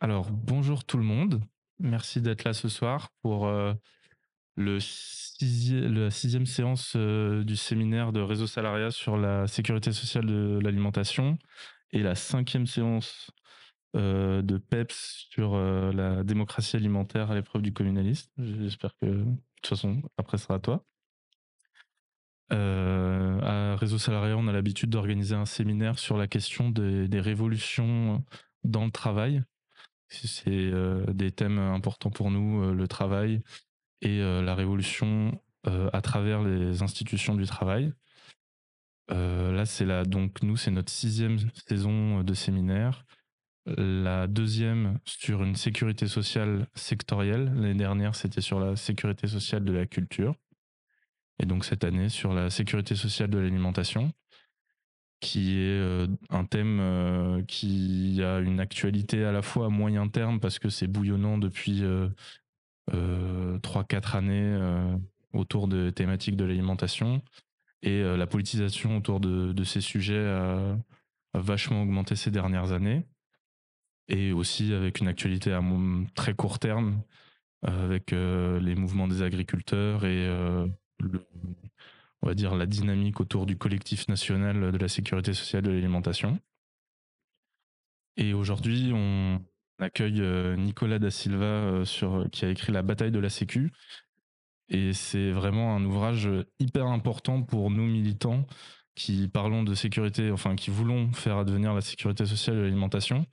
Alors, bonjour tout le monde. Merci d'être là ce soir pour euh, la sixième séance euh, du séminaire de Réseau Salariat sur la sécurité sociale de l'alimentation et la cinquième séance euh, de PEPS sur la démocratie alimentaire à l'épreuve du communalisme. J'espère que, de toute façon, après, sera à toi. à Réseau Salariat, on a l'habitude d'organiser un séminaire sur la question des révolutions dans le travail c'est euh, des thèmes importants pour nous, euh, le travail et euh, la révolution à travers les institutions du travail. là, c'est là, donc nous, c'est notre sixième saison de séminaire. La deuxième sur une sécurité sociale sectorielle. L'année dernière, c'était sur la sécurité sociale de la culture. Et donc cette année, sur la sécurité sociale de l'alimentation qui est euh, un thème euh, qui a une actualité à la fois à moyen terme parce que c'est bouillonnant depuis euh, trois 3-4 années autour des thématiques de l'alimentation et la politisation autour de, ces sujets a, vachement augmenté ces dernières années et aussi avec une actualité à très court terme avec les mouvements des agriculteurs et le on va dire, la dynamique autour du collectif national de la sécurité sociale de l'alimentation. Et aujourd'hui, on accueille euh, Nicolas da Silva euh, sur, euh, qui a écrit La bataille de la Sécu. Et c'est vraiment un ouvrage hyper important pour nous militants qui parlons de sécurité, enfin qui voulons faire advenir la sécurité sociale de l'alimentation.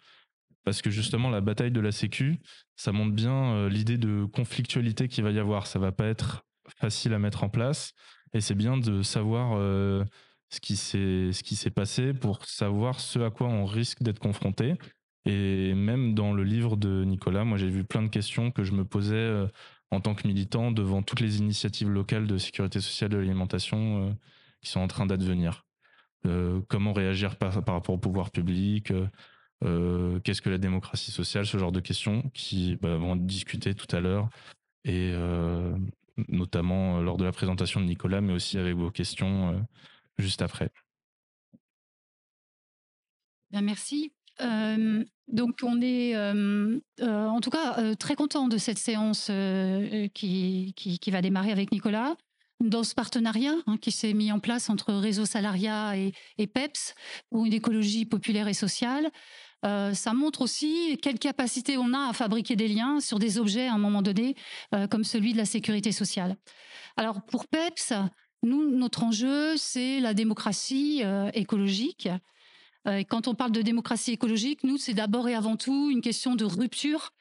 Parce que justement, la bataille de la Sécu, ça montre bien l'idée de conflictualité qu'il va y avoir. Ça va pas être facile à mettre en place. Et c'est bien de savoir euh, ce qui s'est passé pour savoir ce à quoi on risque d'être confronté. Et même dans le livre de Nicolas, moi j'ai vu plein de questions que je me posais euh, en tant que militant devant toutes les initiatives locales de sécurité sociale de l'alimentation euh, qui sont en train d'advenir. comment réagir par, rapport au pouvoir public Qu'est-ce que la démocratie sociale Ce genre de questions qui bah, vont vont discutées tout à l'heure. Et, notamment euh, lors de la présentation de Nicolas, mais aussi avec vos questions euh, juste après. merci. Euh, donc on est en tout cas très content de cette séance qui, qui, va démarrer avec Nicolas dans ce partenariat hein, qui s'est mis en place entre Réseau Salariat et, et, PEPS, ou une écologie populaire et sociale. Euh, ça montre aussi quelle capacité on a à fabriquer des liens sur des objets à un moment donné, euh, comme celui de la sécurité sociale. Alors pour PEPS, nous, notre enjeu, c'est la démocratie euh, écologique. Quand on parle de démocratie écologique, nous, c'est d'abord et avant tout une question de rupture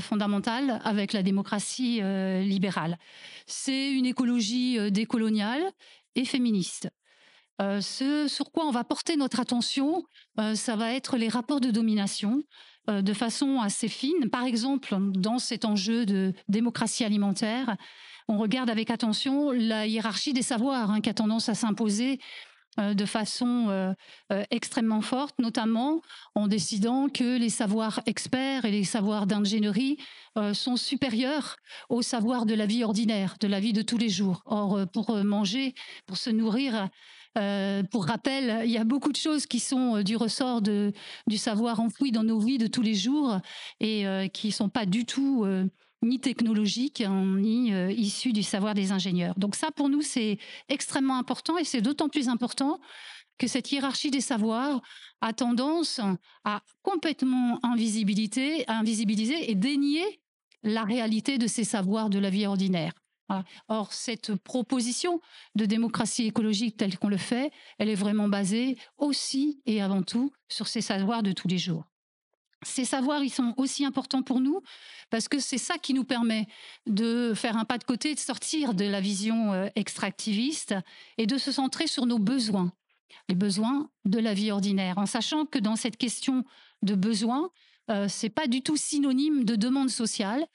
fondamentale avec la démocratie libérale. C'est une écologie décoloniale et féministe. Euh, ce sur quoi on va porter notre attention, euh, ça va être les rapports de domination euh, de façon assez fine. Par exemple, dans cet enjeu de démocratie alimentaire, on regarde avec attention la hiérarchie des savoirs hein, qui a tendance à s'imposer de façon extrêmement forte, notamment en décidant que les savoirs experts et les savoirs d'ingénierie sont supérieurs aux savoirs de la vie ordinaire, de la vie de tous les jours. Or, pour manger, pour se nourrir, euh, pour rappel, il y a beaucoup de choses qui sont euh, du ressort du savoir enfoui dans nos vies de tous les jours et euh, qui ne sont pas du tout ni technologiques hein, ni issues du savoir des ingénieurs. Donc ça, pour nous, c'est extrêmement important et c'est d'autant plus important que cette hiérarchie des savoirs a tendance à complètement invisibiliser et dénier la réalité de ces savoirs de la vie ordinaire. Ah. Or, cette proposition de démocratie écologique telle qu'on le fait, elle est vraiment basée aussi et avant tout sur ces savoirs de tous les jours. Ces savoirs, ils sont aussi importants pour nous parce que c'est ça qui nous permet de faire un pas de côté, de sortir de la vision euh, extractiviste et de se centrer sur nos besoins, les besoins de la vie ordinaire, en sachant que dans cette question de besoins, euh, ce n'est pas du tout synonyme de demande sociale.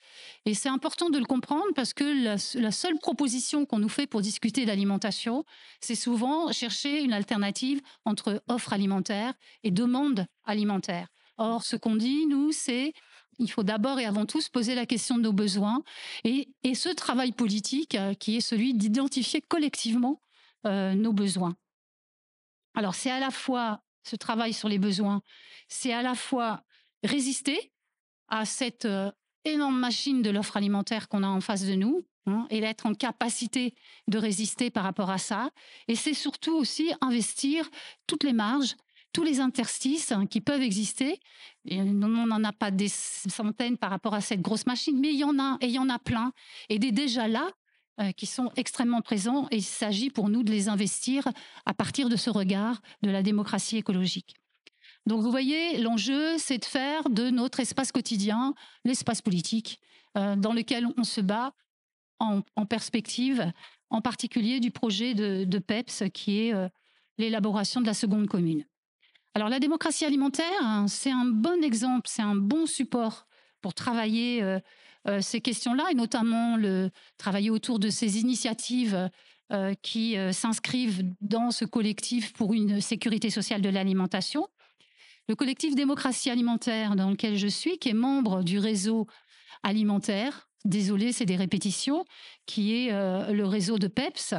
Et c'est important de le comprendre parce que la, seule proposition qu'on nous fait pour discuter d'alimentation, c'est souvent chercher une alternative entre offre alimentaire et demande alimentaire. Or, ce qu'on dit, nous, c'est il faut d'abord et avant tout se poser la question de nos besoins et, ce travail politique euh, qui est celui d'identifier collectivement euh, nos besoins. Alors, c'est à la fois ce travail sur les besoins, c'est à la fois résister à cette euh, énorme machine de l'offre alimentaire qu'on a en face de nous hein, et être en capacité de résister par rapport à ça. Et c'est surtout aussi investir toutes les marges, tous les interstices hein, qui peuvent exister. Et euh, on n'en a pas des centaines par rapport à cette grosse machine, mais il y en a et il y en a plein. Et des déjà là euh, qui sont extrêmement présents et il s'agit pour nous de les investir à partir de ce regard de la démocratie écologique. Donc vous voyez, l'enjeu, c'est de faire de notre espace quotidien l'espace politique euh, dans lequel on se bat en, perspective, en particulier du projet de, PEPS, qui est euh, l'élaboration de la seconde commune. Alors la démocratie alimentaire, hein, c'est un bon exemple, c'est un bon support pour travailler euh, ces questions-là, et notamment le, travailler autour de ces initiatives qui s'inscrivent dans ce collectif pour une sécurité sociale de l'alimentation. Le collectif Démocratie alimentaire dans lequel je suis, qui est membre du réseau alimentaire, désolé, c'est des répétitions, qui est euh, le réseau de PEPS,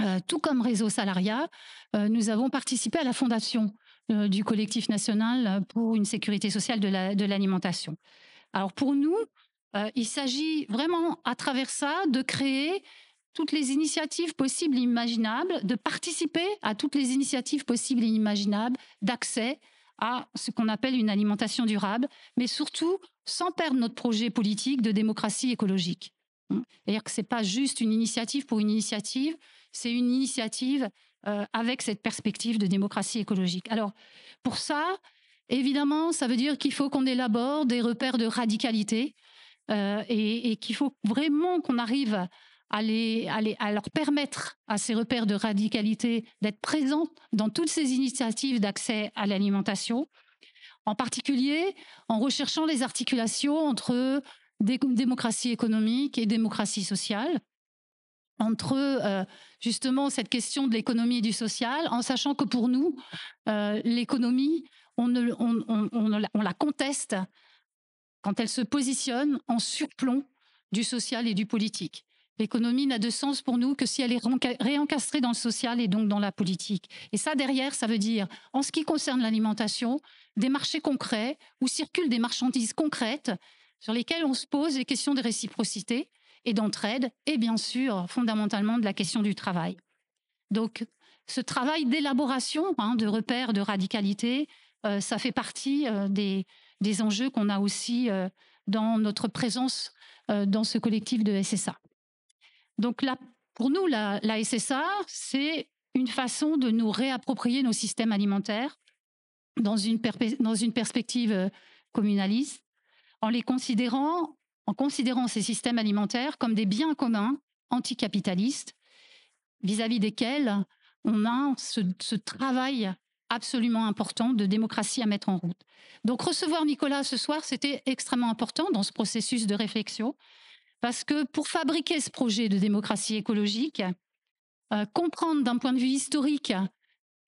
euh, tout comme réseau salariat, euh, nous avons participé à la fondation du collectif national pour une sécurité sociale de l'alimentation. Alors pour nous, il s'agit vraiment à travers ça de créer toutes les initiatives possibles et imaginables, de participer à toutes les initiatives possibles et imaginables d'accès à ce qu'on appelle une alimentation durable, mais surtout sans perdre notre projet politique de démocratie écologique. C'est-à-dire que ce n'est pas juste une initiative pour une initiative, c'est une initiative euh, avec cette perspective de démocratie écologique. Alors, pour ça, évidemment, ça veut dire qu'il faut qu'on élabore des repères de radicalité euh, et qu'il faut vraiment qu'on arrive à, aller à, leur permettre à ces repères de radicalité d'être présents dans toutes ces initiatives d'accès à l'alimentation, en particulier en recherchant les articulations entre démocratie économique et démocratie sociale, entre euh, justement cette question de l'économie et du social, en sachant que pour nous, euh, l'économie, on, on la conteste quand elle se positionne en surplomb du social et du politique. L'économie n'a de sens pour nous que si elle est réencastrée dans le social et donc dans la politique. Et ça, derrière, ça veut dire, en ce qui concerne l'alimentation, des marchés concrets où circulent des marchandises concrètes sur lesquelles on se pose les questions de réciprocité et d'entraide, et bien sûr, fondamentalement, de la question du travail. Donc, ce travail d'élaboration hein, de repères de radicalité, euh, ça fait partie euh, des, des, enjeux qu'on a aussi euh, dans notre présence dans ce collectif de SSA. Donc là, pour nous, la, la SSA, c'est une façon de nous réapproprier nos systèmes alimentaires dans une, dans une perspective euh, communaliste, en les considérant, en considérant ces systèmes alimentaires comme des biens communs anticapitalistes, vis-à-vis desquels on a ce travail absolument important de démocratie à mettre en route. Donc recevoir Nicolas ce soir, c'était extrêmement important dans ce processus de réflexion, parce que pour fabriquer ce projet de démocratie écologique, euh, comprendre d'un point de vue historique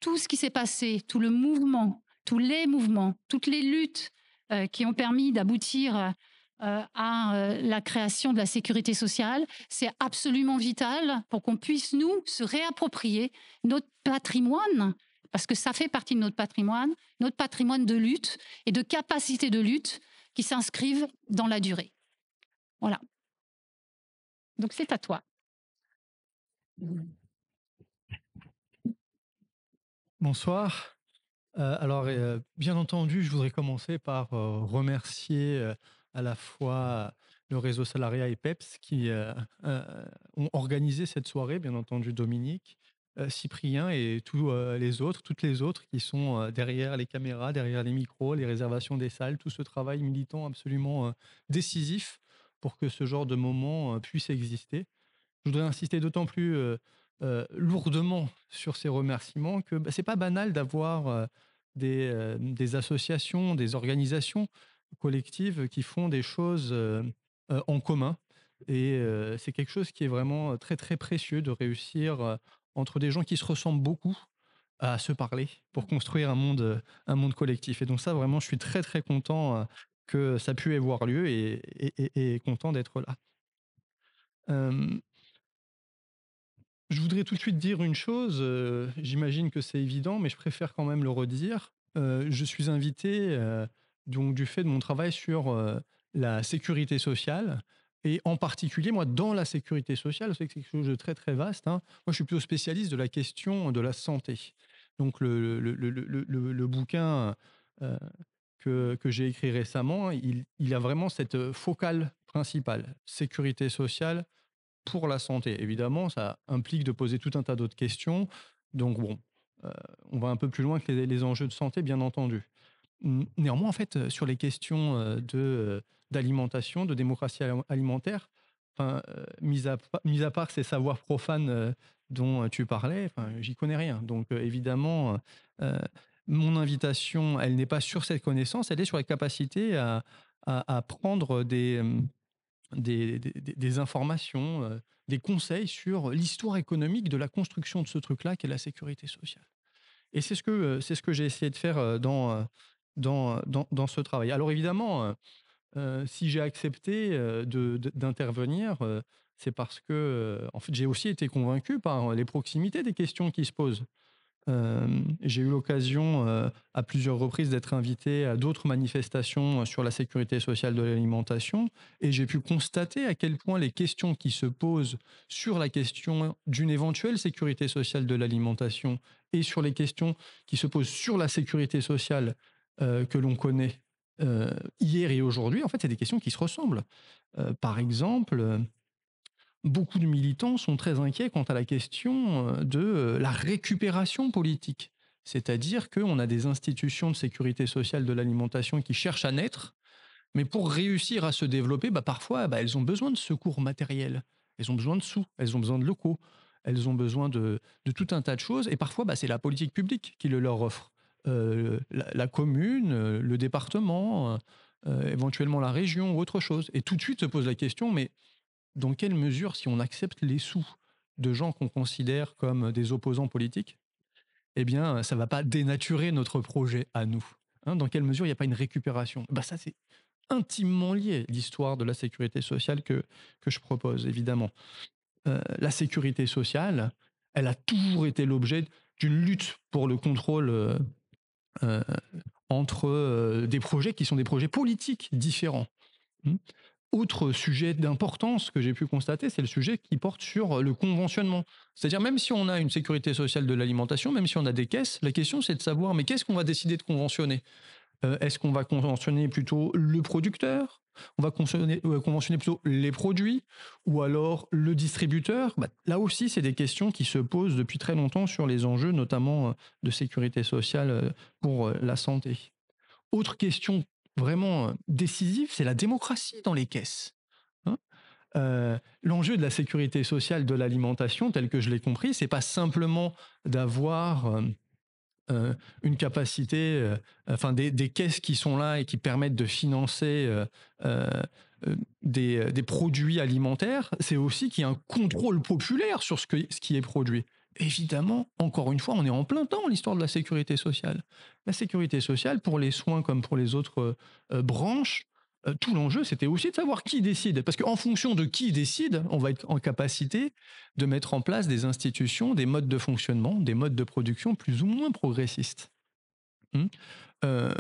tout ce qui s'est passé, tout le mouvement, tous les mouvements, toutes les luttes euh, qui ont permis d'aboutir euh, à la création de la sécurité sociale, c'est absolument vital pour qu'on puisse, nous, se réapproprier notre patrimoine, parce que ça fait partie de notre patrimoine, notre patrimoine de lutte et de capacité de lutte qui s'inscrivent dans la durée. Voilà. Donc c'est à toi. Bonsoir. Euh, alors, euh, bien entendu, je voudrais commencer par euh, remercier à la fois le réseau salariat et PEPS qui ont organisé cette soirée, bien entendu Dominique, Cyprien et tous les autres, toutes les autres qui sont derrière les caméras, derrière les micros, les réservations des salles, tout ce travail militant absolument décisif pour que ce genre de moment puisse exister. Je voudrais insister d'autant plus lourdement sur ces remerciements que ce bah, c'est pas banal d'avoir des, associations, des organisations collectives qui font des choses en commun. Et c'est quelque chose qui est vraiment très très précieux de réussir entre des gens qui se ressemblent beaucoup à se parler pour construire un monde, un monde collectif. Et donc ça, vraiment, je suis très très content que ça pu avoir lieu et, content d'être là. je voudrais tout de suite dire une chose, j'imagine que c'est évident, mais je préfère quand même le redire. je suis invité donc, du fait de mon travail sur la sécurité sociale, et en particulier, moi, dans la sécurité sociale, c'est quelque chose de très très vaste. Hein. Moi, je suis plutôt spécialiste de la question de la santé. Donc, le, le, le, le bouquin que, j'ai écrit récemment, il, a vraiment cette euh, focale principale, sécurité sociale pour la santé. Évidemment, ça implique de poser tout un tas d'autres questions. Donc bon, euh, on va un peu plus loin que les, enjeux de santé, bien entendu. Néanmoins, en fait, sur les questions euh, de, d'alimentation, de démocratie alimentaire, enfin, mis, à, à part ces savoirs profanes dont tu parlais, j'y connais rien. Donc évidemment, mon invitation, elle n'est pas sur cette connaissance, elle est sur la capacité à, à, prendre euh, des, des, des, informations, euh, des conseils sur l'histoire économique de la construction de ce truc-là qu'est la sécurité sociale. Et c'est ce que, euh, c'est ce que j'ai essayé de faire dans, dans, dans, dans ce travail. Alors évidemment, si j'ai accepté de, d'intervenir, c'est parce que en fait, j'ai aussi été convaincu par les proximités des questions qui se posent j'ai eu l'occasion euh, à plusieurs reprises d'être invité à d'autres manifestations euh, sur la sécurité sociale de l'alimentation et j'ai pu constater à quel point les questions qui se posent sur la question d'une éventuelle sécurité sociale de l'alimentation et sur les questions qui se posent sur la sécurité sociale euh, que l'on connaît hier et aujourd'hui, en fait, c'est des questions qui se ressemblent. par exemple, beaucoup de militants sont très inquiets quant à la question euh, de euh, la récupération politique. C'est-à-dire qu'on a des institutions de sécurité sociale de l'alimentation qui cherchent à naître, mais pour réussir à se développer, bah parfois, bah, elles ont besoin de secours matériels. elles ont besoin de sous, elles ont besoin de locaux, elles ont besoin de, de tout un tas de choses, et parfois, bah, c'est la politique publique qui le leur offre. Euh, la, commune, le département, éventuellement la région ou autre chose. Et tout de suite se pose la question, mais dans quelle mesure, si on accepte les sous de gens qu'on considère comme des opposants politiques, eh bien, ça va pas dénaturer notre projet à nous. Hein dans quelle mesure il n'y a pas une récupération bah, Ça, c'est intimement lié, l'histoire de la sécurité sociale que, que je propose, évidemment. Euh, la sécurité sociale, elle a toujours été l'objet d'une lutte pour le contrôle euh, euh, entre des projets qui sont des projets politiques différents. Hein autre sujet d'importance que j'ai pu constater, c'est le sujet qui porte sur le conventionnement. C'est-à-dire même si on a une sécurité sociale de l'alimentation, même si on a des caisses, la question c'est de savoir mais qu'est-ce qu'on va décider de conventionner euh, Est-ce qu'on va conventionner plutôt le producteur On va conventionner, euh, conventionner, plutôt les produits ou alors le distributeur bah, Là aussi, c'est des questions qui se posent depuis très longtemps sur les enjeux notamment euh, de sécurité sociale pour la santé. Autre question vraiment euh, décisif, c'est la démocratie dans les caisses. Hein. Euh, l'enjeu de la sécurité sociale de l'alimentation, tel que je l'ai compris, c'est pas simplement d'avoir euh, une capacité, enfin des, caisses qui sont là et qui permettent de financer des, produits alimentaires, c'est aussi qu'il y a un contrôle populaire sur ce qui est produit. Évidemment, encore une fois, on est en plein temps l'histoire de la sécurité sociale. La sécurité sociale, pour les soins comme pour les autres euh, euh, branches, euh, tout l'enjeu, c'était aussi de savoir qui décide. Parce qu'en fonction de qui décide, on va être en capacité de mettre en place des institutions, des modes de fonctionnement, des modes de production plus ou moins progressistes. Hum euh,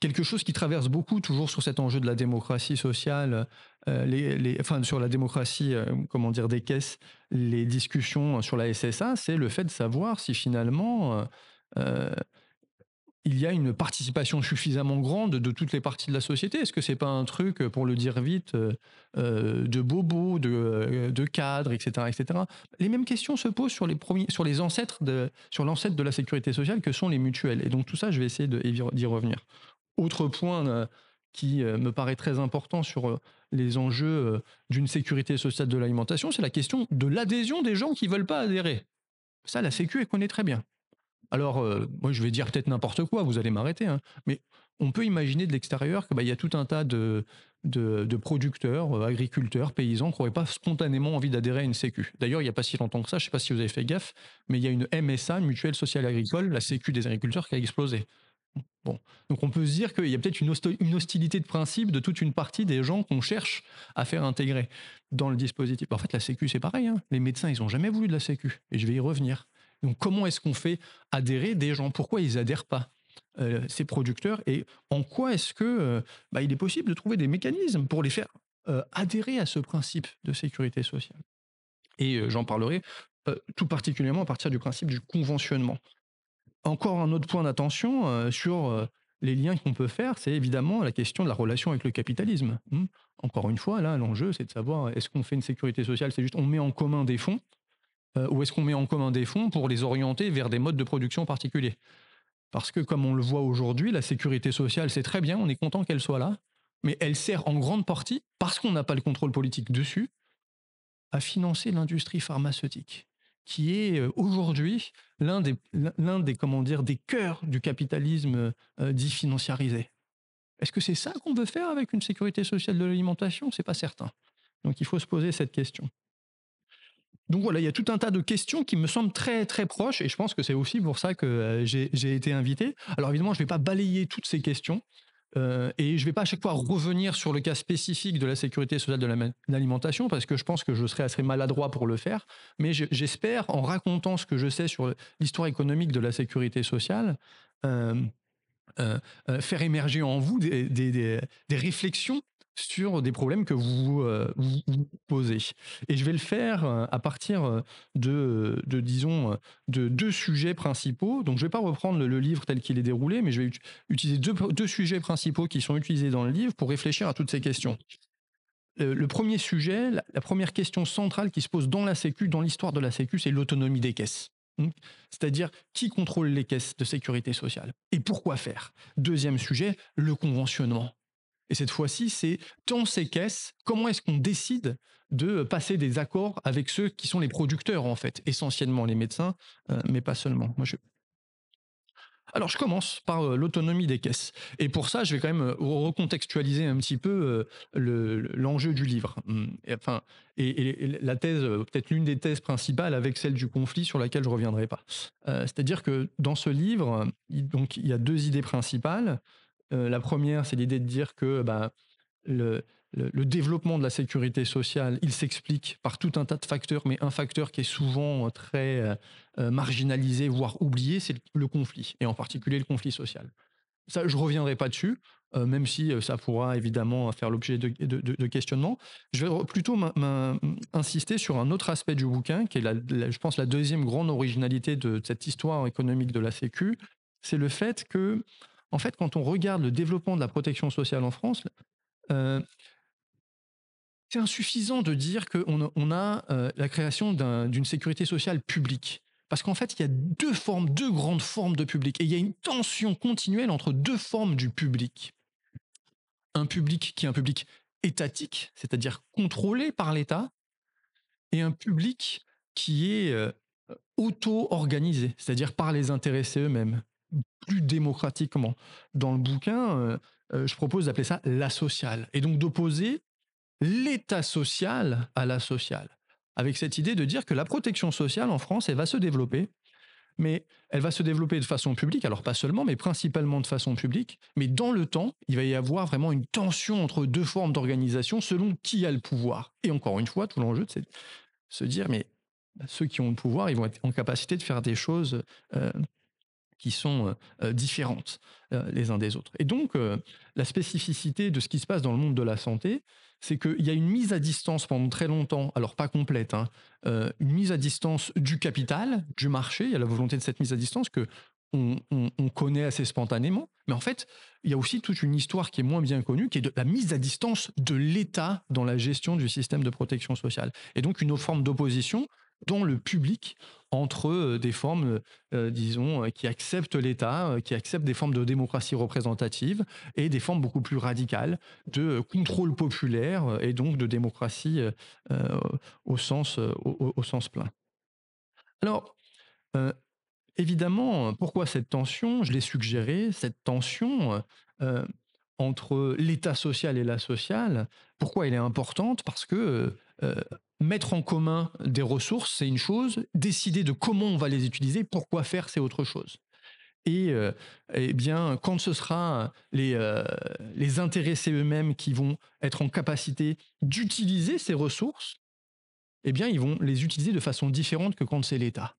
quelque chose qui traverse beaucoup toujours sur cet enjeu de la démocratie sociale, euh, les, les, enfin sur la démocratie, euh, comment dire, des caisses, les discussions sur la SSA, c'est le fait de savoir si finalement il y a une participation suffisamment grande de toutes les parties de la société Est-ce que c'est pas un truc, pour le dire vite, euh, euh, de bobo, de, euh, de cadre, etc., etc. Les mêmes questions se posent sur les sur les ancêtres de, sur l'ancêtre de la sécurité sociale que sont les mutuelles. Et donc tout ça, je vais essayer d'y revenir. Autre point qui me paraît très important sur les enjeux d'une sécurité sociale de l'alimentation, c'est la question de l'adhésion des gens qui veulent pas adhérer. Ça, la Sécu, elle connaît très bien alors, euh, moi, je vais dire peut-être n'importe quoi, vous allez m'arrêter, hein. mais on peut imaginer de l'extérieur qu'il bah, y a tout un tas de, producteurs, euh, agriculteurs, paysans qui n'auraient pas spontanément envie d'adhérer à une Sécu. D'ailleurs, il n'y a pas si longtemps que ça, je ne sais pas si vous avez fait gaffe, mais il y a une MSA, Mutuelle Sociale Agricole, la Sécu des agriculteurs, qui a explosé. Bon. Donc on peut se dire qu'il y a peut-être une, hostilité de principe de toute une partie des gens qu'on cherche à faire intégrer dans le dispositif. Bah, en fait, la Sécu, c'est pareil. Hein. Les médecins, ils n'ont jamais voulu de la Sécu. Et je vais y revenir. Donc comment est-ce qu'on fait adhérer des gens Pourquoi ils adhèrent pas euh, ces producteurs et en quoi est-ce que euh, bah, il est possible de trouver des mécanismes pour les faire euh, adhérer à ce principe de sécurité sociale. Et j'en parlerai tout particulièrement à partir du principe du conventionnement. Encore un autre point d'attention sur les liens qu'on peut faire, c'est évidemment la question de la relation avec le capitalisme. Hein. Encore une fois, là, l'enjeu, c'est de savoir est-ce qu'on fait une sécurité sociale, c'est juste on met en commun des fonds euh, ou est-ce qu'on met en commun des fonds pour les orienter vers des modes de production particuliers Parce que comme on le voit aujourd'hui, la sécurité sociale, c'est très bien, on est content qu'elle soit là, mais elle sert en grande partie, parce qu'on n'a pas le contrôle politique dessus, à financer l'industrie pharmaceutique, qui est euh, aujourd'hui l'un des, des, des cœurs du capitalisme euh, dit financiarisé. Est-ce que c'est ça qu'on veut faire avec une sécurité sociale de l'alimentation C'est pas certain. Donc il faut se poser cette question. Donc voilà, il y a tout un tas de questions qui me semblent très très proches et je pense que c'est aussi pour ça que euh, j'ai été invité. Alors évidemment, je ne vais pas balayer toutes ces questions euh, et je ne vais pas à chaque fois revenir sur le cas spécifique de la sécurité sociale de l'alimentation parce que je pense que je serais assez maladroit pour le faire. Mais j'espère, en racontant ce que je sais sur l'histoire économique de la sécurité sociale, euh, faire émerger en vous des réflexions sur des problèmes que euh, vous, vous, posez. Et je vais le faire euh, à partir euh, de, disons, de deux sujets principaux. Donc, je ne vais pas reprendre le, livre tel qu'il est déroulé, mais je vais utiliser deux sujets principaux qui sont utilisés dans le livre pour réfléchir à toutes ces questions le premier sujet, la, première question centrale qui se pose dans la Sécu, dans l'histoire de la Sécu, c'est l'autonomie des caisses. C'est-à-dire qui contrôle les caisses de sécurité sociale et pourquoi faire. Deuxième sujet, le conventionnement. Et cette fois-ci, c'est dans ces caisses, comment est-ce qu'on décide de euh, passer des accords avec ceux qui sont les producteurs, en fait, essentiellement les médecins, euh, mais pas seulement. Moi, je... Alors, je commence par euh, l'autonomie des caisses. Et pour ça, je vais quand même recontextualiser un petit peu l'enjeu du livre. Mmh. Et, enfin, et, la thèse, peut-être l'une des thèses principales avec celle du conflit sur laquelle je reviendrai pas. C'est-à-dire que dans ce livre, donc, il y a deux idées principales la première, c'est l'idée de dire que bah, le, développement de la sécurité sociale, il s'explique par tout un tas de facteurs, mais un facteur qui est souvent très marginalisé, voire oublié, c'est le, conflit, et en particulier le conflit social. Ça, je reviendrai pas dessus, même si ça pourra évidemment faire l'objet de, de, questionnements. Je vais plutôt insister sur un autre aspect du bouquin, qui est, je pense, la deuxième grande originalité de, cette histoire économique de la Sécu, c'est le fait que en fait, quand on regarde le développement de la protection sociale en France, euh, c'est insuffisant de dire qu'on a, on euh, la création d'une sécurité sociale publique. Parce qu'en fait, il y a deux formes, deux grandes formes de public. Et il y a une tension continuelle entre deux formes du public. Un public qui est un public étatique, c'est-à-dire contrôlé par l'État, et un public qui est euh, auto-organisé, c'est-à-dire par les intéressés eux-mêmes plus démocratiquement. Dans le bouquin, euh, euh, je propose d'appeler ça la sociale, et donc d'opposer l'état social à la sociale, avec cette idée de dire que la protection sociale en France, elle va se développer, mais elle va se développer de façon publique, alors pas seulement, mais principalement de façon publique, mais dans le temps, il va y avoir vraiment une tension entre deux formes d'organisation selon qui a le pouvoir. Et encore une fois, tout l'enjeu, c'est de se dire, mais ceux qui ont le pouvoir, ils vont être en capacité de faire des choses euh, qui sont différentes les uns des autres. Et donc, la spécificité de ce qui se passe dans le monde de la santé, c'est qu'il y a une mise à distance pendant très longtemps, alors pas complète, hein, une mise à distance du capital, du marché. Il y a la volonté de cette mise à distance que on, connaît assez spontanément. Mais en fait, il y a aussi toute une histoire qui est moins bien connue, qui est de la mise à distance de l'État dans la gestion du système de protection sociale. Et donc, une forme d'opposition dans le public entre des formes, disons, qui acceptent l'État, qui acceptent des formes de démocratie représentative et des formes beaucoup plus radicales de contrôle populaire et donc de démocratie au, sens, au, sens plein. Alors, évidemment, pourquoi cette tension Je l'ai suggéré, cette tension, entre l'état social et la sociale. Pourquoi elle est importante Parce que euh, euh, mettre en commun des ressources, c'est une chose, décider de comment on va les utiliser, pourquoi faire, c'est autre chose. Et euh, eh bien, quand ce sera les, les intéressés eux-mêmes qui vont être en capacité d'utiliser ces ressources, eh bien, ils vont les utiliser de façon différente que quand c'est l'État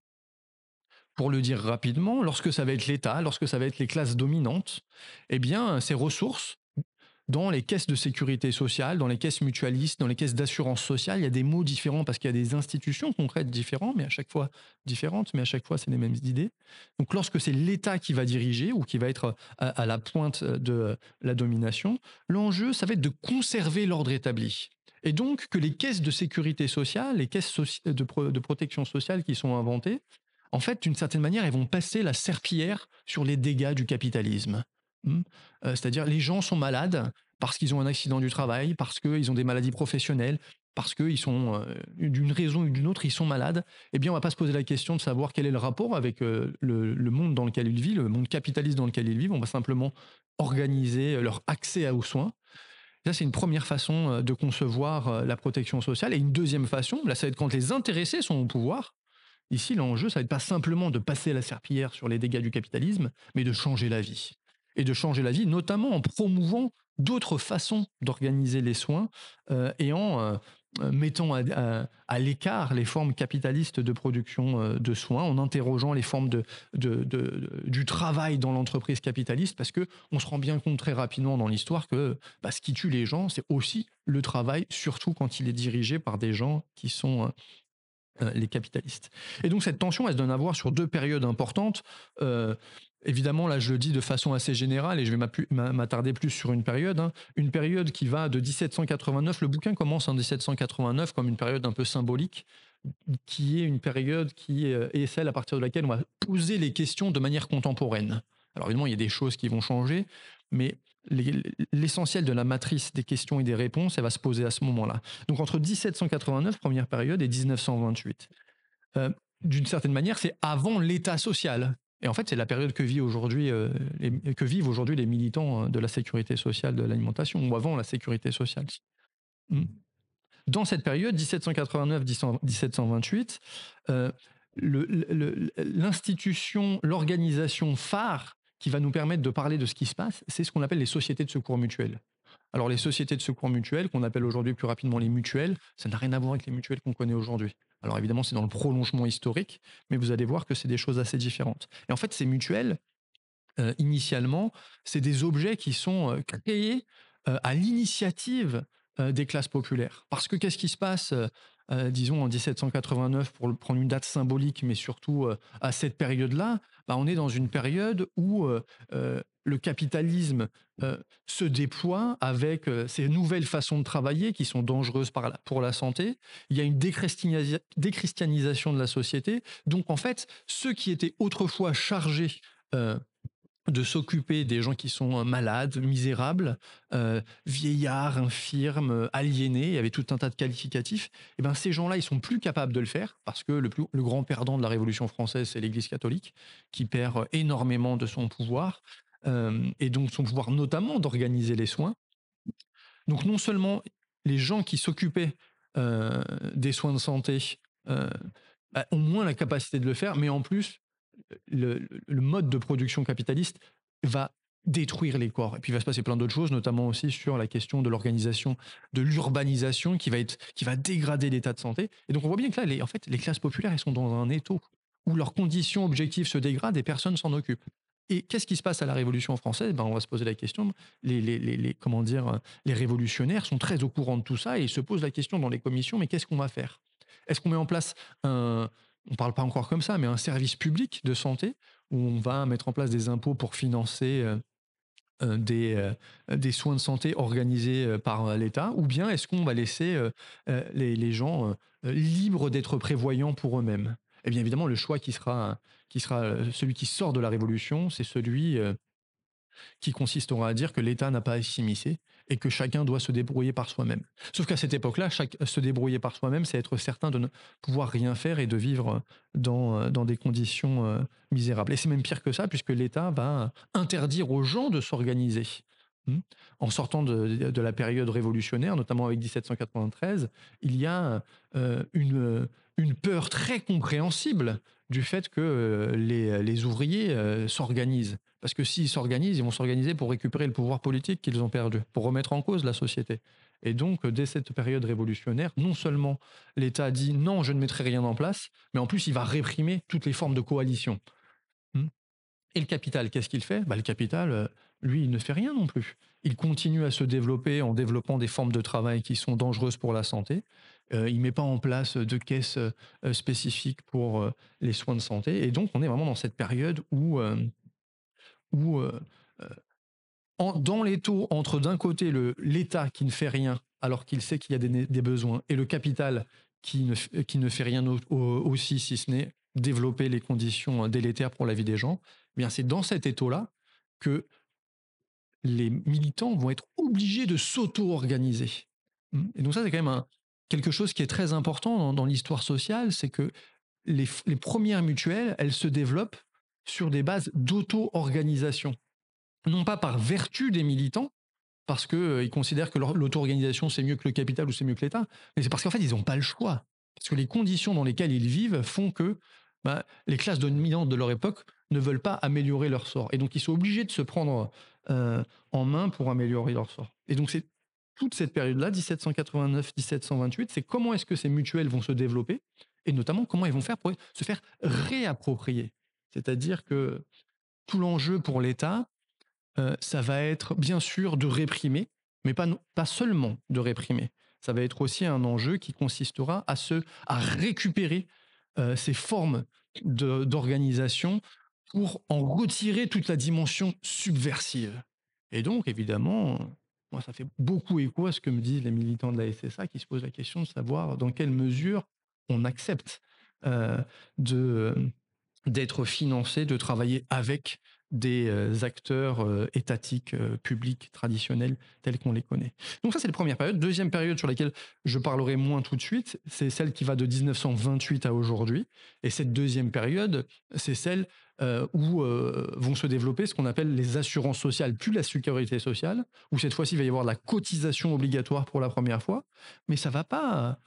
pour le dire rapidement, lorsque ça va être l'État, lorsque ça va être les classes dominantes, eh bien, ces ressources, dans les caisses de sécurité sociale, dans les caisses mutualistes, dans les caisses d'assurance sociale, il y a des mots différents parce qu'il y a des institutions concrètes différentes, mais à chaque fois différentes, mais à chaque fois c'est les mêmes idées. Donc lorsque c'est l'État qui va diriger ou qui va être euh, à, la pointe euh, de la domination, l'enjeu, ça va être de conserver l'ordre établi. Et donc que les caisses de sécurité sociale, les caisses de protection sociale qui sont inventées, en fait, d'une certaine manière, ils vont passer la serpillière sur les dégâts du capitalisme. Hmm. Euh, c'est-à-dire, les gens sont malades parce qu'ils ont un accident du travail, parce qu'ils ont des maladies professionnelles, parce qu'ils sont, euh, d'une raison ou d'une autre, ils sont malades. Eh bien, on ne va pas se poser la question de savoir quel est le rapport avec euh, le, monde dans lequel ils vivent, le monde capitaliste dans lequel ils vivent. On va simplement organiser leur accès aux soins. Ça, c'est une première façon de concevoir la protection sociale. Et une deuxième façon, là, ça va être quand les intéressés sont au pouvoir, Ici, l'enjeu, ça va être pas simplement de passer la serpillière sur les dégâts du capitalisme, mais de changer la vie. Et de changer la vie, notamment en promouvant d'autres façons d'organiser les soins euh, et en euh, mettant à, l'écart les formes capitalistes de production euh, de soins, en interrogeant les formes de, de, du travail dans l'entreprise capitaliste, parce que on se rend bien compte très rapidement dans l'histoire que bah, ce qui tue les gens, c'est aussi le travail, surtout quand il est dirigé par des gens qui sont euh, les capitalistes. Et donc cette tension, elle se donne à voir sur deux périodes importantes. Euh, évidemment, là, je le dis de façon assez générale et je vais m'attarder plus sur une période. Hein. Une période qui va de 1789, le bouquin commence en 1789 comme une période un peu symbolique, qui est une période qui euh, est celle à partir de laquelle on va poser les questions de manière contemporaine. Alors évidemment, il y a des choses qui vont changer, mais l'essentiel de la matrice des questions et des réponses, elle va se poser à ce moment-là. Donc entre 1789, première période, et 1928. Euh, d'une certaine manière, c'est avant l'État social. Et en fait, c'est la période que, vit aujourd'hui, euh, que vivent aujourd'hui les militants euh, de la sécurité sociale, de l'alimentation, ou avant la sécurité sociale. Hmm. Dans cette période, 1789-1728, l'institution, l'organisation phare qui va nous permettre de parler de ce qui se passe, c'est ce qu'on appelle les sociétés de secours mutuels. Alors les sociétés de secours mutuels, qu'on appelle aujourd'hui plus rapidement les mutuelles, ça n'a rien à voir avec les mutuelles qu'on connaît aujourd'hui. Alors évidemment, c'est dans le prolongement historique, mais vous allez voir que c'est des choses assez différentes. Et en fait, ces mutuelles, euh, initialement, c'est des objets qui sont euh, créés euh, à l'initiative des classes populaires. Parce que qu'est-ce qui se passe euh, disons en 1789 pour prendre une date symbolique, mais surtout euh, à cette période-là, bah, on est dans une période où euh, le capitalisme se déploie avec ces nouvelles façons de travailler qui sont dangereuses pour la santé. Il y a une déchristianisation de la société. Donc en fait, ceux qui étaient autrefois chargés de s'occuper des gens qui sont euh, malades, misérables, euh, vieillards, infirmes, euh, aliénés, il y avait tout un tas de qualificatifs, et eh ben ces gens-là, ils sont plus capables de le faire parce que le, plus, le grand perdant de la Révolution française, c'est l'Église catholique qui perd énormément de son pouvoir et donc son pouvoir notamment d'organiser les soins. Donc non seulement les gens qui s'occupaient des soins de santé bah, ont moins la capacité de le faire, mais en plus le, mode de production capitaliste va détruire les corps. Et puis il va se passer plein d'autres choses, notamment aussi sur la question de l'organisation, de l'urbanisation qui va qui va dégrader l'état de santé. Et donc on voit bien que là, en fait, les classes populaires, elles sont dans un étau où leurs conditions objectives se dégradent et personne s'en occupe. Et qu'est-ce qui se passe à la Révolution française ben, On va se poser la question. Les, les, les, comment dire, les révolutionnaires sont très au courant de tout ça et ils se posent la question dans les commissions mais qu'est-ce qu'on va faire Est-ce qu'on met en place un, on ne parle pas encore comme ça, mais un service public de santé où on va mettre en place des impôts pour financer euh, euh, euh, des, soins de santé organisés par l'État, ou bien est-ce qu'on va laisser les, gens libres d'être prévoyants pour eux-mêmes Eh bien évidemment, le choix qui sera, qui sera celui qui sort de la révolution, c'est celui qui consistera à dire que l'État n'a pas à s'immiscer et que chacun doit se débrouiller par soi-même. Sauf qu'à cette époque-là, euh, se débrouiller par soi-même, c'est être certain de ne pouvoir rien faire et de vivre euh, dans, euh, dans des conditions misérables. Et c'est même pire que ça, puisque l'État va interdire aux gens de s'organiser. Hmm. En sortant de, la période révolutionnaire, notamment avec 1793, il y a une, une peur très compréhensible du fait que euh, euh, les, ouvriers euh, s'organisent. Parce que s'ils s'organisent, ils vont s'organiser pour récupérer le pouvoir politique qu'ils ont perdu, pour remettre en cause la société. Et donc, dès cette période révolutionnaire, non seulement l'État dit non, je ne mettrai rien en place, mais en plus, il va réprimer toutes les formes de coalition. Hmm. Et le capital, qu'est-ce qu'il fait bah, Le capital, lui, il ne fait rien non plus. Il continue à se développer en développant des formes de travail qui sont dangereuses pour la santé. Euh, il met pas en place de caisses spécifiques euh, euh, spécifique pour les soins de santé. Et donc, on est vraiment dans cette période où, où dans les entre d'un côté l'État qui ne fait rien alors qu'il sait qu'il y a des, besoins et le capital qui ne, qui ne fait rien aussi si ce n'est développer les conditions délétères pour la vie des gens, eh bien c'est dans cet étau-là que les militants vont être obligés de s'auto-organiser. Mmh. Et donc ça, c'est quand même un, quelque chose qui est très important dans, l'histoire sociale, c'est que les, premières mutuelles, elles se développent sur des bases d'auto-organisation. Non pas par vertu des militants, parce qu'ils euh, ils considèrent que l'auto-organisation c'est mieux que le capital ou c'est mieux que l'État, mais c'est parce qu'en fait ils n'ont pas le choix. Parce que les conditions dans lesquelles ils vivent font que bah, les classes dominantes de leur époque ne veulent pas améliorer leur sort. Et donc ils sont obligés de se prendre euh, en main pour améliorer leur sort. Et donc c'est toute cette période-là, 1789-1728, c'est comment est-ce que ces mutuelles vont se développer et notamment comment ils vont faire pour se faire réapproprier. C'est-à-dire que tout l'enjeu pour l'État, euh, ça va être bien sûr de réprimer, mais pas, pas seulement de réprimer. Ça va être aussi un enjeu qui consistera à, se, à récupérer euh, ces formes d'organisation pour en retirer toute la dimension subversive. Et donc, évidemment, moi, ça fait beaucoup écho à ce que me disent les militants de la SSA qui se posent la question de savoir dans quelle mesure on accepte euh, d'être financé, de travailler avec des euh, acteurs euh, étatiques, euh, publics, traditionnels, tels qu'on les connaît. Donc ça, c'est la première période. Deuxième période sur laquelle je parlerai moins tout de suite, c'est celle qui va de 1928 à aujourd'hui. Et cette deuxième période, c'est celle où vont se développer ce qu'on appelle les assurances sociales, plus la sécurité sociale, où cette fois-ci, il va y avoir la cotisation obligatoire pour la première fois, mais ça va pas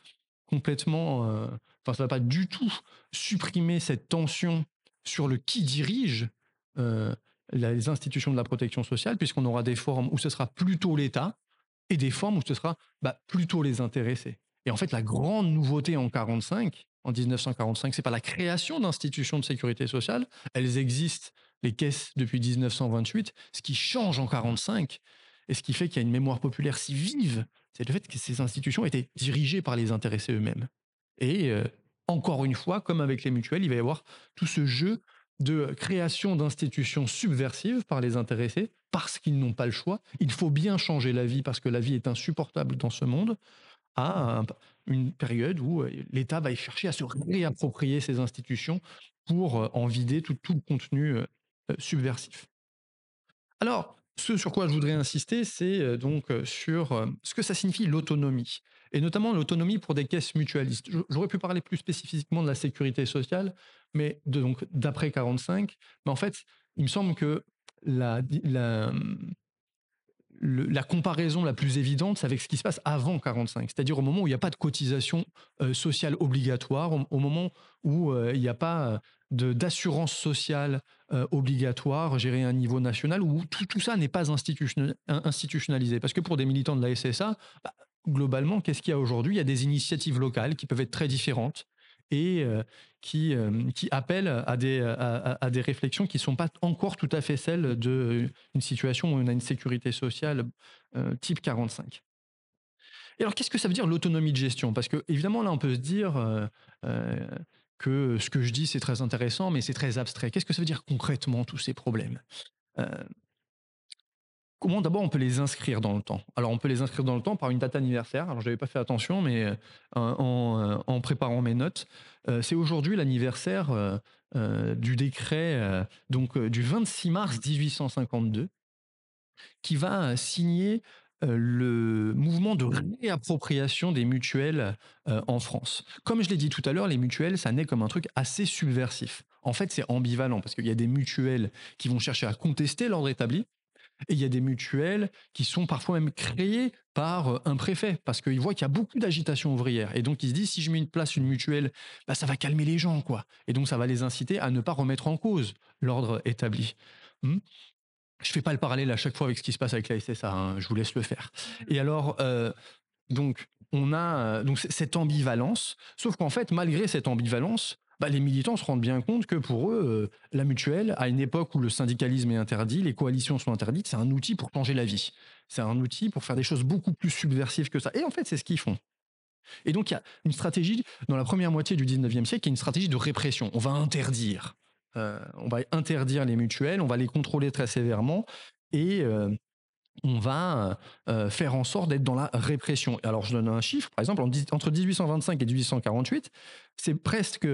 complètement, enfin, ça va pas du tout supprimer cette tension sur le qui dirige euh, les institutions de la protection sociale, puisqu'on aura des formes où ce sera plutôt l'État et des formes où ce sera bah, plutôt les intéressés. Et en fait, la grande nouveauté en 45 en 1945, c'est pas la création d'institutions de sécurité sociale, elles existent, les caisses, depuis 1928. Ce qui change en 45 et ce qui fait qu'il y a une mémoire populaire si vive, c'est le fait que ces institutions étaient dirigées par les intéressés eux-mêmes. Et euh, encore une fois, comme avec les mutuelles, il va y avoir tout ce jeu de création d'institutions subversives par les intéressés, parce qu'ils n'ont pas le choix. Il faut bien changer la vie, parce que la vie est insupportable dans ce monde, à une période où euh, l'État va chercher à se réapproprier ces institutions pour euh, en vider tout, le contenu euh, subversif. Alors, ce sur quoi je voudrais insister, c'est donc sur ce que ça signifie l'autonomie, et notamment l'autonomie pour des caisses mutualistes. J'aurais pu parler plus spécifiquement de la sécurité sociale, mais donc d'après 45. Mais en fait, il me semble que la, la, mm, la comparaison la plus évidente, c'est avec ce qui se passe avant 45, c'est-à-dire au moment où il n'y a pas de cotisation euh, sociale obligatoire, au, moment où euh, il n'y a pas euh, d'assurance sociale obligatoire gérée à un niveau national, où tout, tout ça n'est pas institutionnalisé, Parce que pour des militants de la SSA, bah, globalement, qu'est-ce qu'il y a aujourd'hui Il y a des initiatives locales qui peuvent être très différentes, et qui, qui appellent à des, à, des réflexions qui ne sont pas encore tout à fait celles d'une situation où on a une sécurité sociale type 45. Et alors, qu'est-ce que ça veut dire l'autonomie de gestion Parce que, évidemment, là, on peut se dire que ce que je dis, c'est très intéressant, mais c'est très abstrait. Qu'est-ce que ça veut dire concrètement, tous ces problèmes Comment d'abord on peut les inscrire dans le temps Alors on peut les inscrire dans le temps par une date anniversaire. Alors je n'avais pas fait attention, mais euh, euh, en, préparant mes notes, euh, c'est aujourd'hui l'anniversaire du décret donc du 26 mars 1852 qui va signer le mouvement de réappropriation des mutuelles en France. Comme je l'ai dit tout à l'heure, les mutuelles, ça naît comme un truc assez subversif. En fait, c'est ambivalent parce qu'il y a des mutuelles qui vont chercher à contester l'ordre établi, et il y a des mutuelles qui sont parfois même mmh. créées par euh, un préfet, parce qu'il voit qu'il y a beaucoup d'agitation ouvrière. Et donc, il se dit, si je mets une place, une mutuelle, bah, ça va calmer les gens, quoi. Et donc, ça va les inciter à ne pas remettre en cause l'ordre établi. Je mmh. je fais pas le parallèle à chaque fois avec ce qui se passe avec la SSA, hein. je vous laisse le faire. Mmh. Et alors, euh, donc, on a euh, donc cette ambivalence, sauf qu'en fait, malgré cette ambivalence, bah, les militants se rendent bien compte que pour eux, euh, la mutuelle, à une époque où le syndicalisme est interdit, les coalitions sont interdites, c'est un outil pour changer la vie. C'est un outil pour faire des choses beaucoup plus subversives que ça. Et en fait, c'est ce qu'ils font. Et donc, il y a une stratégie, dans la première moitié du 19e siècle, qui est une stratégie de répression. On va interdire. Euh, on va interdire les mutuelles, on va les contrôler très sévèrement. Et, euh, on va euh, euh, faire en sorte d'être dans la répression. Alors, je donne un chiffre, par exemple, entre 1825 et 1848, c'est presque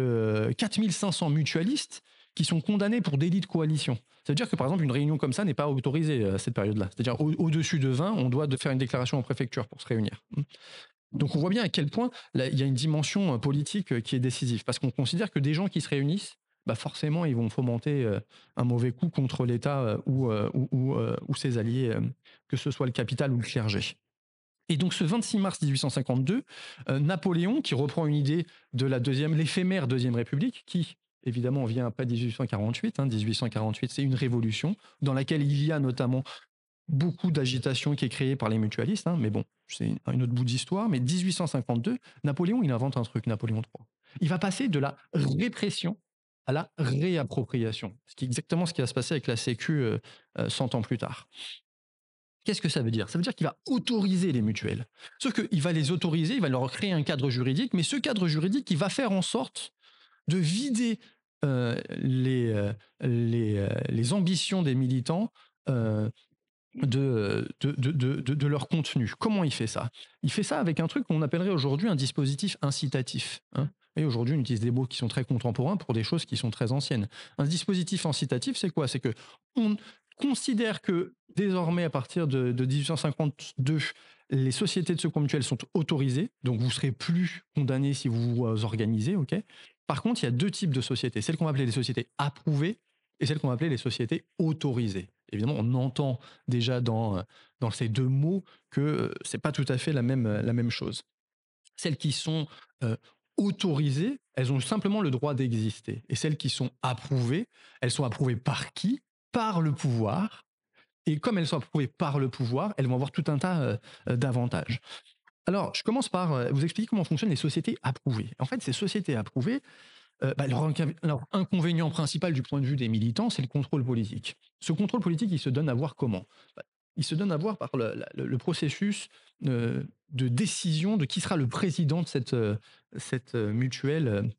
4500 euh, mutualistes qui sont condamnés pour délit de coalition. C'est-à-dire que, par exemple, une réunion comme ça n'est pas autorisée à cette période-là. C'est-à-dire, au-dessus de 20, on doit faire une déclaration en préfecture pour se réunir. Mmh. Donc, on voit bien à quel point il y a une dimension politique qui est décisive, parce qu'on considère que des gens qui se réunissent bah forcément, ils vont fomenter un mauvais coup contre l'État ou, ou, ses alliés, que ce soit le capital ou le clergé. Et donc ce 26 mars 1852, Napoléon, qui reprend une idée de la deuxième, l'éphémère deuxième République, qui évidemment vient après 1848. 1848, hein, c'est une révolution dans laquelle il y a notamment beaucoup d'agitation qui est créée par les mutualistes, hein, mais bon, c'est une autre bout d'histoire. Mais 1852, Napoléon, il invente un truc, Napoléon III. Il va passer de la répression à la réappropriation, ce qui est exactement ce qui va se passer avec la Sécu 100 euh, euh, ans plus tard. Qu'est-ce que ça veut dire Ça veut dire qu'il va autoriser les mutuelles. Sauf qu'il va les autoriser, il va leur créer un cadre juridique, mais ce cadre juridique, il va faire en sorte de vider euh, les, les, les, ambitions des militants de, de, leur contenu. Comment il fait ça Il fait ça avec un truc qu'on appellerait aujourd'hui un dispositif incitatif. Hein. Et aujourd'hui, on utilise des mots qui sont très contemporains pour des choses qui sont très anciennes. Un dispositif incitatif, c'est quoi C'est que on considère que désormais, à partir de, 1852, les sociétés de secours mutuels sont autorisées, donc vous serez plus condamné si vous vous organisez, ok Par contre, il y a deux types de sociétés, celles qu'on va appeler les sociétés approuvées et celles qu'on va appeler les sociétés autorisées. Évidemment, on entend déjà dans, dans ces deux mots que euh, c'est pas tout à fait la même, euh, la même chose. Celles qui sont euh, autorisées, elles ont simplement le droit d'exister. Et celles qui sont approuvées, elles sont approuvées par qui Par le pouvoir. Et comme elles sont approuvées par le pouvoir, elles vont avoir tout un tas euh, euh, d'avantages. Alors, je commence par euh, vous expliquer comment fonctionnent les sociétés approuvées. En fait, ces sociétés approuvées, bah, leur, inconvénient principal du point de vue des militants, c'est le contrôle politique. Ce contrôle politique, il se donne à voir comment bah, il se donne à voir par le, processus euh, de décision de qui sera le président de cette, euh, cette euh, mutuelle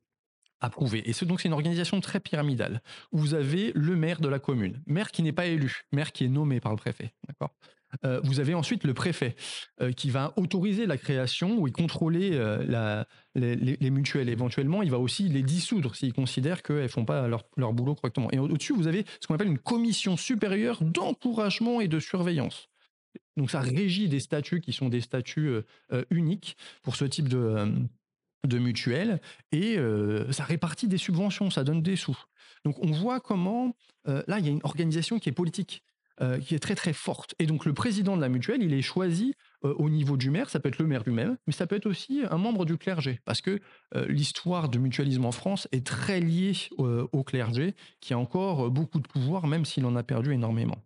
approuvée. Et c'est donc c'est une organisation très pyramidale vous avez le maire de la commune, maire qui n'est pas élu, maire qui est nommé par le préfet, d'accord. Euh, vous avez ensuite le préfet euh, qui va autoriser la création ou y contrôler euh, les, mutuelles. Éventuellement, il va aussi les dissoudre s'il considère qu'elles ne font pas leur, boulot correctement. Et au-dessus, vous avez ce qu'on appelle une commission supérieure d'encouragement et de surveillance. Donc ça régit des statuts qui sont des statuts uniques pour ce type de de mutuelles et ça répartit des subventions, ça donne des sous. Donc on voit comment, là, il y a une organisation qui est politique, euh, qui est très très forte. Et donc le président de la mutuelle, il est choisi euh, au niveau du maire, ça peut être le maire lui-même, mais ça peut être aussi un membre du clergé, parce que euh, l'histoire du mutualisme en France est très liée au clergé, qui a encore beaucoup de pouvoir, même s'il en a perdu énormément.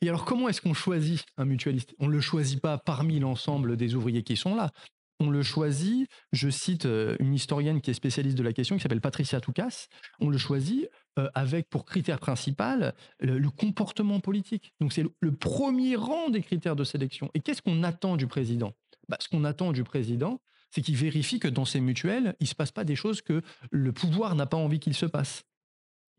Et alors comment est-ce qu'on choisit un mutualiste On ne le choisit pas parmi l'ensemble des ouvriers qui sont là. On le choisit, je cite une historienne qui est spécialiste de la question, qui s'appelle Patricia Toucas, on le choisit euh, avec pour critère principal le, comportement politique. Donc c'est le, premier rang des critères de sélection. Et qu'est-ce qu'on attend du président bah, Ce qu'on attend du président, c'est qu'il vérifie que dans ces mutuelles, il ne se passe pas des choses que le pouvoir n'a pas envie qu'il se passe.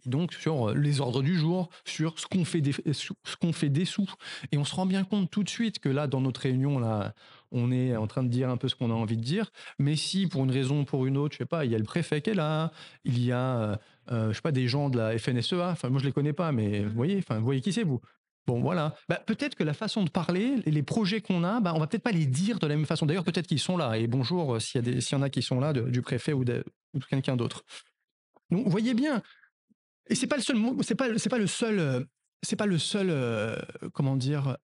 donc sur euh, les ordres du jour, sur ce qu'on fait des euh, ce qu'on fait des sous. Et on se rend bien compte tout de suite que là, dans notre réunion là, on est en train de dire un peu ce qu'on a envie de dire. Mais si pour une raison ou pour une autre, je sais pas, il y a le préfet qui est là, il y a je euh, je sais pas, des gens de la FNSEA. Enfin, moi, je les connais pas, mais mmh vous voyez, enfin, voyez qui c'est, vous. Bon, voilà. Bah, peut-être que la façon de parler, les projets qu'on a, bah, on va peut-être pas les dire de la même façon. D'ailleurs, peut-être qu'ils sont là. Et bonjour euh, s'il y, y, en a qui sont là, du préfet ou de, quelqu'un d'autre. Donc, vous voyez bien. Et c'est pas le seul, c'est pas, le seul, euh, c'est pas le seul, comment dire,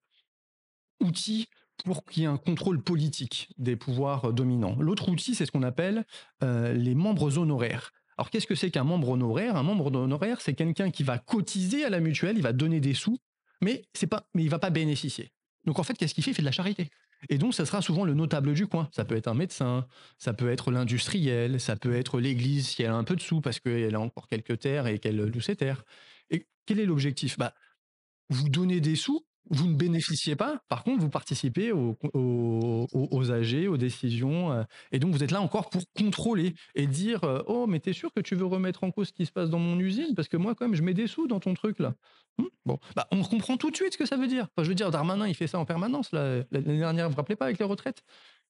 outil pour qu'il y ait un contrôle politique des pouvoirs dominants. L'autre outil, c'est ce qu'on appelle les membres honoraires. Alors qu'est-ce que c'est qu'un membre honoraire Un membre honoraire, c'est quelqu'un qui va cotiser à la mutuelle, il va donner des sous, mais c'est pas, mais il va pas bénéficier. Donc en fait, qu'est-ce qu'il fait Il fait de la charité. Et donc, ça sera souvent le notable du coin. Ça peut être un médecin, ça peut être l'industriel, ça peut être l'église si elle a un peu de sous parce qu'elle a encore quelques terres et qu'elle loue ses terres. Et quel est l'objectif bah, Vous donnez des sous vous ne bénéficiez pas. Par contre, vous participez aux, aux, aux AG, aux décisions. Euh, et donc, vous êtes là encore pour contrôler et dire euh, Oh, mais t'es sûr que tu veux remettre en cause ce qui se passe dans mon usine Parce que moi, quand même, je mets des sous dans ton truc, là. Hum? bon, bah, on comprend tout de suite ce que ça veut dire. je veux dire, Darmanin, il fait ça en permanence. L'année dernière, vous vous rappelez pas, avec les retraites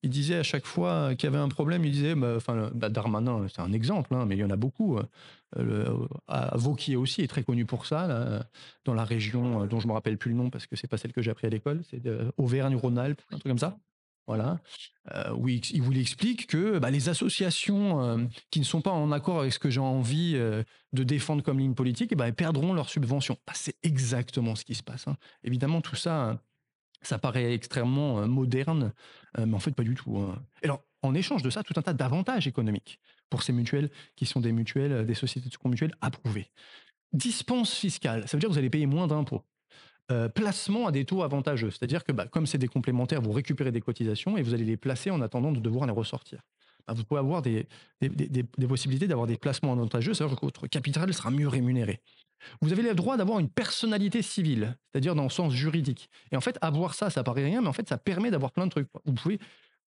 il disait à chaque fois qu'il y avait un problème, il disait, bah, enfin, bah, Darmanin, c'est un exemple, hein, mais il y en a beaucoup. Euh, Vauquier aussi est très connu pour ça, dans la région euh, dont je ne me rappelle plus le nom parce que c'est pas celle que j'ai appris à l'école, c'est euh, Auvergne-Rhône-Alpes, un truc comme ça. Voilà, euh, il, vous l'explique que bah, les associations qui ne sont pas en accord avec ce que j'ai envie de défendre comme ligne politique, eh ben, elles perdront leurs subventions. c'est exactement ce qui se passe. Hein. Évidemment, tout ça, ça paraît extrêmement moderne euh, mais en fait, pas du tout. Hein. alors, en échange de ça, tout un tas d'avantages économiques pour ces mutuelles qui sont des mutuelles, euh, des sociétés de secours mutuelles approuvées. Dispense fiscale, ça veut dire que vous allez payer moins d'impôts. Euh, placement à des taux avantageux, c'est-à-dire que bah, comme c'est des complémentaires, vous récupérez des cotisations et vous allez les placer en attendant de devoir les ressortir. Bah, vous pouvez avoir des, des, des possibilités d'avoir des placements avantageux, c'est-à-dire que votre capital sera mieux rémunéré. Vous avez le droit d'avoir une personnalité civile, c'est-à-dire dans le sens juridique. Et en fait, avoir ça, ça paraît rien, mais en fait, ça permet d'avoir plein de trucs. Vous pouvez,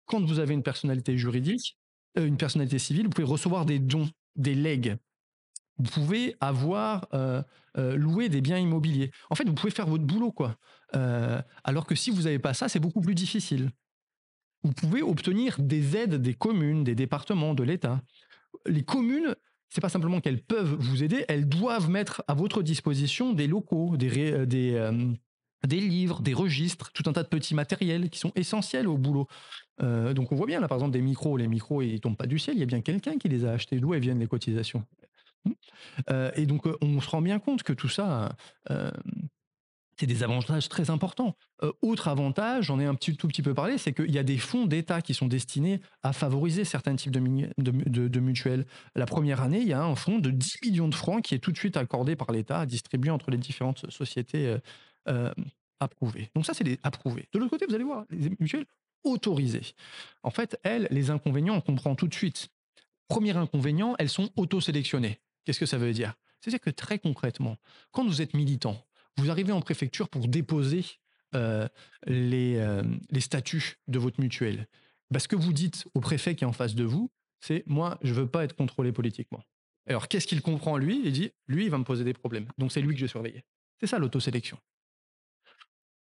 quand vous avez une personnalité juridique, euh, une personnalité civile, vous pouvez recevoir des dons, des legs. Vous pouvez avoir euh, euh loué des biens immobiliers. En fait, vous pouvez faire votre boulot, quoi. Euh, alors que si vous n'avez pas ça, c'est beaucoup plus difficile. Vous pouvez obtenir des aides des communes, des départements, de l'État. Les communes c'est pas simplement qu'elles peuvent vous aider, elles doivent mettre à votre disposition des locaux, des, euh, euh, des, livres, des registres, tout un tas de petits matériels qui sont essentiels au boulot. Euh, donc on voit bien là par exemple des micros, les micros ils tombent pas du ciel, il y a bien quelqu'un qui les a achetés, d'où elles viennent les cotisations. Hmm et donc on se rend bien compte que tout ça, c'est des avantages très importants. Euh, autre avantage, j'en ai un tout petit peu parlé, c'est qu'il y a des fonds d'État qui sont destinés à favoriser certains types de, mutuelles. La première année, il y a un fonds de 10 millions de francs qui est tout de suite accordé par l'État à distribuer entre les différentes sociétés euh, euh, approuvées. Donc ça, c'est les approuvées. De l'autre côté, vous allez voir, les mutuelles autorisées. En fait, elles, les inconvénients, on comprend tout de suite. Premier inconvénient, elles sont auto-sélectionnées. Qu'est-ce que ça veut dire C'est-à-dire que très concrètement, quand vous êtes militant, vous arrivez en préfecture pour déposer euh, euh, les, statuts de votre mutuelle. Bah, ce que vous dites au préfet qui est en face de vous, c'est moi, je ne veux pas être contrôlé politiquement. Alors qu'est-ce qu'il comprend lui Il dit lui, il va me poser des problèmes. Donc c'est lui que je vais surveiller. C'est ça l'autosélection.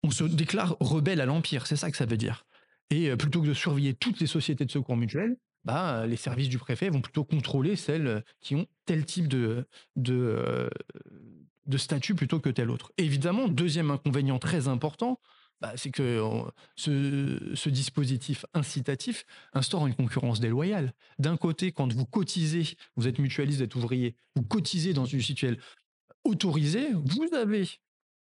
On se déclare rebelle à l'empire, c'est ça que ça veut dire. Et euh, plutôt que de surveiller toutes les sociétés de secours mutuels, bah, les services du préfet vont plutôt contrôler celles qui ont tel type de, de statut plutôt que tel autre. évidemment, deuxième inconvénient très important, bah, c'est que euh, ce, ce, dispositif incitatif instaure une concurrence déloyale. D'un côté, quand vous cotisez, vous êtes mutualiste, vous êtes ouvrier, vous cotisez dans une situation autorisée, vous avez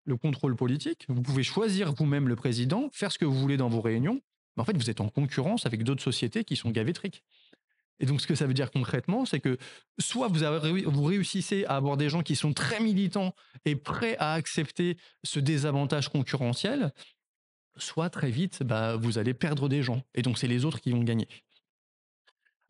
le contrôle politique, vous pouvez choisir vous-même le président, faire ce que vous voulez dans vos réunions, mais en fait, vous êtes en concurrence avec d'autres sociétés qui sont gavétriques. Et donc, ce que ça veut dire concrètement, c'est que soit vous, réussissez à avoir des gens qui sont très militants et prêts à accepter ce désavantage concurrentiel, soit très vite, bah, vous allez perdre des gens. Et donc, c'est les autres qui vont gagner.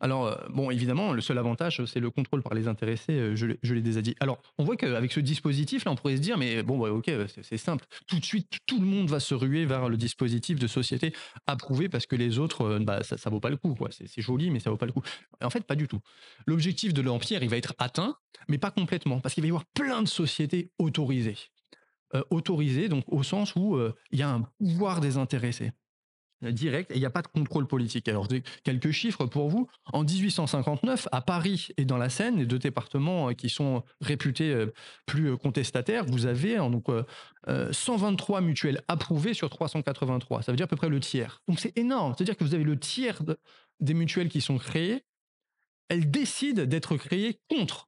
Alors, euh, bon, évidemment, le seul avantage, euh, c'est le contrôle par les intéressés, euh, je, l'ai déjà dit. Alors, on voit qu'avec ce dispositif-là, on pourrait se dire, mais bon, ok, c'est simple. Tout de suite, tout le monde va se ruer vers le dispositif de société approuvé parce que les autres, bah, ça, ne vaut pas le coup. C'est joli, mais ça vaut pas le coup. En fait, pas du tout. L'objectif de l'Empire, il va être atteint, mais pas complètement, parce qu'il va y avoir plein de sociétés autorisées. autorisées, donc au sens où il y a un pouvoir des intéressés direct et il n'y a pas de contrôle politique. Alors, quelques chiffres pour vous. En 1859, à Paris et dans la Seine, les deux départements euh, qui sont réputés euh, plus euh, contestataires, vous avez hein, donc, 123 mutuelles approuvées sur 383. Ça veut dire à peu près le tiers. Donc c'est énorme. C'est-à-dire que vous avez le tiers des mutuelles qui sont créées. Elles décident d'être créées contre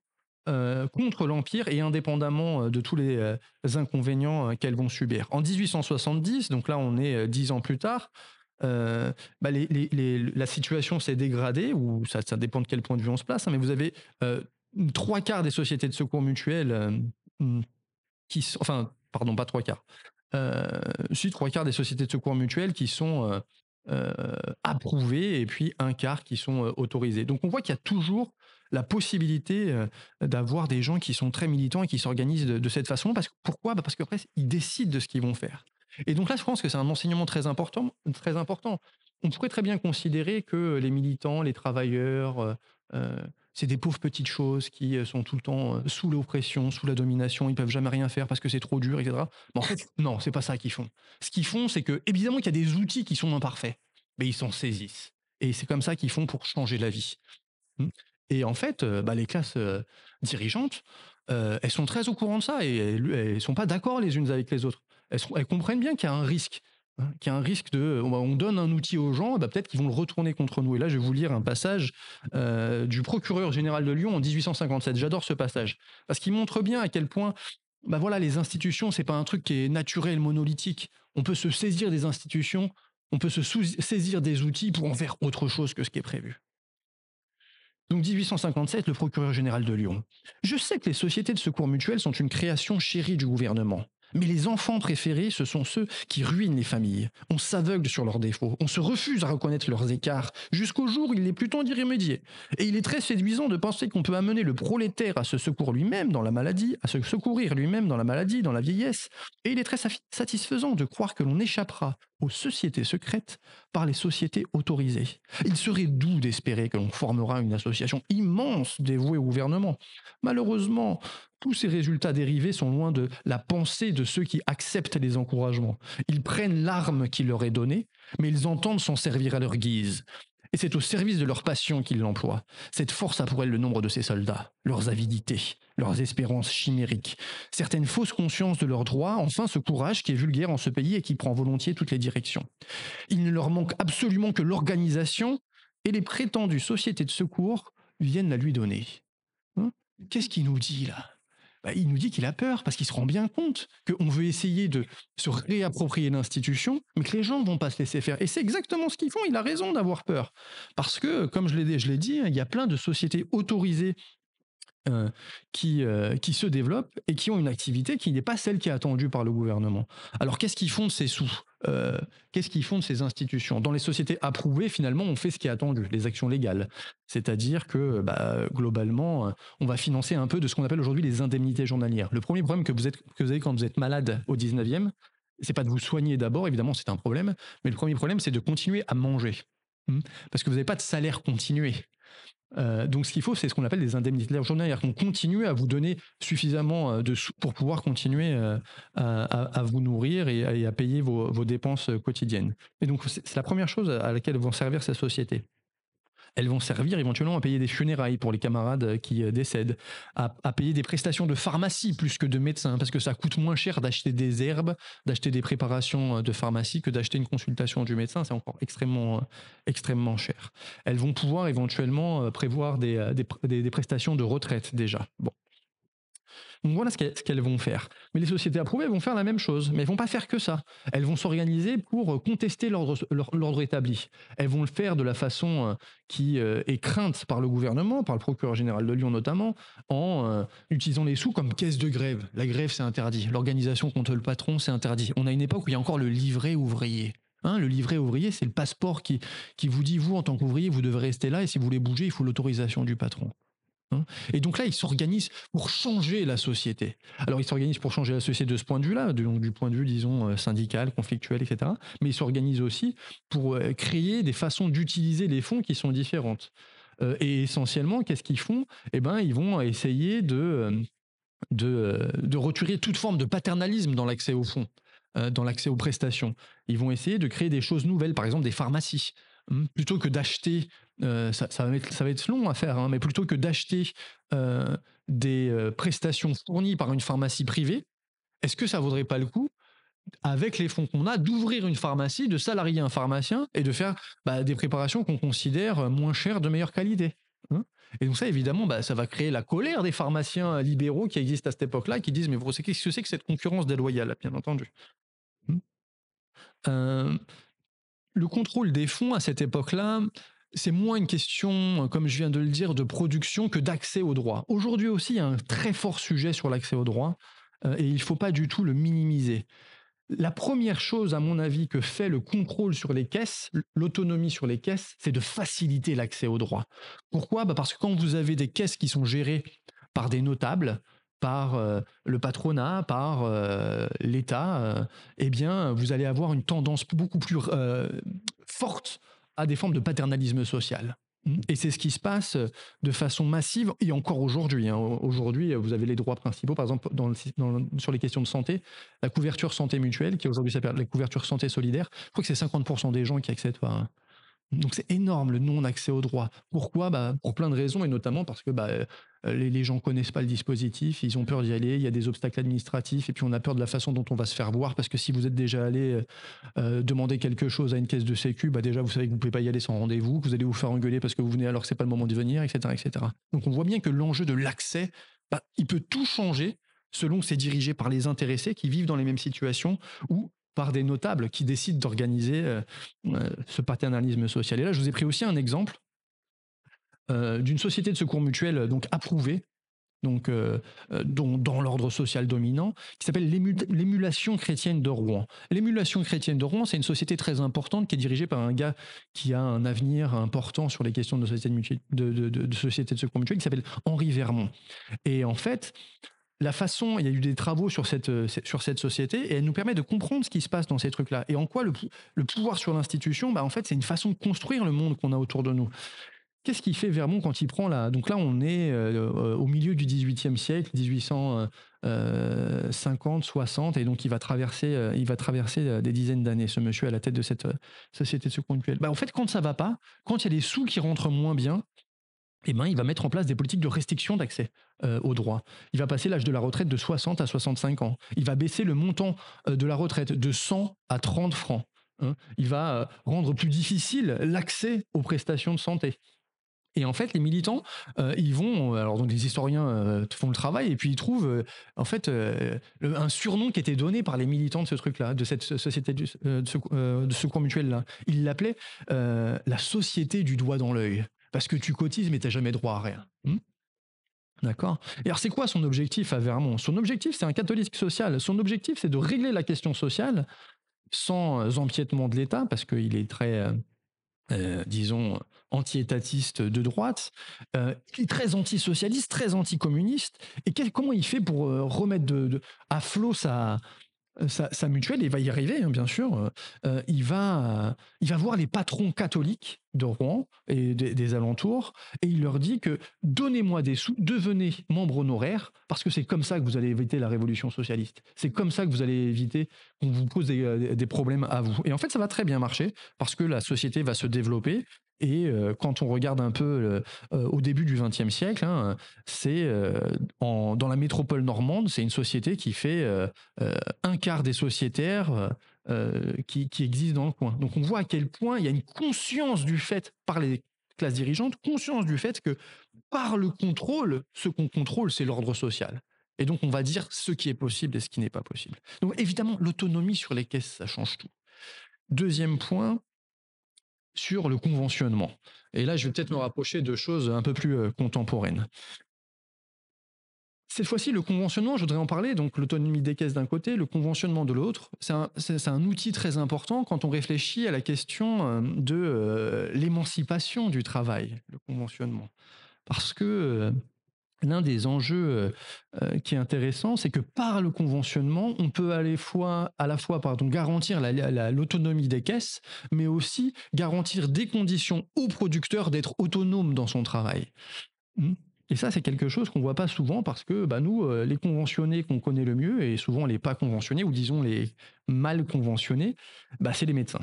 contre l'Empire et indépendamment de tous les inconvénients qu'elles vont subir. En 1870, donc là on est dix ans plus tard, euh, bah, la situation s'est dégradée, ou ça, dépend de quel point de vue on se place, hein, mais vous avez euh, trois quarts des sociétés de secours mutuels euh, mm, qui sont, enfin, pardon, pas trois quarts, si trois quarts des sociétés de secours mutuels qui sont approuvées et puis un quart qui sont autorisées. Donc on voit qu'il y a toujours la possibilité d'avoir des gens qui sont très militants et qui s'organisent de, cette façon. Parce, pourquoi bah, Parce qu'après, ils décident de ce qu'ils vont faire. Et donc là, je pense que c'est un enseignement très important, très important. On pourrait très bien considérer que les militants, les travailleurs, euh, euh, c'est des pauvres petites choses qui euh, sont tout le temps sous l'oppression, sous la domination, ils peuvent jamais rien faire parce que c'est trop dur, etc. Mais en fait, non, c'est pas ça qu'ils font. Ce qu'ils font, c'est que, évidemment, qu'il y a des outils qui sont imparfaits, mais ils s'en saisissent. Et c'est comme ça qu'ils font pour changer la vie. Mmh. Et en fait, bah, les classes dirigeantes, elles sont très au courant de ça et elles, elles sont pas d'accord les unes avec les autres elles, comprennent bien qu'il y a un risque. Hein, qu'il y a un risque de. On, donne un outil aux gens, bah, peut-être qu'ils vont le retourner contre nous. Et là, je vais vous lire un passage euh, du procureur général de Lyon en 1857. J'adore ce passage. Parce qu'il montre bien à quel point bah, voilà, les institutions, c'est pas un truc qui est naturel, monolithique. On peut se saisir des institutions, on peut se saisir des outils pour en faire autre chose que ce qui est prévu. Donc 1857, le procureur général de Lyon. Je sais que les sociétés de secours mutuels sont une création chérie du gouvernement. Mais les enfants préférés, ce sont ceux qui ruinent les familles. On s'aveugle sur leurs défauts, on se refuse à reconnaître leurs écarts, jusqu'au jour où il est plus temps d'y remédier. Et il est très séduisant de penser qu'on peut amener le prolétaire à se secourir lui-même dans la maladie, à se secourir lui-même dans la maladie, dans la vieillesse. Et il est très satisfaisant de croire que l'on échappera aux sociétés secrètes par les sociétés autorisées. Il serait doux d'espérer que l'on formera une association immense dévouée au gouvernement. Malheureusement, tous ces résultats dérivés sont loin de la pensée de ceux qui acceptent les encouragements. Ils prennent l'arme qui leur est donnée, mais ils entendent s'en servir à leur guise. Et c'est au service de leur passion qu'ils l'emploient. Cette force a pour elle le nombre de ces soldats, leurs avidités, leurs espérances chimériques, certaines fausses consciences de leurs droits, enfin ce courage qui est vulgaire en ce pays et qui prend volontiers toutes les directions. Il ne leur manque absolument que l'organisation et les prétendues sociétés de secours viennent la lui donner. Hein Qu'est-ce qu'il nous dit là bah, il nous dit qu'il a peur parce qu'il se rend bien compte qu'on veut essayer de se réapproprier l'institution, mais que les gens ne vont pas se laisser faire. Et c'est exactement ce qu'ils font. Il a raison d'avoir peur. Parce que, comme je l'ai dit, il y a plein de sociétés autorisées euh, qui, euh, qui se développent et qui ont une activité qui n'est pas celle qui est attendue par le gouvernement. Alors qu'est-ce qu'ils font de ces sous euh, qu'est-ce qu'ils font de ces institutions Dans les sociétés approuvées, finalement, on fait ce qui est attendu, les actions légales. C'est-à-dire que, bah, globalement, euh, on va financer un peu de ce qu'on appelle aujourd'hui les indemnités journalières. Le premier problème que vous, êtes, avez quand vous êtes malade au 19e, c'est pas de vous soigner d'abord, évidemment, c'est un problème, mais le premier problème, c'est de continuer à manger. Hmm Parce que vous n'avez pas de salaire continué. Euh, donc, ce qu'il faut, c'est ce qu'on appelle des indemnités journalières. On continue à vous donner suffisamment euh, de sous pour pouvoir continuer euh, à, vous nourrir et à, payer vos, vos, dépenses quotidiennes. Et donc, c'est la première chose à laquelle vont servir ces sociétés elles vont servir éventuellement à payer des funérailles pour les camarades qui euh, décèdent, à, payer des prestations de pharmacie plus que de médecins, parce que ça coûte moins cher d'acheter des herbes, d'acheter des préparations euh, de pharmacie que d'acheter une consultation du médecin, c'est encore extrêmement, euh, extrêmement cher. Elles vont pouvoir éventuellement prévoir des, des prestations de retraite déjà. Bon. Donc voilà ce qu'elles vont faire. Mais les sociétés approuvées vont faire la même chose, mais elles vont pas faire que ça. Elles vont s'organiser pour euh, contester l'ordre établi. Elles vont le faire de la façon euh, qui euh, est crainte par le gouvernement, par le procureur général de Lyon notamment, en utilisant les sous comme caisse de grève. La grève, c'est interdit. L'organisation contre le patron, c'est interdit. On a une époque où il y a encore le livret ouvrier. Hein, le livret ouvrier, c'est le passeport qui, qui vous dit, vous, en tant qu'ouvrier, vous devez rester là, et si vous voulez bouger, il faut l'autorisation du patron. Hein. Et donc là, ils s'organisent pour changer la société. Alors, ils s'organisent pour changer la société de ce point de vue-là, du point de vue, disons, euh, syndical, conflictuel, etc. Mais ils s'organisent aussi pour euh, créer des façons d'utiliser les fonds qui sont différentes. Euh, et essentiellement, qu'est-ce qu'ils font Eh bien, ils vont essayer de, de retirer toute forme de paternalisme dans l'accès aux fonds, dans l'accès aux prestations. Ils vont essayer de créer des choses nouvelles, par exemple des pharmacies hein, plutôt que d'acheter euh, ça, va être, ça, va être, long à faire, hein, mais plutôt que d'acheter euh, des euh, prestations fournies par une pharmacie privée, est-ce que ça vaudrait pas le coup avec les fonds qu'on a, d'ouvrir une pharmacie, de salarier un pharmacien et de faire bah, des préparations qu'on considère moins chères, de meilleure qualité. Hein et donc ça, évidemment, bah, ça va créer la colère des pharmaciens libéraux qui existent à cette époque-là, qui disent, mais vous savez, qu'est-ce que c'est que cette concurrence déloyale, bien entendu hein Le contrôle des fonds à cette époque-là, c'est moins une question, euh, comme je viens de le dire, de production que d'accès au droit. Aujourd'hui aussi, il y a un très fort sujet sur l'accès au droit euh, et il ne faut pas du tout le minimiser. La première chose, à mon avis, que fait le contrôle sur les caisses, l'autonomie sur les caisses, c'est de faciliter l'accès au droit. Pourquoi bah, Parce que quand vous avez des caisses qui sont gérées par des notables, par euh, le patronat, par l'État, eh bien, vous allez avoir une tendance beaucoup plus forte à des formes de paternalisme social. Hmm. Et c'est ce qui se passe euh, de façon massive et encore aujourd'hui. Hein. Aujourd'hui, euh, vous avez les droits principaux, par exemple, dans sur les questions de santé, la couverture santé mutuelle, qui aujourd'hui s'appelle la couverture santé solidaire. Je crois que c'est 50% des gens qui acceptent à, hein. Donc c'est énorme le non-accès au droit. Pourquoi bah, Pour plein de raisons, et notamment parce que bah, euh, les, gens gens connaissent pas le dispositif, ils ont peur d'y aller, il y a des obstacles administratifs, et puis on a peur de la façon dont on va se faire voir, parce que si vous êtes déjà allé euh, euh, demander quelque chose à une caisse de sécu, bah déjà vous savez que vous pouvez pas y aller sans rendez-vous, que vous allez vous faire engueuler parce que vous venez alors que n'est pas le moment de venir, etc., etc. Donc on voit bien que l'enjeu de l'accès, bah, il peut tout changer selon que c'est dirigé par les intéressés qui vivent dans les mêmes situations ou par des notables qui décident d'organiser euh, ce paternalisme social. Et là, je vous ai pris aussi un exemple euh, d'une société de secours mutuel euh, donc approuvée, donc dans l'ordre social dominant, qui s'appelle l'émulation chrétienne de Rouen. L'émulation chrétienne de Rouen, c'est une société très importante qui est dirigée par un gars qui a un avenir important sur les questions de société de, société de secours mutuel, qui s'appelle Henri Vermont. Et en fait, la façon, il y a eu des travaux sur cette, euh, sur cette société, et elle nous permet de comprendre ce qui se passe dans ces trucs-là. Et en quoi le, pouvoir sur l'institution, bah, en fait, c'est une façon de construire le monde qu'on a autour de nous. Qu'est-ce qu'il fait Vermont quand il prend la... Donc là, on est euh, euh, au milieu du XVIIIe siècle, 1850, 60, et donc il va traverser, il va traverser des dizaines d'années, ce monsieur à la tête de cette société de seconde bah, en fait, quand ça va pas, quand il y a des sous qui rentrent moins bien, eh ben, il va mettre en place des politiques de restriction d'accès euh, aux droits. Il va passer l'âge de la retraite de 60 à 65 ans. Il va baisser le montant euh, de la retraite de 100 à 30 francs. Hein. Il va euh, rendre plus difficile l'accès aux prestations de santé. Et en fait, les militants, ils vont, alors donc les historiens font le travail et puis ils trouvent en fait un surnom qui était donné par les militants de ce truc-là, de cette société de, de secours mutuel là. Ils l'appelaient la société du doigt dans l'œil parce que tu cotises, mais tu n'as jamais droit à rien. Hmm D'accord Et alors, c'est quoi son objectif à Vermont Son objectif, c'est un catholique social. Son objectif, c'est de régler la question sociale sans euh, empiètement de l'État, parce qu'il est très, euh, euh, disons, anti-étatiste de droite, euh, il est très antisocialiste, très anticommuniste. Et comment il fait pour remettre de, à flot sa, euh, sa, mutuelle, il va y arriver, hein, bien sûr. Euh, il, va, il va voir les patrons catholiques de Rouen et des, alentours, et il leur dit que donnez-moi des sous, devenez membre honoraire, parce que c'est comme ça que vous allez éviter la révolution socialiste. C'est comme ça que vous allez éviter qu'on vous pose des, euh, des problèmes à vous. Et en fait, ça va très bien marcher, parce que la société va se développer, et euh, quand on regarde un peu euh, au début du XXe siècle, hein, c'est euh, dans la métropole normande, c'est une société qui fait un quart des sociétaires qui, qui existent dans le coin. Donc on voit à quel point il y a une conscience du fait par les classes dirigeantes, conscience du fait que par le contrôle, ce qu'on contrôle, c'est l'ordre social. Et donc, on va dire ce qui est possible et ce qui n'est pas possible. Donc, évidemment, l'autonomie sur les caisses, ça change tout. Deuxième point, sur le conventionnement. Et là, je vais peut-être me rapprocher de choses un peu plus euh, contemporaines. Cette fois-ci, le conventionnement, je voudrais en parler, donc l'autonomie des caisses d'un côté, le conventionnement de l'autre, c'est un, outil très important quand on réfléchit à la question euh, de euh, l'émancipation du travail, le conventionnement. Parce que L'un des enjeux euh, euh, qui est intéressant, c'est que par le conventionnement, on peut à la fois, garantir l'autonomie des caisses, mais aussi garantir des conditions aux producteurs d'être autonomes dans son travail. Hmm. Et ça, c'est quelque chose qu'on ne voit pas souvent parce que bah, nous, euh, les conventionnés qu'on connaît le mieux, et souvent les pas conventionnés, ou disons les mal conventionnés, bah, c'est les médecins.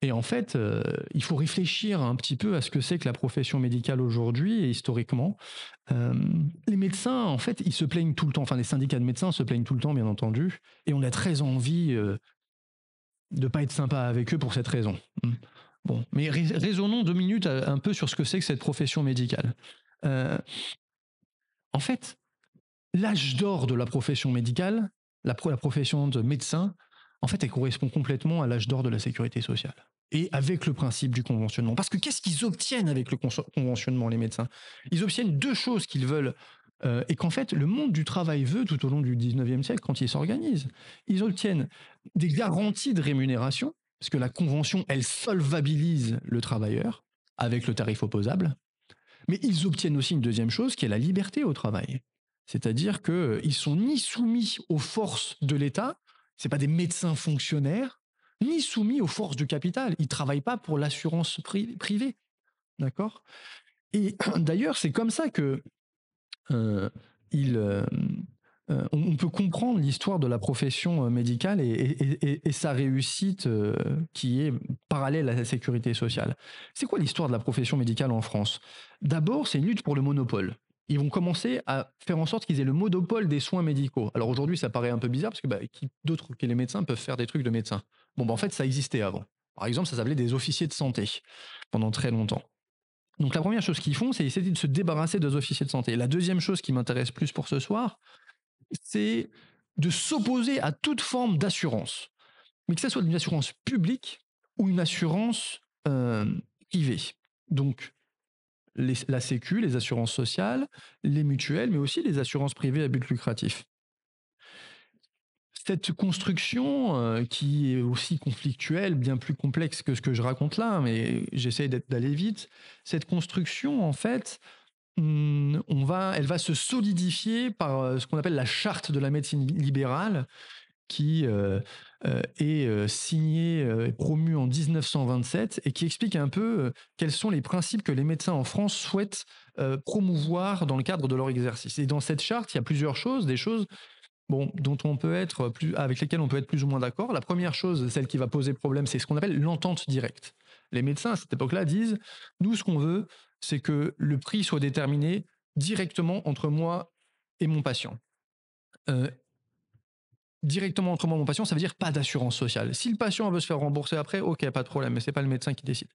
Et en fait, euh, il faut réfléchir un petit peu à ce que c'est que la profession médicale aujourd'hui et historiquement. Euh, les médecins, en fait, ils se plaignent tout le temps. Enfin, les syndicats de médecins se plaignent tout le temps, bien entendu. Et on a très envie de euh, de pas être sympa avec eux pour cette raison. Hum. Bon, mais raisonnons deux minutes un peu sur ce que c'est que cette profession médicale. en fait, l'âge d'or de la profession médicale, la profession de médecin, en fait, elle correspond complètement à l'âge d'or de la sécurité sociale. Et avec le principe du conventionnement. Parce que qu'est-ce qu'ils obtiennent avec le conventionnement, les médecins Ils obtiennent deux choses qu'ils veulent euh, et qu'en fait, le monde du travail veut tout au long du 19e siècle, quand il s'organise. ils obtiennent des garanties de rémunération, parce que la Convention, elle solvabilise le travailleur avec le tarif opposable, mais ils obtiennent aussi une deuxième chose qui est la liberté au travail. C'est-à-dire qu'ils sont ni soumis aux forces de l'État, c'est pas des médecins fonctionnaires, ni soumis aux forces du capital. Ils travaillent pas pour l'assurance privée. D'accord Et d'ailleurs, c'est comme ça que euh, euh, euh, on peut comprendre l'histoire de la profession médicale et, sa réussite qui est parallèle à la sécurité sociale. C'est quoi l'histoire de la profession médicale en France D'abord, c'est une lutte pour le monopole ils vont commencer à faire en sorte qu'ils aient le monopole des soins médicaux. Alors aujourd'hui, ça paraît un peu bizarre parce que bah, d'autres que les médecins peuvent faire des trucs de médecins Bon, bah, en fait, ça existait avant. Par exemple, ça s'appelait des officiers de santé pendant très longtemps. Donc la première chose qu'ils font, c'est essayer de se débarrasser des officiers de santé. La deuxième chose qui m'intéresse plus pour ce soir, c'est de s'opposer à toute forme d'assurance. Mais que ce soit une assurance publique ou une assurance euh, privée. Donc, la Sécu, les assurances sociales, les mutuelles, mais aussi les assurances privées à but lucratif. Cette construction, euh, qui est aussi conflictuelle, bien plus complexe que ce que je raconte là, mais j'essaie d'aller vite, cette construction, en fait, mm, on va, elle va se solidifier par euh, ce qu'on appelle la charte de la médecine libérale, qui euh, euh, est euh, signé euh, et promu en 1927 et qui explique un peu quels sont les principes que les médecins en France souhaitent promouvoir dans le cadre de leur exercice. Et dans cette charte, il y a plusieurs choses, des choses bon, dont on peut être plus, avec lesquelles on peut être plus ou moins d'accord. La première chose, celle qui va poser problème, c'est ce qu'on appelle l'entente directe. Les médecins à cette époque-là disent nous, ce qu'on veut, c'est que le prix soit déterminé directement entre moi et mon patient directement entre moi et mon patient, ça veut dire pas d'assurance sociale. Si le patient veut se faire rembourser après, ok, pas de problème, mais c'est pas le médecin qui décide.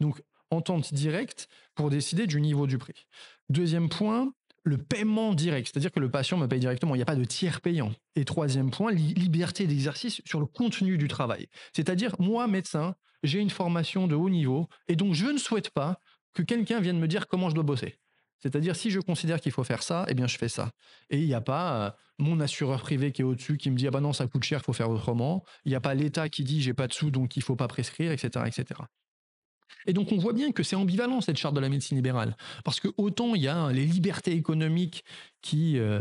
Donc, entente directe pour décider du niveau du prix. Deuxième point, le paiement direct, c'est-à-dire que le patient me paye directement, il n'y a pas de tiers payant. Et troisième point, liberté d'exercice sur le contenu du travail. C'est-à-dire, moi, médecin, j'ai une formation de haut niveau, et donc je ne souhaite pas que quelqu'un vienne me dire comment je dois bosser. C'est-à-dire, si je considère qu'il faut faire ça, eh bien, je fais ça. Et il n'y a pas euh, mon assureur privé qui est au-dessus qui me dit, ah bah non, ça coûte cher, il faut faire autrement. Il n'y a pas l'État qui dit, j'ai pas de sous, donc il faut pas prescrire, etc., etc. Et donc on voit bien que c'est ambivalent cette charte de la médecine libérale, parce que autant il y a les libertés économiques qui euh,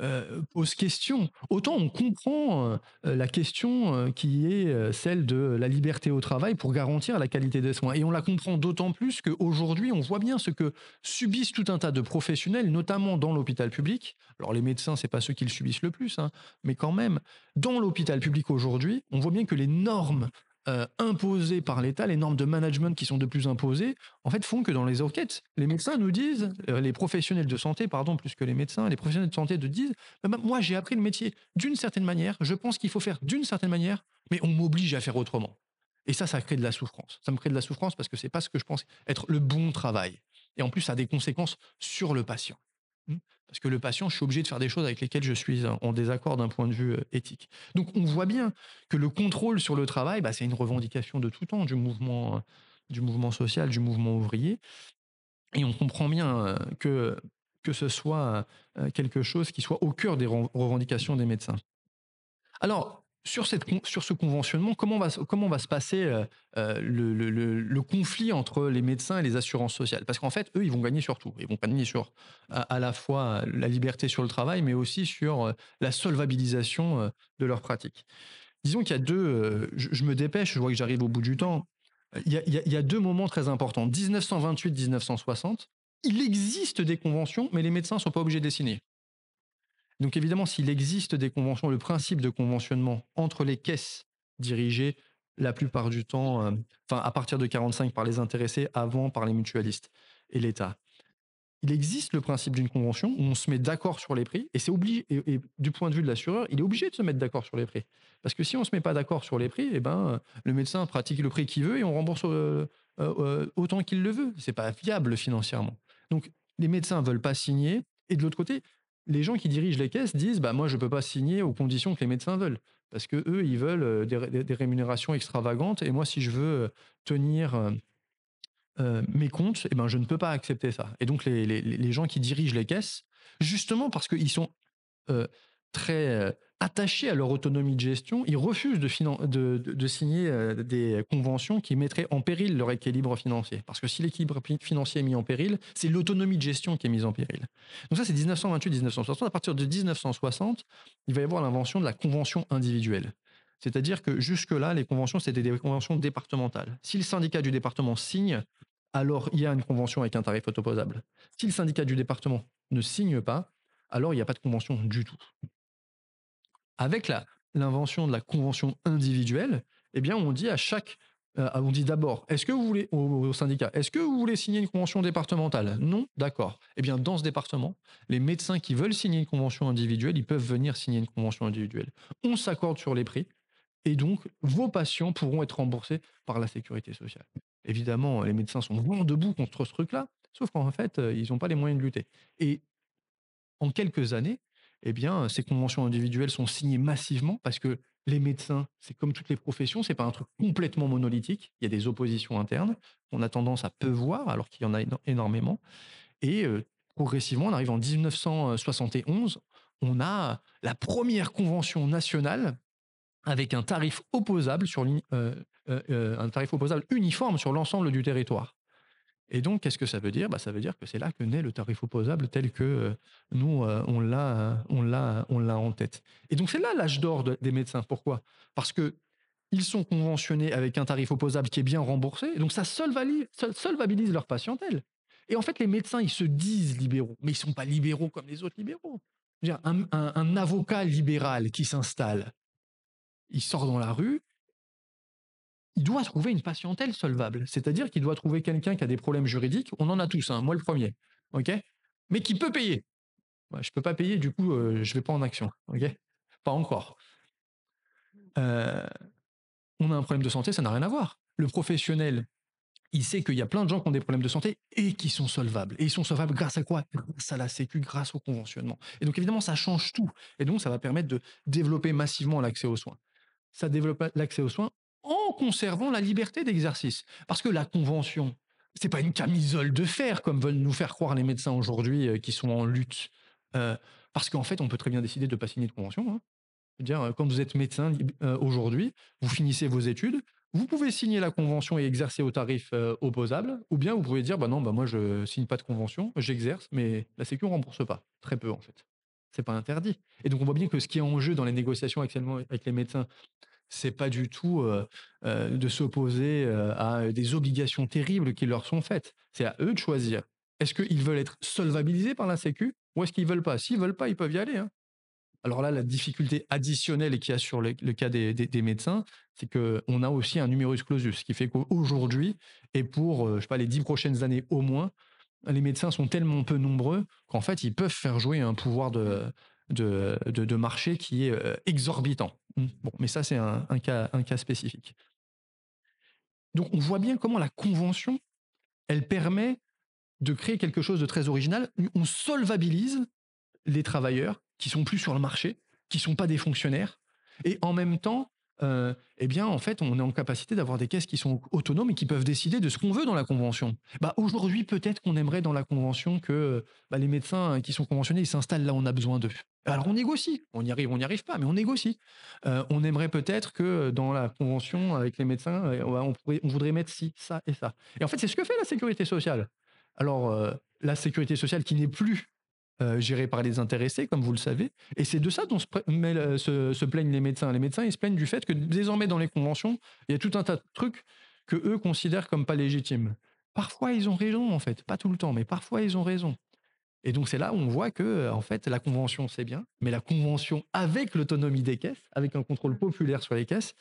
euh, pose question. Autant on comprend euh, euh, la question qui est celle de la liberté au travail pour garantir la qualité des soins. Et on la comprend d'autant plus qu'aujourd'hui, on voit bien ce que subissent tout un tas de professionnels, notamment dans l'hôpital public. Alors les médecins, ce n'est pas ceux qui le subissent le plus, hein, mais quand même, dans l'hôpital public aujourd'hui, on voit bien que les normes euh, imposées par l'État, les normes de management qui sont de plus imposées, en fait, font que dans les enquêtes, les médecins nous disent, euh, les professionnels de santé, pardon, plus que les médecins, les professionnels de santé nous disent, bah, bah, moi, j'ai appris le métier d'une certaine manière, je pense qu'il faut faire d'une certaine manière, mais on m'oblige à faire autrement. Et ça, ça crée de la souffrance. Ça me crée de la souffrance parce que c'est pas ce que je pense être le bon travail. Et en plus, ça a des conséquences sur le patient. Mmh. Parce que le patient, je suis obligé de faire des choses avec lesquelles je suis en désaccord d'un point de vue éthique. Donc on voit bien que le contrôle sur le travail, bah, c'est une revendication de tout temps du mouvement, du mouvement social, du mouvement ouvrier. Et on comprend bien que, que ce soit quelque chose qui soit au cœur des revendications des médecins. Alors, sur, cette, sur ce conventionnement, comment va, comment va se passer euh, euh, le, conflit entre les médecins et les assurances sociales Parce qu'en fait, eux, ils vont gagner sur tout. Ils vont gagner sur à, la fois euh, la liberté sur le travail, mais aussi sur la solvabilisation de leurs pratiques. Disons qu'il y a deux. Je, me dépêche, je vois que j'arrive au bout du temps. Il y, a, deux moments très importants. 1928-1960, il existe des conventions, mais les médecins ne sont pas obligés de les signer. Donc évidemment, s'il existe des conventions, le principe de conventionnement entre les caisses dirigées la plupart du temps, euh, enfin à partir de 45 par les intéressés, avant par les mutualistes et l'État. Il existe le principe d'une convention où on se met d'accord sur les prix et c'est obligé. Et, du point de vue de l'assureur, il est obligé de se mettre d'accord sur les prix parce que si on se met pas d'accord sur les prix, eh ben le médecin pratique le prix qu'il veut et on rembourse euh, euh, autant qu'il le veut. C'est pas viable financièrement. Donc les médecins veulent pas signer et de l'autre côté, les gens qui dirigent les caisses disent bah moi je peux pas signer aux conditions que les médecins veulent parce que eux ils veulent des, rémunérations extravagantes et moi si je veux tenir mes comptes eh ben je ne peux pas accepter ça et donc les, les, gens qui dirigent les caisses justement parce qu'ils sont très attachés à leur autonomie de gestion, ils refusent de, de, signer euh, des conventions qui mettraient en péril leur équilibre financier. Parce que si l'équilibre financier est mis en péril, c'est l'autonomie de gestion qui est mise en péril. Donc ça, c'est 1928-1960. À partir de 1960, il va y avoir l'invention de la convention individuelle. C'est-à-dire que jusque-là, les conventions, c'était des conventions départementales. Si le syndicat du département signe, alors il y a une convention avec un tarif autoposable. Si le syndicat du département ne signe pas, alors il n'y a pas de convention du tout. Avec l'invention de la convention individuelle, eh bien, on dit à chaque euh, on dit d'abord, est-ce que vous voulez, au, syndicat, est-ce que vous voulez signer une convention départementale Non D'accord. Eh bien, dans ce département, les médecins qui veulent signer une convention individuelle, ils peuvent venir signer une convention individuelle. On s'accorde sur les prix, et donc vos patients pourront être remboursés par la sécurité sociale. Évidemment, les médecins sont vraiment debout contre ce truc-là, sauf qu'en fait, euh, ils n'ont pas les moyens de lutter. Et en quelques années, eh bien, ces conventions individuelles sont signées massivement parce que les médecins, c'est comme toutes les professions, c'est pas un truc complètement monolithique. Il y a des oppositions internes. On a tendance à peu voir, alors qu'il y en a énormément. Et euh, progressivement, on arrive en 1971, on a la première convention nationale avec un tarif opposable sur euh, euh, un tarif opposable uniforme sur l'ensemble du territoire. Et donc, qu'est-ce que ça veut dire bah, Ça veut dire que c'est là que naît le tarif opposable tel que euh, nous, euh, on l'a on l'a, on l'a en tête. Et donc, c'est là l'âge d'or des médecins. Pourquoi Parce que ils sont conventionnés avec un tarif opposable qui est bien remboursé, donc ça solvabilise, leur patientèle. Et en fait, les médecins, ils se disent libéraux, mais ils ne sont pas libéraux comme les autres libéraux. un avocat libéral qui s'installe, il sort dans la rue, il doit trouver une patientèle solvable. C'est-à-dire qu'il doit trouver quelqu'un qui a des problèmes juridiques. On en a tous, hein, moi le premier. ok Mais qui peut payer. je ne peux pas payer, du coup, euh, je ne vais pas en action. ok pas encore. Euh, on a un problème de santé, ça n'a rien à voir. Le professionnel, il sait qu'il y a plein de gens qui ont des problèmes de santé et qui sont solvables. Et ils sont solvables grâce à quoi Grâce à la Sécu, grâce au conventionnement. Et donc, évidemment, ça change tout. Et donc, ça va permettre de développer massivement l'accès aux soins ça développe l'accès aux soins en conservant la liberté d'exercice. Parce que la convention, c'est pas une camisole de fer comme veulent nous faire croire les médecins aujourd'hui euh, qui sont en lutte. Euh, parce qu'en fait, on peut très bien décider de ne pas signer de convention. Hein. Dire, quand euh, vous êtes médecin aujourd'hui, vous finissez vos études, vous pouvez signer la convention et exercer au tarif opposable, ou bien vous pouvez dire, bah non, bah moi je signe pas de convention, j'exerce, mais la Sécurité ne rembourse pas. Très peu en fait. C'est pas interdit. Et donc on voit bien que ce qui est en jeu dans les négociations actuellement avec les médecins, c'est pas du tout de s'opposer à des obligations terribles qui leur sont faites. C'est à eux de choisir. Est-ce qu'ils veulent être solvabilisés par la Sécu ou est-ce qu'ils veulent pas S'ils veulent pas, ils peuvent y aller. Hein. Alors là, la difficulté additionnelle qu'il y a sur le, cas des, médecins, c'est qu'on a aussi un numerus clausus, ce qui fait qu'aujourd'hui, et pour je sais pas, les dix prochaines années au moins, les médecins sont tellement peu nombreux qu'en fait, ils peuvent faire jouer un pouvoir de marché qui est exorbitant. Mmh. Bon, mais ça, c'est un, cas, cas spécifique. Donc, on voit bien comment la convention, elle permet de créer quelque chose de très original. On solvabilise les travailleurs qui sont plus sur le marché, qui ne sont pas des fonctionnaires, et en même temps, euh, eh bien, en fait, on est en capacité d'avoir des caisses qui sont autonomes et qui peuvent décider de ce qu'on veut dans la convention. Bah, aujourd'hui, peut-être qu'on aimerait dans la convention que euh, bah, les médecins qui sont conventionnés, s'installent là où on a besoin d'eux. Alors, on négocie. On y arrive, on n'y arrive pas, mais on négocie. Euh, on aimerait peut-être que dans la convention avec les médecins, on, voudrait mettre ci, ça et ça. Et en fait, c'est ce que fait la sécurité sociale. Alors, la sécurité sociale qui n'est plus euh, géré par les intéressés, comme vous le savez. Et c'est de ça dont se, plaignent les médecins. Les médecins, ils se plaignent du fait que désormais, dans les conventions, il y a tout un tas de trucs que eux considèrent comme pas légitimes. Parfois, ils ont raison, en fait. Pas tout le temps, mais parfois, ils ont raison. Et donc, c'est là où on voit que, euh, en fait, la convention, c'est bien, mais la convention avec l'autonomie des caisses, avec un contrôle populaire sur les caisses,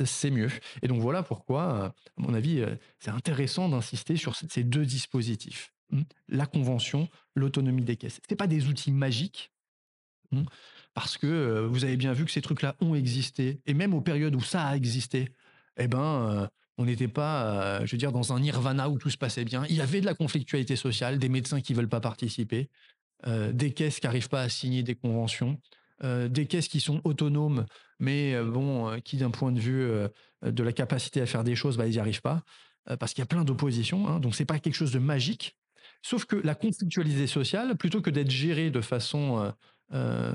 euh, c'est mieux. Et donc, voilà pourquoi, à mon avis, c'est intéressant d'insister sur ces deux dispositifs. Hum, la convention, l'autonomie des caisses. Ce pas des outils magiques, hum, parce que euh, vous avez bien vu que ces trucs-là ont existé, et même aux périodes où ça a existé, eh ben, euh, on n'était pas, euh, je veux dire, dans un nirvana où tout se passait bien. Il y avait de la conflictualité sociale, des médecins qui ne veulent pas participer, des caisses qui n'arrivent pas à signer des conventions, des caisses qui sont autonomes, mais bon, qui d'un point de vue de la capacité à faire des choses, bah, ils n'y arrivent pas, parce qu'il y a plein d'oppositions. Hein. Donc, donc n'est pas quelque chose de magique, Sauf que la conflictualité sociale, plutôt que d'être gérée de façon, euh, euh,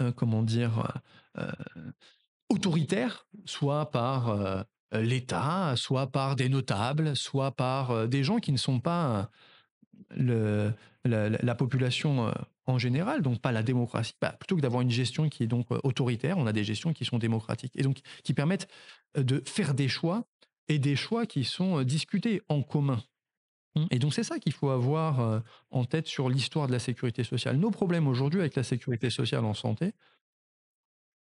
euh, comment dire, autoritaire, soit par l'État, soit par des notables, soit par des gens qui ne sont pas la, population en général, donc pas la démocratie, bah, plutôt que d'avoir une gestion qui est donc autoritaire, on a des gestions qui sont démocratiques et donc qui permettent de faire des choix et des choix qui sont discutés en commun. Mmh. Et donc c'est ça qu'il faut avoir euh, en tête sur l'histoire de la sécurité sociale. Nos problèmes aujourd'hui avec la sécurité sociale en santé,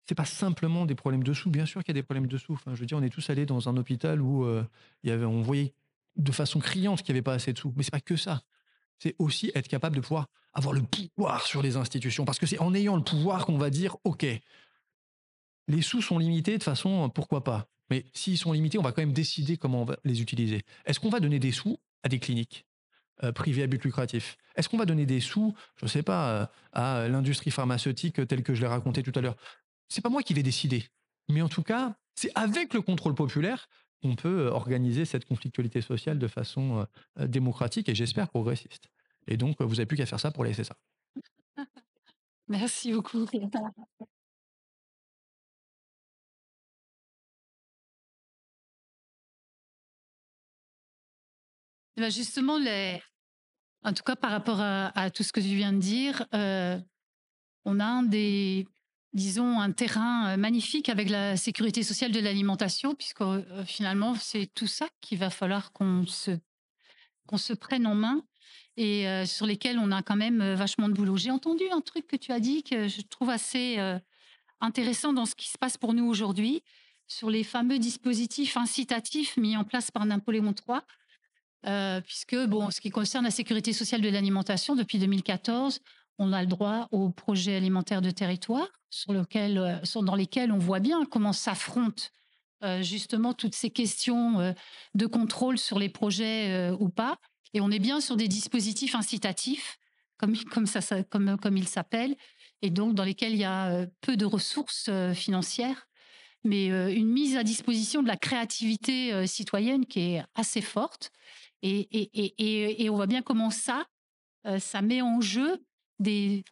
c'est pas simplement des problèmes de sous. Bien sûr qu'il y a des problèmes de sous. Enfin, je veux dire, on est tous allés dans un hôpital où euh, on voyait de façon criante qu'il n'y avait pas assez de sous. Mais c'est pas que ça. C'est aussi être capable de pouvoir avoir le pouvoir sur les institutions. Parce que c'est en ayant le pouvoir qu'on va dire, OK, les sous sont limités de façon, pourquoi pas. Mais s'ils sont limités, on va quand même décider comment on va les utiliser. Est-ce qu'on va donner des sous à des cliniques euh, privées à but lucratif Est-ce qu'on va donner des sous, je ne sais pas, euh, à l'industrie pharmaceutique euh, telle que je l'ai raconté tout à l'heure C'est pas moi qui l'ai décidé. Mais en tout cas, c'est avec le contrôle populaire qu'on peut organiser cette conflictualité sociale de façon démocratique et j'espère progressiste. Et donc, vous n'avez plus qu'à faire ça pour laisser ça. Merci beaucoup. Bah, justement, en tout cas par rapport à, tout ce que tu viens de dire, euh, on a un des, disons, un terrain euh, magnifique avec la sécurité sociale de l'alimentation, puisque euh, finalement, c'est tout ça qu'il va falloir qu'on se, qu'on se prenne en main et sur lesquels on a quand même vachement de boulot. J'ai entendu un truc que tu as dit que je trouve assez intéressant dans ce qui se passe pour nous aujourd'hui sur les fameux dispositifs incitatifs mis en place par Napoléon III euh, puisque, bon, ce qui concerne la sécurité sociale de l'alimentation, depuis 2014, on a le droit aux projets alimentaires de territoire, sur lequel, euh, dans lesquels on voit bien comment s'affrontent euh, justement toutes ces questions de contrôle sur les projets ou pas. Et on est bien sur des dispositifs incitatifs, comme, comme, ça, comme, comme ils s'appellent, et donc dans lesquels il y a peu de ressources financières, mais une mise à disposition de la créativité citoyenne qui est assez forte. Et, on voit bien comment ça, euh, ça met en jeu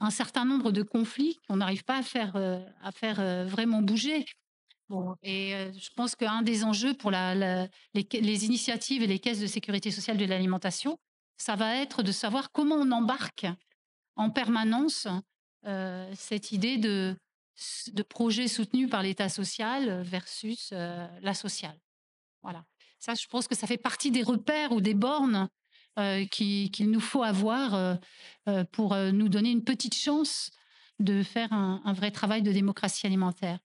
un certain nombre de conflits qu'on n'arrive pas à faire, euh, à faire euh, vraiment bouger. Bon, et je pense qu'un des enjeux pour les, initiatives et les caisses de sécurité sociale de l'alimentation, ça va être de savoir comment on embarque en permanence cette idée de, de projet soutenu par l'État social versus la sociale. Voilà. Ça, je pense que ça fait partie des repères ou des bornes euh, qu'il nous faut avoir euh, euh, pour nous donner une petite chance de faire un, vrai travail de démocratie alimentaire.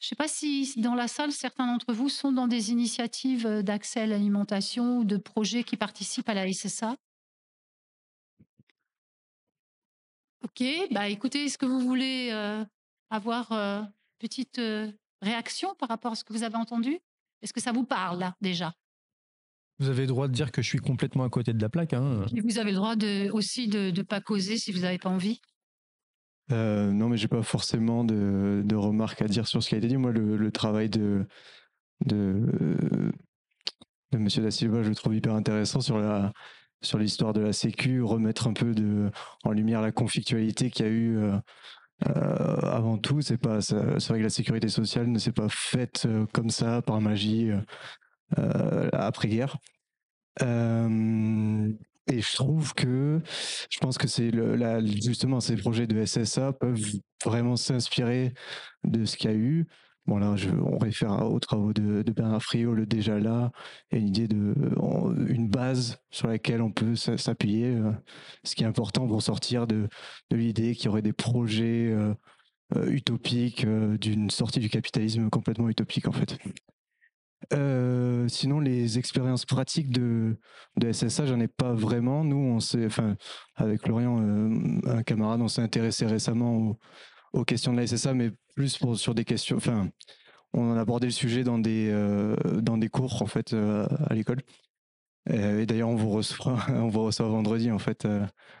Je ne sais pas si dans la salle, certains d'entre vous sont dans des initiatives d'accès à l'alimentation ou de projets qui participent à la SSA. Ok, bah écoutez, est-ce que vous voulez avoir une petite réaction par rapport à ce que vous avez entendu est-ce que ça vous parle là déjà vous avez le droit de dire que je suis complètement à côté de la plaque. Hein. Et vous avez le droit de, aussi de ne pas causer si vous n'avez pas envie. Euh, non, mais j'ai pas forcément de, remarques à dire sur ce qui a été dit. Moi, le, travail de, de, Monsieur Da Silva, je le trouve hyper intéressant sur la sur l'histoire de la Sécu, remettre un peu de, en lumière la conflictualité qu'il y a eu euh, euh, avant tout, c'est pas c'est vrai que la sécurité sociale ne s'est pas faite euh, comme ça par magie euh, après guerre. Et je trouve que je pense que c'est justement ces projets de SSA peuvent vraiment s'inspirer de ce qu'il y a eu on réfère aux travaux de, Bernard Friot, le déjà là, et idée de une base sur laquelle on peut s'appuyer, euh, ce qui est important pour sortir de, l'idée qu'il y aurait des projets euh, euh, utopiques, d'une sortie du capitalisme complètement utopique en fait. sinon, les expériences pratiques de, de SSA, j'en ai pas vraiment. Nous, on s'est, enfin, avec Lorient, un camarade, on s'est intéressé récemment au aux questions de la SSA, mais plus pour, sur des questions. Enfin, on a abordé le sujet dans des, euh, dans des cours en fait euh, à l'école. Euh, et, d'ailleurs, on vous recevra on vous reçoit vendredi en fait.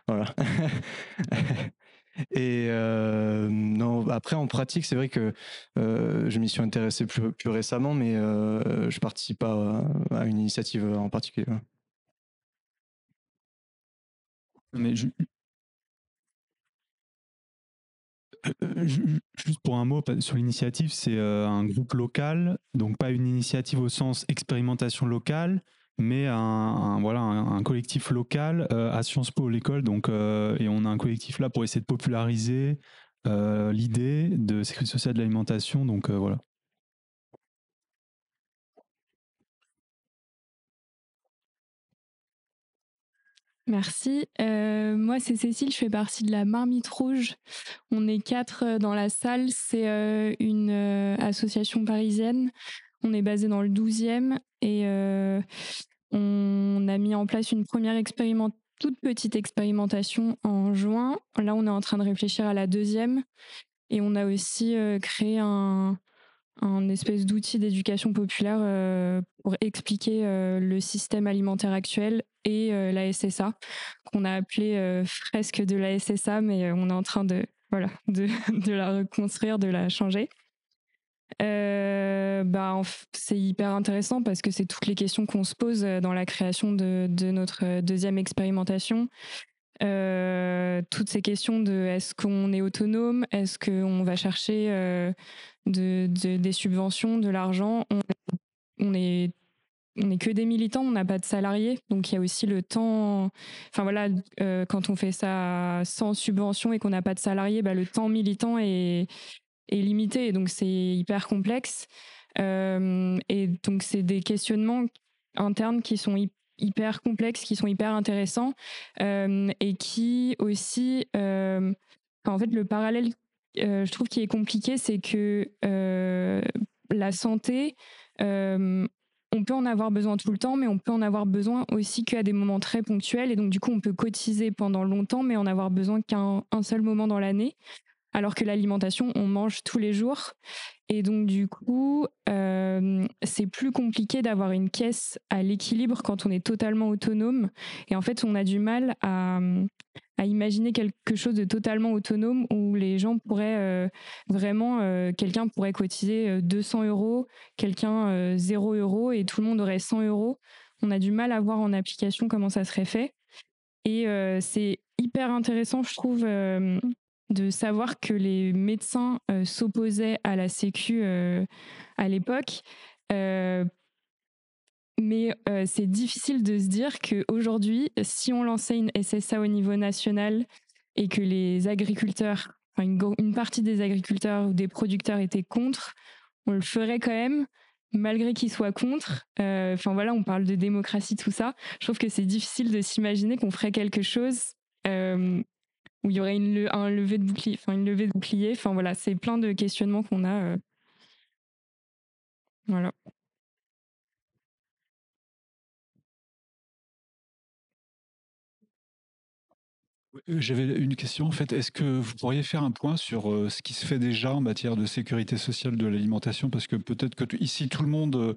voilà. et non, après en pratique, c'est vrai que je m'y suis intéressé plus, récemment, mais je participe pas à, une initiative en particulier. Mais euh, juste pour un mot sur l'initiative, c'est euh, un groupe local, donc pas une initiative au sens expérimentation locale, mais un, voilà un, collectif local euh, à Sciences Po l'école. Donc et on a un collectif là pour essayer de populariser l'idée de sécurité sociale de l'alimentation. Donc voilà. Merci. Euh, moi, c'est Cécile, je fais partie de la Marmite Rouge. On est quatre euh, dans la salle. C'est euh, une association parisienne. On est basé dans le 12e et on a mis en place une première expérimentation toute petite expérimentation en juin. Là, on est en train de réfléchir à la deuxième. Et on a aussi créé un, un espèce d'outil d'éducation populaire pour expliquer le système alimentaire actuel et euh, la SSA, qu'on a appelée euh, fresque de la SSA, mais euh, on est en train de, voilà, de, la reconstruire, de la changer. Euh, bah, c'est hyper intéressant parce que c'est toutes les questions qu'on se pose dans la création de, notre deuxième expérimentation. toutes ces questions de est-ce qu'on est autonome, est-ce qu'on va chercher de, des subventions, de l'argent, on, on, est on n'est que des militants, on n'a pas de salariés, donc il y a aussi le temps. Enfin voilà, euh, quand on fait ça sans subvention et qu'on n'a pas de salariés, bah, le temps militant est, limité, donc c'est hyper complexe. Euh, et donc c'est des questionnements internes qui sont hyper complexes, qui sont hyper intéressants euh, et qui aussi, en fait, le parallèle, je trouve qui est compliqué, c'est que la santé, on peut en avoir besoin tout le temps, mais on peut en avoir besoin aussi qu'à des moments très ponctuels. Et donc, du coup, on peut cotiser pendant longtemps, mais en avoir besoin qu'à un, seul moment dans l'année alors que l'alimentation, on mange tous les jours. Et donc, du coup, euh, c'est plus compliqué d'avoir une caisse à l'équilibre quand on est totalement autonome. Et en fait, on a du mal à, imaginer quelque chose de totalement autonome où les gens pourraient euh, vraiment, euh, quelqu'un pourrait cotiser 200 euros, quelqu'un 0 euros et tout le monde aurait 100 euros. On a du mal à voir en application comment ça serait fait. Et c'est hyper intéressant, je trouve, de savoir que les médecins euh, s'opposaient à la Sécu euh, à l'époque. Euh, mais c'est difficile de se dire qu'aujourd'hui, si on lançait une SSA au niveau national et que les agriculteurs, une, partie des agriculteurs ou des producteurs étaient contre, on le ferait quand même malgré qu'ils soient contre. Enfin voilà, on parle de démocratie, tout ça. Je trouve que c'est difficile de s'imaginer qu'on ferait quelque chose où il y aurait une, un de bouclier, enfin une levée de bouclier. Enfin voilà, c'est plein de questionnements qu'on a. Euh. Voilà. Euh, j'avais une question en fait. Est-ce que vous pourriez faire un point sur euh, ce qui se fait déjà en matière de sécurité sociale de l'alimentation Parce que peut-être que ici tout le monde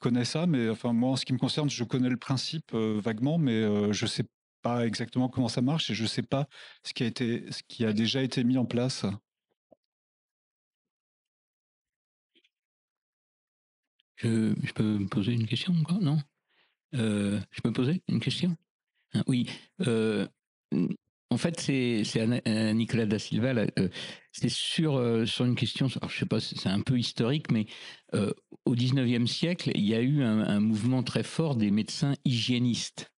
connaît ça, mais enfin moi en ce qui me concerne, je connais le principe vaguement, mais je sais pas pas exactement comment ça marche et je ne sais pas ce qui, a été, ce qui a déjà été mis en place. Je, peux me poser une question quoi non Je peux me poser une question Oui. en fait, c'est, c'est euh, Nicolas da Silva. Euh, c'est sur, euh, sur une question, alors je sais pas, c'est un peu historique, mais au 19e siècle, il y a eu un, mouvement très fort des médecins hygiénistes.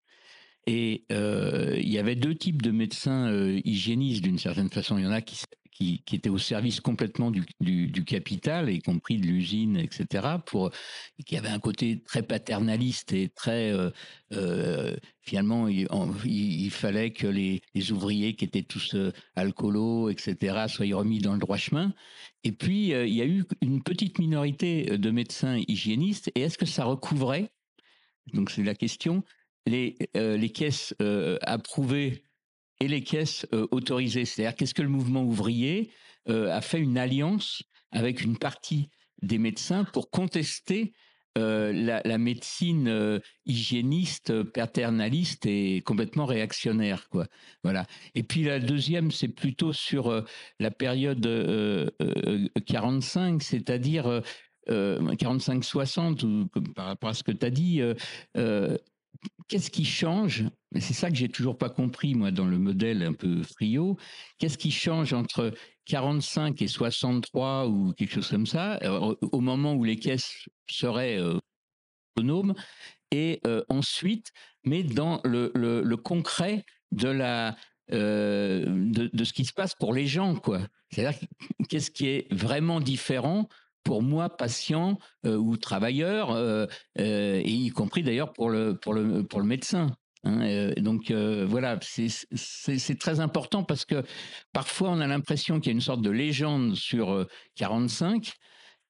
Et euh, il y avait deux types de médecins euh, hygiénistes d'une certaine façon. Il y en a qui, qui, étaient au service complètement du, du, capital, y compris de l'usine, etc., pour, qui avaient un côté très paternaliste et très... Euh, finalement, il, fallait que les, les, ouvriers qui étaient tous alcoolos, etc., soient remis dans le droit chemin. Et puis, il y a eu une petite minorité de médecins hygiénistes. Et est-ce que ça recouvrait donc c'est la question les, euh, les caisses euh, approuvées et les caisses euh, autorisées. C'est-à-dire qu'est-ce que le mouvement ouvrier a fait une alliance avec une partie des médecins pour contester la, médecine hygiéniste, paternaliste et complètement réactionnaire, quoi. Voilà. Et puis la deuxième, c'est plutôt sur la période 45, c'est-à-dire 45-60, par rapport à ce que tu as dit, qu'est-ce qui change C'est ça que j'ai toujours pas compris, moi, dans le modèle un peu frio. Qu'est-ce qui change entre 45 et 63 ou quelque chose comme ça, euh, au moment où les caisses seraient euh, autonomes, et euh, ensuite, mais dans le, le, concret de la, de, de, ce qui se passe pour les gens, quoi. C'est-à-dire qu'est-ce qui est vraiment différent pour moi, patient euh, ou travailleur, euh, euh, et y compris d'ailleurs pour le, médecin. Hein, donc voilà, c'est très important parce que parfois on a l'impression qu'il y a une sorte de légende sur 45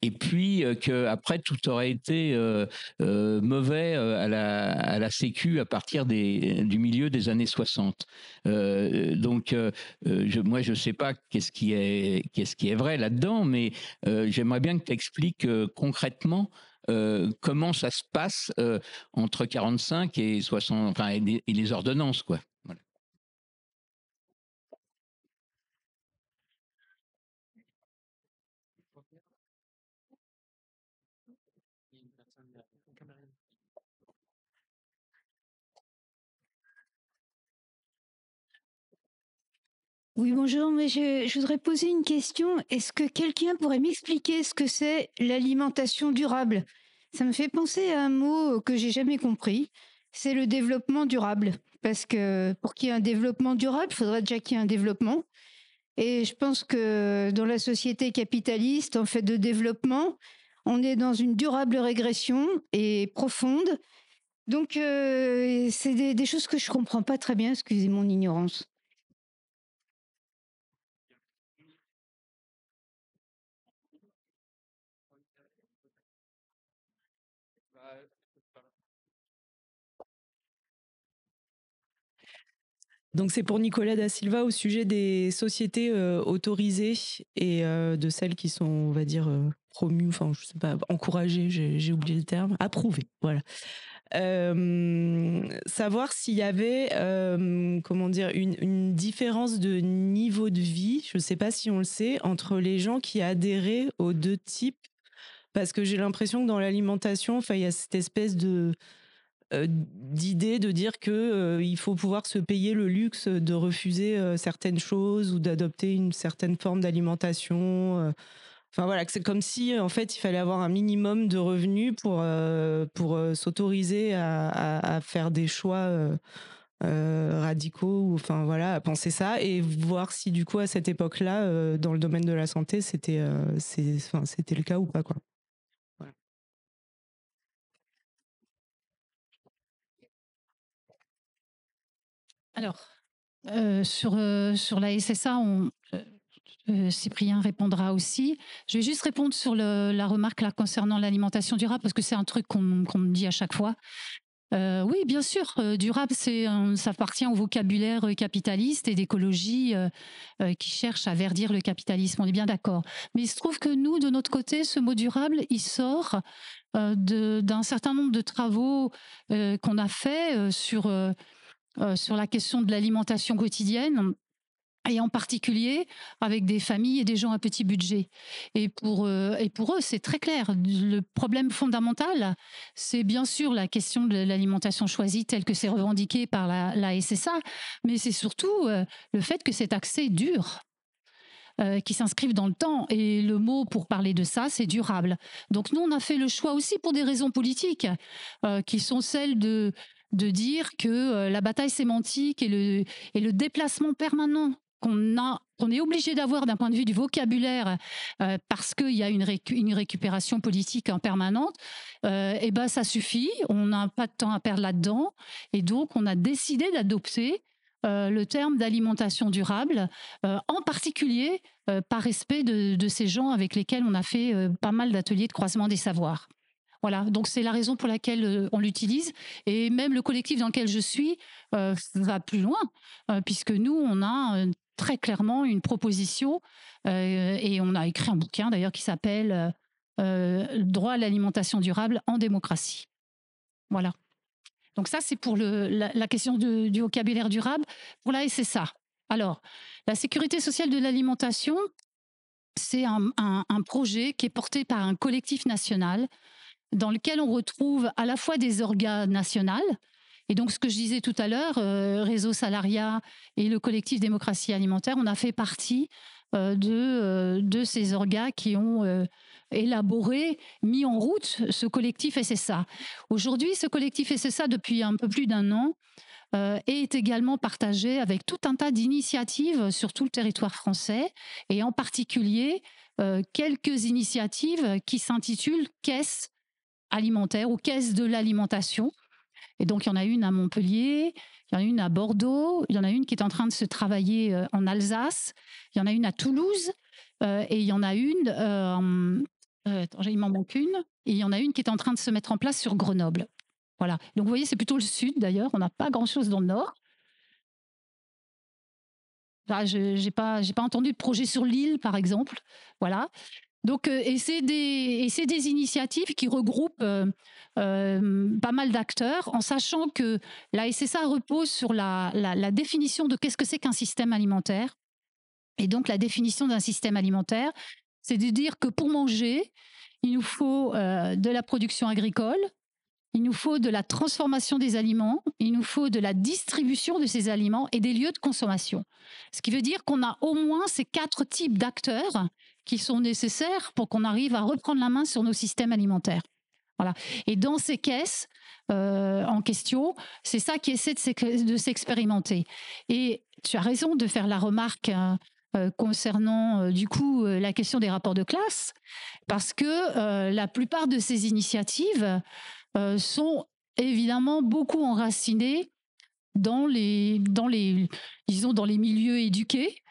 et puis qu'après, euh, que après tout aurait été euh, euh, mauvais à la, à la Sécu à partir des, du milieu des années 60. donc, je, moi, je ne sais pas qu'est-ce qui est, qu'est-ce qui est vrai là-dedans, mais j'aimerais bien que tu expliques concrètement comment ça se passe entre 45 et 60 enfin, et, les ordonnances quoi. Oui, bonjour, mais je, voudrais poser une question. Est-ce que quelqu'un pourrait m'expliquer ce que c'est l'alimentation durable Ça me fait penser à un mot que j'ai jamais compris, c'est le développement durable. Parce que pour qu'il y ait un développement durable, il faudrait déjà qu'il y ait un développement. Et je pense que dans la société capitaliste, en fait, de développement, on est dans une durable régression et profonde. Donc, euh, c'est des, des, choses que je comprends pas très bien, excusez mon ignorance. Donc c'est pour Nicolas da Silva au sujet des sociétés euh, autorisées et euh, de celles qui sont, on va dire, euh, promues, enfin je sais pas, encouragées, j'ai oublié le terme, approuvées, voilà. savoir s'il y avait, comment dire, une, une, différence de niveau de vie, je ne sais pas si on le sait, entre les gens qui adhéraient aux deux types, parce que j'ai l'impression que dans l'alimentation, il y a cette espèce de euh, d'idée de dire que euh, il faut pouvoir se payer le luxe de refuser euh, certaines choses ou d'adopter une certaine forme d'alimentation. Enfin voilà, c'est comme si en fait il fallait avoir un minimum de revenus pour pour s'autoriser à, faire des choix radicaux ou enfin voilà à penser ça et voir si du coup à cette époque-là dans le domaine de la santé c'était c'était le cas ou pas quoi. Alors, euh, sur, euh, sur la SSA, euh, Cyprien répondra aussi. Je vais juste répondre sur la remarque concernant l'alimentation durable, parce que c'est un truc qu'on me dit à chaque fois. oui, bien sûr, durable, c'est ça appartient au vocabulaire capitaliste et d'écologie qui cherche à verdir le capitalisme. On est bien d'accord. Mais il se trouve que nous, de notre côté, ce mot durable, il sort d'un certain nombre de travaux qu'on a fait sur euh, sur la question de l'alimentation quotidienne et en particulier avec des familles et des gens à petit budget. Et pour, euh, et pour eux, c'est très clair. Le problème fondamental, c'est bien sûr la question de l'alimentation choisie telle que c'est revendiqué par la, SSA, mais c'est surtout euh, le fait que cet accès dure. qui s'inscrive dans le temps. Et le mot pour parler de ça, c'est durable. Donc nous, on a fait le choix aussi pour des raisons politiques, qui sont celles de de dire que euh, la bataille sémantique et le, déplacement permanent qu'on est obligé d'avoir d'un point de vue du vocabulaire euh, parce qu'il y a une, récupération politique en permanente, et euh, eh ben, ça suffit, on n'a pas de temps à perdre là-dedans, et donc on a décidé d'adopter le terme d'alimentation durable, en particulier par respect de, de, ces gens avec lesquels on a fait pas mal d'ateliers de croisement des savoirs. Voilà, donc c'est la raison pour laquelle euh, on l'utilise. Et même le collectif dans lequel je suis euh, va plus loin, euh, puisque nous, on a très clairement une proposition, et on a écrit un bouquin d'ailleurs qui s'appelle Droit à l'alimentation durable en démocratie. Voilà. Donc ça, c'est pour la, question du vocabulaire durable. Pour c'est ça Alors, la sécurité sociale de l'alimentation, c'est un, projet qui est porté par un collectif national dans lequel on retrouve à la fois des organes nationaux et donc, ce que je disais tout à l'heure, euh, Réseau Salariat et le collectif Démocratie Alimentaire, on a fait partie euh, de, euh, de ces organes qui ont élaboré, mis en route ce collectif SSA. Aujourd'hui, ce collectif SSA, depuis un peu plus d'un an, est également partagé avec tout un tas d'initiatives sur tout le territoire français, et en particulier quelques initiatives qui s'intitulent Caisse alimentaire, aux caisses de l'alimentation. Et donc, il y en a une à Montpellier, il y en a une à Bordeaux, il y en a une qui est en train de se travailler euh, en Alsace, il y en a une à Toulouse, euh, et il y en a une, euh, euh il m'en manque une, et il y en a une qui est en train de se mettre en place sur Grenoble. Voilà. Donc, vous voyez, c'est plutôt le sud d'ailleurs, on n'a pas grand-chose dans le nord. je n'ai pas, pas entendu de projet sur l'île, par exemple. Voilà. Donc, euh, et c'est des, initiatives qui regroupent euh, euh, pas mal d'acteurs, en sachant que la SSA repose sur la, définition de qu'est-ce que c'est qu'un système alimentaire. Et donc, la définition d'un système alimentaire, c'est de dire que pour manger, il nous faut de la production agricole, il nous faut de la transformation des aliments, il nous faut de la distribution de ces aliments et des lieux de consommation. Ce qui veut dire qu'on a au moins ces quatre types d'acteurs qui sont nécessaires pour qu'on arrive à reprendre la main sur nos systèmes alimentaires. Voilà. Et dans ces caisses euh, en question, c'est ça qui essaie de s'expérimenter. Et tu as raison de faire la remarque euh, euh, concernant du coup la question des rapports de classe, parce que la plupart de ces initiatives sont évidemment beaucoup enracinées dans les, dans les, disons, dans les milieux éduqués,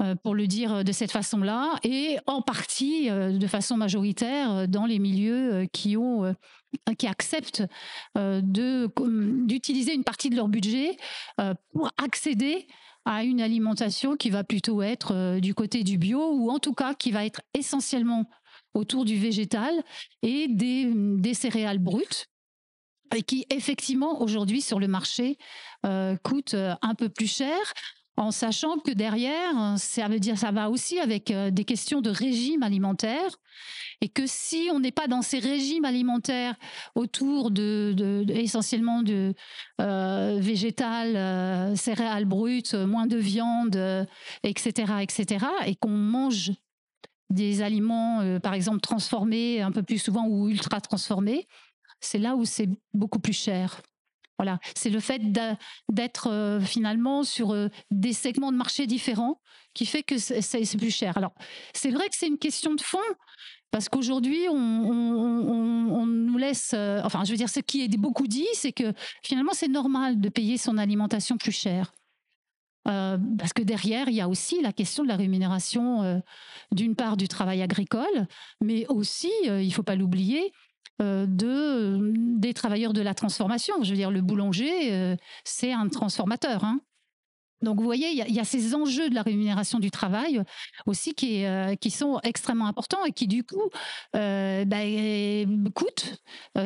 euh, pour le dire euh, de cette façon-là, et en partie, euh, de façon majoritaire, dans les milieux qui, ont, qui acceptent d'utiliser une partie de leur budget pour accéder à une alimentation qui va plutôt être du côté du bio, ou en tout cas qui va être essentiellement autour du végétal et des, céréales brutes, et qui effectivement aujourd'hui sur le marché coûte un peu plus cher en sachant que derrière, ça veut dire ça va aussi avec euh, des questions de régime alimentaire et que si on n'est pas dans ces régimes alimentaires autour de, essentiellement de euh, végétal, euh, céréales brutes, euh, moins de viande, etc., etc., et qu'on mange des aliments, par exemple transformés un peu plus souvent ou ultra transformés, c'est là où c'est beaucoup plus cher. Voilà, c'est le fait d'être euh, finalement sur euh, des segments de marché différents qui fait que c'est plus cher. Alors, c'est vrai que c'est une question de fond, parce qu'aujourd'hui, on, nous laisse. Euh, enfin, je veux dire, ce qui est beaucoup dit, c'est que finalement, c'est normal de payer son alimentation plus cher. parce que derrière, il y a aussi la question de la rémunération, d'une part, du travail agricole, mais aussi, il ne faut pas l'oublier, euh, de, euh, des travailleurs de la transformation. Je veux dire, le boulanger, euh, c'est un transformateur. Hein. Donc vous voyez, il y, a ces enjeux de la rémunération du travail aussi qui, euh, sont extrêmement importants et qui du coup euh, bah, euh, coûtent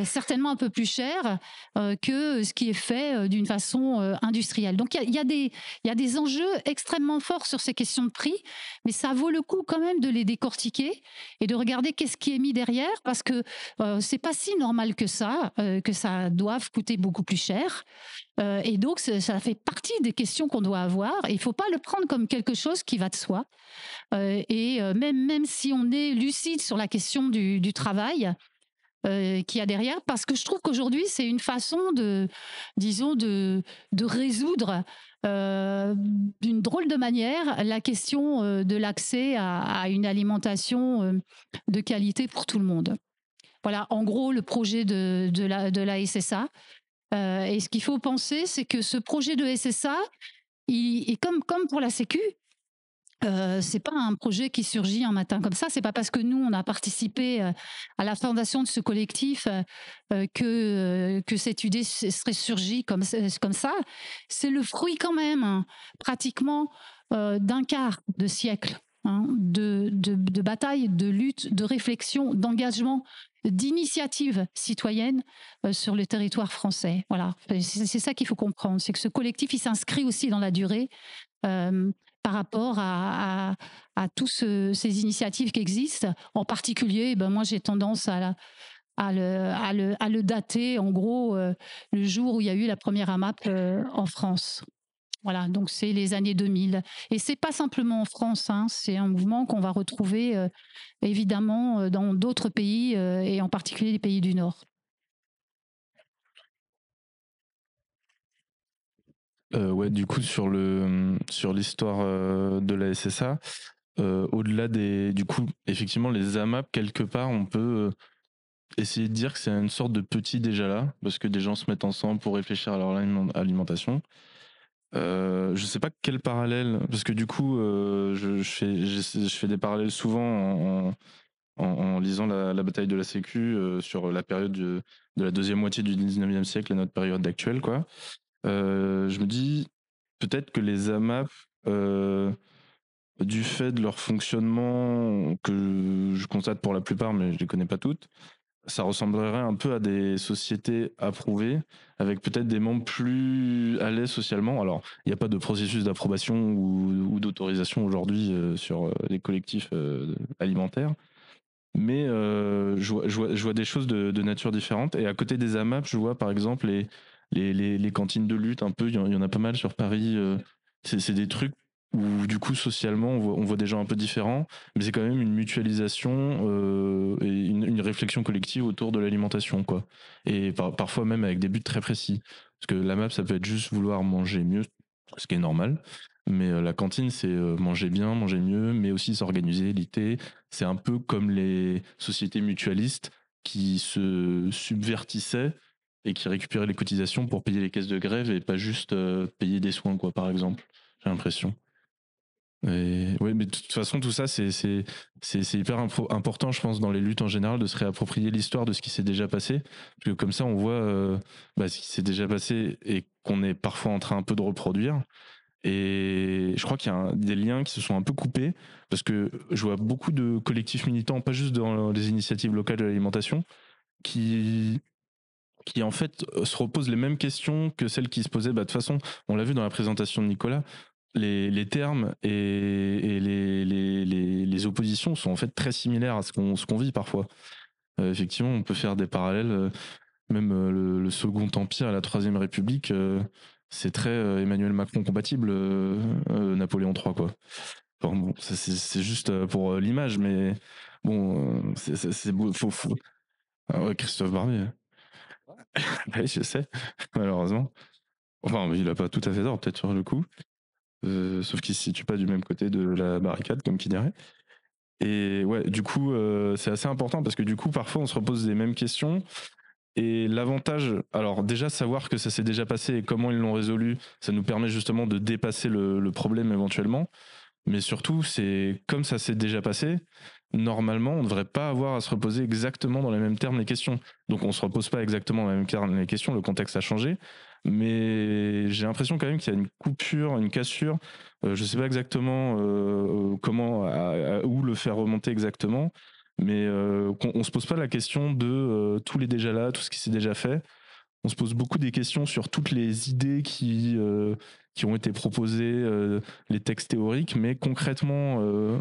certainement un peu plus cher que ce qui est fait d'une façon industrielle. Donc il y, a, des enjeux extrêmement forts sur ces questions de prix, mais ça vaut le coup quand même de les décortiquer et de regarder qu'est-ce qui est mis derrière parce que c'est pas si normal que ça que ça doive coûter beaucoup plus cher. Euh, et donc, ça fait partie des questions qu'on doit avoir. Il il faut pas le prendre comme quelque chose qui va de soi. Euh, et euh, même, même si on est lucide sur la question du, travail, qu'il y a derrière, parce que je trouve qu'aujourd'hui, c'est une façon de, disons, de, de résoudre d'une drôle de manière la question de l'accès à, une alimentation de qualité pour tout le monde. Voilà, en gros, le projet de, de la SSA, euh, et ce qu'il faut penser, c'est que ce projet de SSA, comme, comme pour la Sécu, euh, c'est pas un projet qui surgit un matin comme ça. C'est pas parce que nous on a participé euh, à la fondation de ce collectif euh, que cette idée serait surgie comme ça. C'est le fruit quand même, hein, pratiquement d'un quart de siècle Hein, de, de, de bataille, de lutte, de réflexion, d'engagement d'initiatives citoyennes euh, sur le territoire français. Voilà, c'est ça qu'il faut comprendre, c'est que ce collectif, il s'inscrit aussi dans la durée euh, par rapport à, à, toutes ces initiatives qui existent. En particulier, ben moi j'ai tendance à, à, le, dater, en gros, euh, le jour où il y a eu la première AMAP en France. Voilà, donc c'est les années 2000. Et c'est pas simplement en France, hein, c'est un mouvement qu'on va retrouver euh, évidemment euh, dans d'autres pays euh, et en particulier les pays du Nord. Euh, ouais, du coup sur le sur l'histoire de la SSA, au-delà des du coup effectivement les AMAP quelque part on peut essayer de dire que c'est une sorte de petit déjà là parce que des gens se mettent ensemble pour réfléchir à leur alimentation je euh, je sais pas quel parallèle, parce que du coup, euh, je, fais, des parallèles souvent en, lisant la, bataille de la Sécu euh, sur la période de, la deuxième moitié du 19e siècle à notre période actuelle. Quoi. je me dis, peut-être que les AMAP, du fait de leur fonctionnement, que je constate pour la plupart, mais je ne les connais pas toutes, ça ressemblerait un peu à des sociétés approuvées, avec peut-être des membres plus à l'aise socialement. Alors, il n'y a pas de processus d'approbation ou, d'autorisation aujourd'hui euh, sur euh, les collectifs euh, alimentaires, mais je, vois, des choses de, nature différente. Et à côté des AMAP, je vois par exemple les, les, les cantines de lutte, un peu, il y, en a pas mal sur Paris. c'est des trucs où du coup socialement on voit, des gens un peu différents, mais c'est quand même une mutualisation euh, et une, réflexion collective autour de l'alimentation, quoi. Et parfois même avec des buts très précis, parce que la map ça peut être juste vouloir manger mieux, ce qui est normal, mais euh, la cantine c'est euh, manger bien, manger mieux, mais aussi s'organiser, l'ité. C'est un peu comme les sociétés mutualistes qui se subvertissaient et qui récupéraient les cotisations pour payer les caisses de grève et pas juste payer des soins, quoi, par exemple. J'ai l'impression. Et, oui, mais de toute façon, tout ça, c'est hyper important, je pense, dans les luttes en général, de se réapproprier l'histoire de ce qui s'est déjà passé. Parce que comme ça, on voit euh, bah, ce qui s'est déjà passé et qu'on est parfois en train un peu de reproduire. Et je crois qu'il y a des liens qui se sont un peu coupés, parce que je vois beaucoup de collectifs militants, pas juste dans les initiatives locales de l'alimentation, qui qui en fait se reposent les mêmes questions que celles qui se posaient. Bah, de toute façon, on l'a vu dans la présentation de Nicolas, les, termes et, les, les, oppositions sont en fait très similaires à ce qu'on vit parfois. Euh, effectivement, on peut faire des parallèles. Euh, même euh, le, Second Empire et la Troisième République, c'est très Emmanuel Macron compatible, Napoléon III, quoi. bon, c'est juste pour l'image, mais bon, c'est beau. Faut, ah Christophe Barbier. Bah je sais, malheureusement. Enfin, il n'a pas tout à fait tort, peut-être sur le coup. Euh, sauf qu'ils se situe pas du même côté de la barricade, comme qui dirait. Et ouais, du coup, euh, c'est assez important parce que du coup, parfois, on se repose des mêmes questions. Et l'avantage, alors déjà savoir que ça s'est déjà passé et comment ils l'ont résolu, ça nous permet justement de dépasser le, le problème éventuellement. Mais surtout, c'est comme ça s'est déjà passé, normalement, on ne devrait pas avoir à se reposer exactement dans les mêmes termes les questions. Donc on ne se repose pas exactement dans les mêmes termes les questions, le contexte a changé mais j'ai l'impression quand même qu'il y a une coupure, une cassure. Euh, je ne sais pas exactement euh, comment, où le faire remonter exactement, mais euh, on, ne se pose pas la question de tout est déjà là, tout ce qui s'est déjà fait. On se pose beaucoup des questions sur toutes les idées qui qui ont été proposées, les textes théoriques, mais concrètement,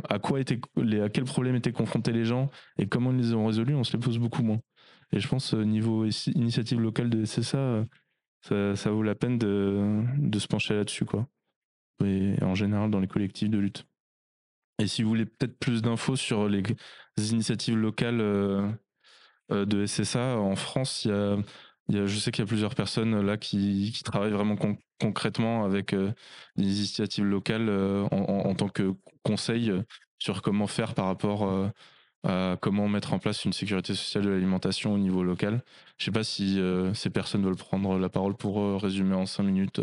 à quoi étaient, à quels problème étaient confrontés les gens et comment ils les ont résolus, on se les pose beaucoup moins. Et je pense niveau initiative locale de SSA, ça, vaut la peine de, de se pencher là-dessus, quoi. Et en général, dans les collectifs de lutte. Et si vous voulez peut-être plus d'infos sur les, initiatives locales euh, euh, de SSA, en France, il y a, a je sais qu'il y a plusieurs personnes euh, là qui, qui travaillent vraiment concrètement avec les initiatives locales en, en, en, tant que conseil sur comment faire par rapport euh, comment mettre en place une sécurité sociale de l'alimentation au niveau local. Je sais pas si euh, ces personnes veulent prendre la parole pour euh, résumer en cinq minutes.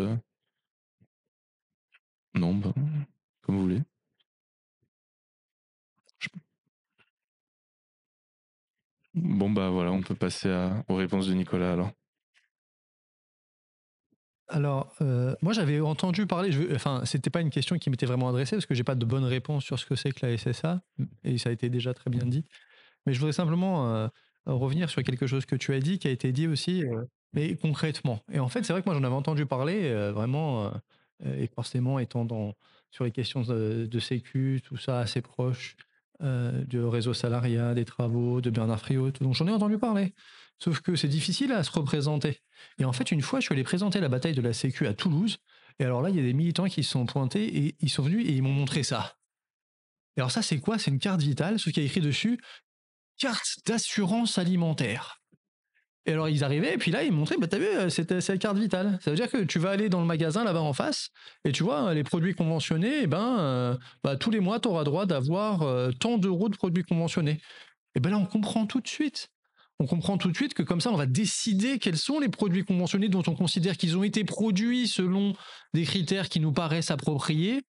Non, bah, comme vous voulez. Bon bah voilà, on peut passer aux réponses de Nicolas alors. Alors, euh, moi, j'avais entendu parler. Je, enfin, c'était pas une question qui m'était vraiment adressée parce que j'ai pas de bonne réponse sur ce que c'est que la SSA et ça a été déjà très bien dit. Mais je voudrais simplement euh, revenir sur quelque chose que tu as dit, qui a été dit aussi, euh, mais concrètement. Et en fait, c'est vrai que moi, j'en avais entendu parler vraiment et forcément étant dans, sur les questions de, de sécu, tout ça assez proche du réseau salariat, des travaux de Bernard Friot. Donc, j'en ai entendu parler. Sauf que c'est difficile à se représenter. Et en fait, une fois, je suis allé présenter la bataille de la Sécu à Toulouse. Et alors là, il y a des militants qui se sont pointés et ils sont venus et ils m'ont montré ça. Et alors ça, c'est quoi C'est une carte vitale, sauf qu'il y a écrit dessus carte d'assurance alimentaire. Et alors ils arrivaient et puis là ils me montraient, bah t'as vu, euh, c'est la carte vitale. Ça veut dire que tu vas aller dans le magasin là-bas en face et tu vois les produits conventionnés, et eh ben euh, bah, tous les mois tu auras droit d'avoir euh, tant d'euros de produits conventionnés. Et ben là on comprend tout de suite on comprend tout de suite que comme ça, on va décider quels sont les produits conventionnés dont on considère qu'ils ont été produits selon des critères qui nous paraissent appropriés.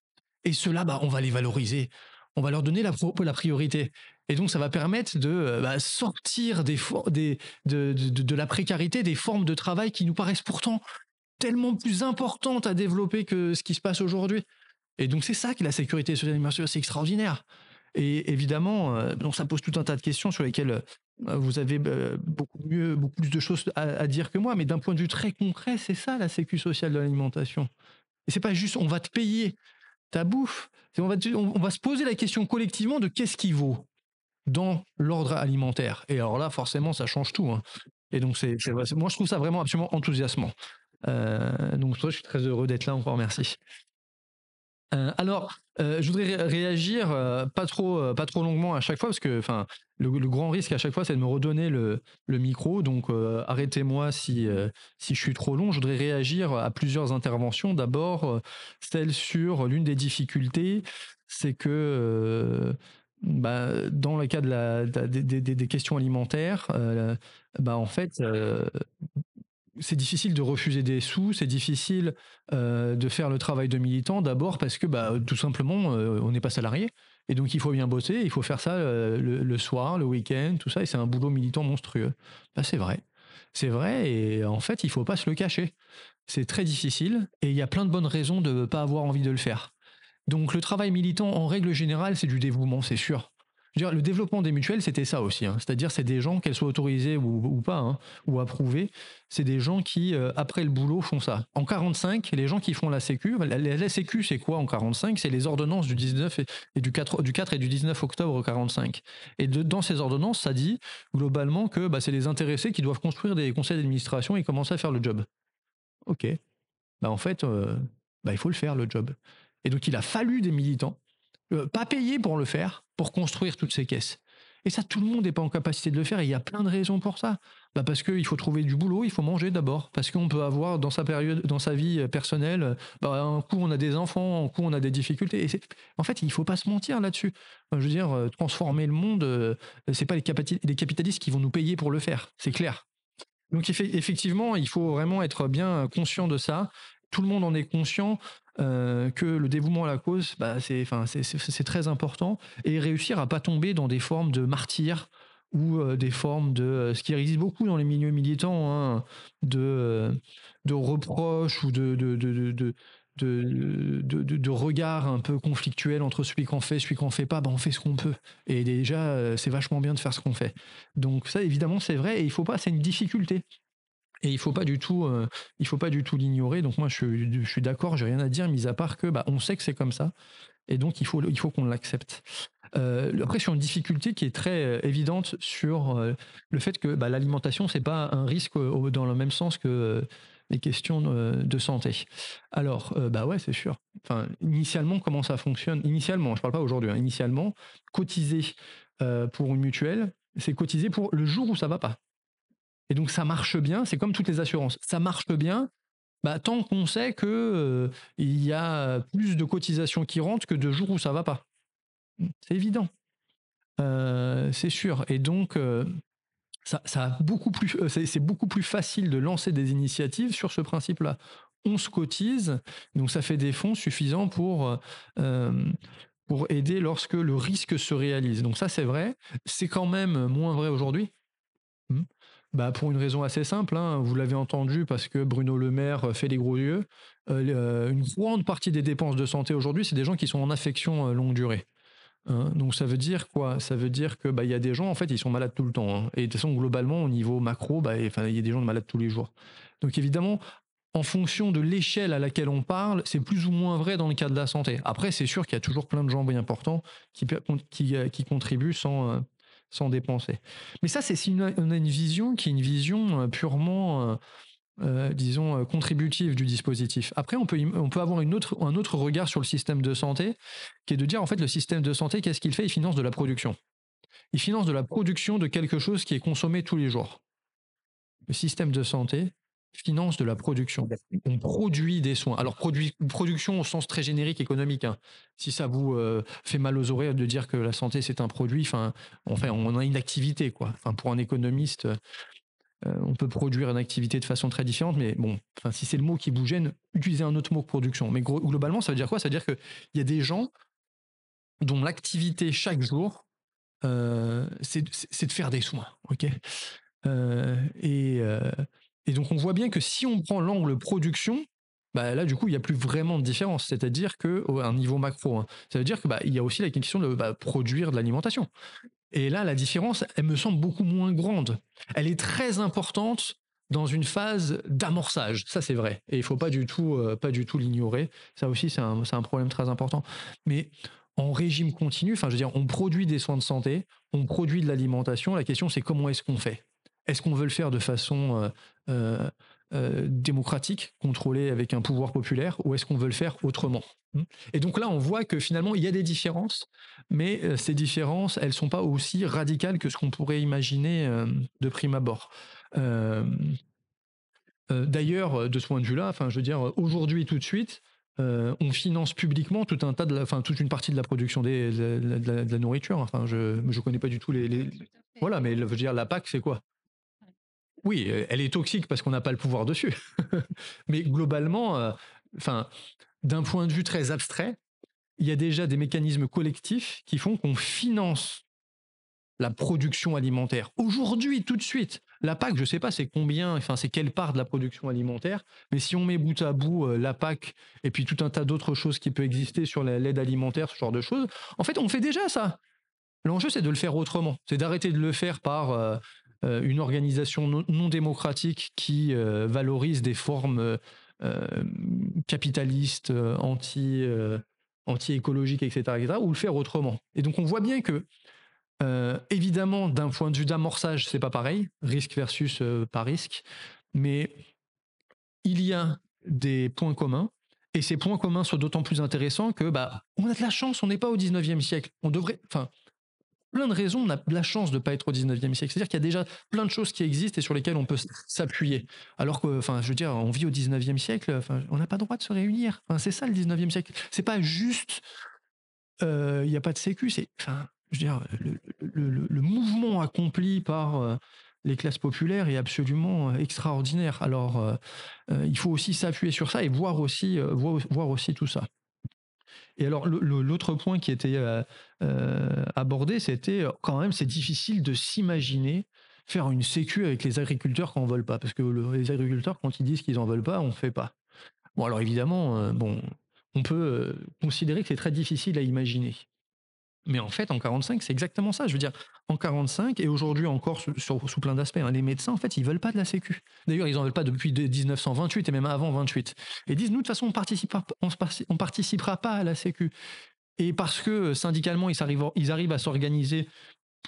Et ceux-là, bah, on va les valoriser. On va leur donner la, la priorité. Et donc, ça va permettre de euh, bah, sortir des, des de, de, de, la précarité des formes de travail qui nous paraissent pourtant tellement plus importantes à développer que ce qui se passe aujourd'hui. Et donc, c'est ça que la sécurité sociale et c'est extraordinaire. Et évidemment, euh, donc ça pose tout un tas de questions sur lesquelles euh, vous avez euh, beaucoup mieux, beaucoup plus de choses à, dire que moi, mais d'un point de vue très concret, c'est ça la sécu sociale de l'alimentation. Et c'est pas juste on va te payer ta bouffe, on va, on, va se poser la question collectivement de qu'est-ce qui vaut dans l'ordre alimentaire. Et alors là, forcément, ça change tout. Hein. Et donc, c'est, moi, je trouve ça vraiment absolument enthousiasmant. Euh, donc, je suis très heureux d'être là encore. Merci. Euh, alors, euh, je voudrais réagir euh, pas, trop, pas trop longuement à chaque fois, parce que le, le grand risque à chaque fois, c'est de me redonner le, micro. Donc, arrêtez-moi si, si je suis trop long. Je voudrais réagir à plusieurs interventions. D'abord, celle sur l'une des difficultés, c'est que bah, dans le cas des, questions alimentaires, bah, en fait, c'est difficile de refuser des sous, c'est difficile euh, de faire le travail de militant d'abord parce que bah, tout simplement euh, on n'est pas salarié et donc il faut bien bosser, il faut faire ça euh, le, soir, le week-end, tout ça et c'est un boulot militant monstrueux. Bah, c'est vrai, c'est vrai et en fait il faut pas se le cacher. C'est très difficile et il y a plein de bonnes raisons de ne pas avoir envie de le faire. Donc le travail militant en règle générale c'est du dévouement, c'est sûr le développement des mutuelles, c'était ça aussi. Hein. C'est-à-dire, c'est des gens, qu'elles soient autorisées ou, pas, hein, ou approuvées, c'est des gens qui, euh, après le boulot, font ça. En 45, les gens qui font la Sécu, la, Sécu, c'est quoi en 45 C'est les ordonnances du 19 et, du, 4, du 4 et du 19 octobre 45. Et dans ces ordonnances, ça dit globalement que bah, c'est les intéressés qui doivent construire des conseils d'administration et commencer à faire le job. Ok. Bah, en fait, euh, bah, il faut le faire, le job. Et donc, il a fallu des militants euh, pas payer pour le faire, pour construire toutes ces caisses. Et ça, tout le monde n'est pas en capacité de le faire. il y a plein de raisons pour ça. Bah parce qu'il faut trouver du boulot, il faut manger d'abord. Parce qu'on peut avoir dans sa période, dans sa vie personnelle, bah, un coup on a des enfants, un coup on a des difficultés. Et en fait, il faut pas se mentir là-dessus. Je veux dire, euh, transformer le monde, euh, c'est pas les, les capitalistes qui vont nous payer pour le faire. C'est clair. Donc effectivement, il faut vraiment être bien conscient de ça. Tout le monde en est conscient. Euh, que le dévouement à la cause, bah, c'est, très important, et réussir à pas tomber dans des formes de martyrs ou euh, des formes de euh, ce qui existe beaucoup dans les milieux militants, hein, de, de reproches ou de, de, regard un peu conflictuels entre celui qu'on fait, celui qu'on fait pas, bah, on fait ce qu'on peut. Et déjà, c'est vachement bien de faire ce qu'on fait. Donc ça, évidemment, c'est vrai, et il faut pas, c'est une difficulté. Et il faut pas du tout, euh, il faut pas du tout l'ignorer. Donc moi, je, suis d'accord, j'ai rien à dire, mis à part que, bah, on sait que c'est comme ça, et donc il faut, il faut qu'on l'accepte. Euh, après, sur une difficulté qui est très euh, évidente sur le fait que bah, l'alimentation, c'est pas un risque dans le même sens que les questions de santé. Alors, bah ouais, c'est sûr. Enfin, initialement, comment ça fonctionne Initialement, je ne parle pas aujourd'hui. Hein, initialement, cotiser pour une mutuelle, c'est cotiser pour le jour où ça va pas. Et donc ça marche bien, c'est comme toutes les assurances, ça marche bien bah, tant qu'on sait qu'il euh, il y a plus de cotisations qui rentrent que de jours où ça va pas. C'est évident. Euh, c'est sûr. Et donc, euh, ça, ça a beaucoup plus, c'est beaucoup plus facile de lancer des initiatives sur ce principe-là. On se cotise, donc ça fait des fonds suffisants pour pour aider lorsque le risque se réalise. Donc ça, c'est vrai. C'est quand même moins vrai aujourd'hui bah, Pour une raison assez simple, hein. vous l'avez entendu parce que Bruno Le Maire euh, fait les gros yeux. Euh, euh, une grande partie des dépenses de santé aujourd'hui, c'est des gens qui sont en affection longue durée. Hein. donc ça veut dire quoi Ça veut dire que bah y a des gens en fait ils sont malades tout le temps hein. et de toute façon globalement au niveau macro bah enfin il y a des gens malades tous les jours. Donc évidemment en fonction de l'échelle à laquelle on parle, c'est plus ou moins vrai dans le cas de la santé. Après, c'est sûr qu'il y a toujours plein de gens bien importants qui, qui, qui contribuent sans, sont dépensés. Mais ça, c'est si on a une vision qui est une vision euh, purement, euh, euh, disons, contributive du dispositif. Après, on peut, on peut avoir une autre, un autre regard sur le système de santé, qui est de dire, en fait, le système de santé, qu'est-ce qu'il fait Il finance de la production. Il finance de la production de quelque chose qui est consommé tous les jours. Le système de santé, finance de la production. On produit des soins. Alors, produit, production au sens très générique économique. Hein. Si ça vous euh, fait mal aux oreilles de dire que la santé, c'est un produit, enfin, enfin, on a une activité, quoi. Enfin, pour un économiste, euh, euh, on peut produire une activité de façon très différente, mais bon, si c'est le mot qui vous gêne, utilisez un autre mot que production. Mais globalement, ça veut dire quoi Ça veut dire qu'il y a des gens dont l'activité chaque jour, c'est de faire des soins, ok Et et donc on voit bien que si on prend l'angle production, bah, là du coup il n'y a plus vraiment de différence, c'est-à-dire que un niveau macro, hein. ça veut dire que bah, il y a aussi la question de bah, produire de l'alimentation. Et là la différence, elle me semble beaucoup moins grande. Elle est très importante dans une phase d'amorçage, ça c'est vrai, et il faut pas du tout euh, pas du tout l'ignorer. Ça aussi c'est un, un problème très important. Mais en régime continu, enfin je veux dire, on produit des soins de santé, on produit de l'alimentation. La question c'est comment est-ce qu'on fait est-ce qu'on veut le faire de façon euh, euh, euh, démocratique, contrôlée avec un pouvoir populaire, ou est-ce qu'on veut le faire autrement hein Et donc là, on voit que finalement, il y a des différences, mais ces différences, elles ne sont pas aussi radicales que ce qu'on pourrait imaginer de prime abord. D'ailleurs, de ce point de vue-là, enfin, je veux dire, aujourd'hui tout de suite, on finance publiquement tout un tas de la, toute une partie de la production de, la, nourriture. Enfin, je ne connais pas du tout les, les... voilà, mais je veux dire, la PAC, c'est quoi oui, euh, elle est toxique parce qu'on n'a pas le pouvoir dessus. Mais globalement, euh, enfin, d'un point de vue très abstrait, il y a déjà des mécanismes collectifs qui font qu'on finance la production alimentaire. Aujourd'hui, tout de suite, la PAC, je ne sais pas c'est combien, enfin c'est quelle part de la production alimentaire, mais si on met bout à bout euh, la PAC et puis tout un tas d'autres choses qui peuvent exister sur l'aide alimentaire, ce genre de choses, en fait on fait déjà ça. L'enjeu c'est de le faire autrement, c'est d'arrêter de le faire par euh, une organisation non, démocratique qui euh, valorise des formes euh, capitalistes, anti, anti-écologiques, etc., ou le faire autrement. Et donc on voit bien que évidemment, d'un point de vue d'amorçage, c'est pas pareil, risque versus pas risque, mais il y a des points communs. Et ces points communs sont d'autant plus intéressants que bah on a de la chance, on n'est pas au 19e siècle. On devrait enfin plein de raisons, on a la chance de ne pas être au 19e siècle. C'est-à-dire qu'il y a déjà plein de choses qui existent et sur lesquelles on peut s'appuyer. Alors que, enfin, je veux dire, on vit au 19e siècle, on n'a pas le droit de se réunir. c'est ça le 19e siècle. C'est pas juste, euh, il y n'y a pas de sécu, c'est, enfin, je veux dire, le, mouvement accompli par euh, les classes populaires est absolument euh, extraordinaire. Alors, il faut aussi s'appuyer sur ça et voir aussi, voir aussi tout ça. Et alors, l'autre point qui était euh, euh, abordé, c'était euh, quand même, c'est difficile de s'imaginer faire une sécu avec les agriculteurs qui n'en veulent pas. Parce que les agriculteurs, quand ils disent qu'ils n'en veulent pas, on ne fait pas. Bon, alors évidemment, bon, on peut considérer que c'est très difficile à imaginer. Mais en fait, en 45, c'est exactement ça. Je veux dire, en 45 et aujourd'hui encore sous plein d'aspects, hein, les médecins, en fait, ils veulent pas de la Sécu. D'ailleurs, ils n'en veulent pas depuis 1928 et même avant 28. Et disent, nous, de toute façon, on ne participera pas à la Sécu. Et parce que euh, syndicalement, ils arrivent, ils arrivent à s'organiser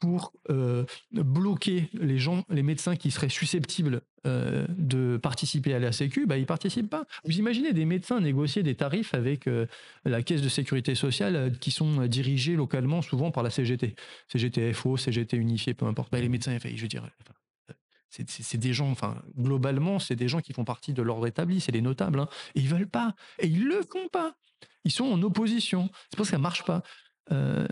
pour euh, bloquer les gens, les médecins qui seraient susceptibles euh, de participer à la Sécu, bah, ils ne participent pas. Vous imaginez des médecins négocier des tarifs avec euh, la caisse de sécurité sociale euh, qui sont dirigés localement souvent par la CGT. CGT FO, CGT Unifié, peu importe. Bah, les médecins je veux dire. C'est des gens, enfin, globalement, c'est des gens qui font partie de l'ordre établi, c'est les notables. Hein. et ils veulent pas. Et ils le font pas. Ils sont en opposition. C'est parce ça que ça marche pas. Euh,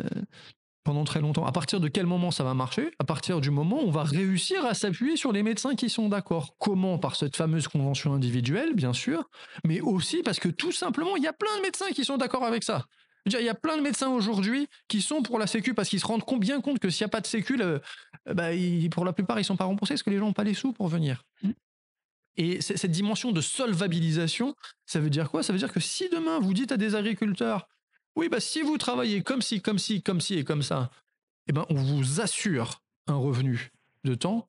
pendant très longtemps. À partir de quel moment ça va marcher À partir du moment où on va réussir à s'appuyer sur les médecins qui sont d'accord. Comment Par cette fameuse convention individuelle, bien sûr, mais aussi parce que tout simplement, il y a plein de médecins qui sont d'accord avec ça. Il y a plein de médecins aujourd'hui qui sont pour la Sécu parce qu'ils se rendent bien compte que s'il n'y a pas de Sécu, euh, bah, pour la plupart, ils ne sont pas remboursés parce que les gens n'ont pas les sous pour venir. Mmh. Et cette dimension de solvabilisation, ça veut dire quoi Ça veut dire que si demain vous dites à des agriculteurs, oui, bah, si vous travaillez comme ci, comme ci, comme ci et comme ça, eh ben on vous assure un revenu de temps.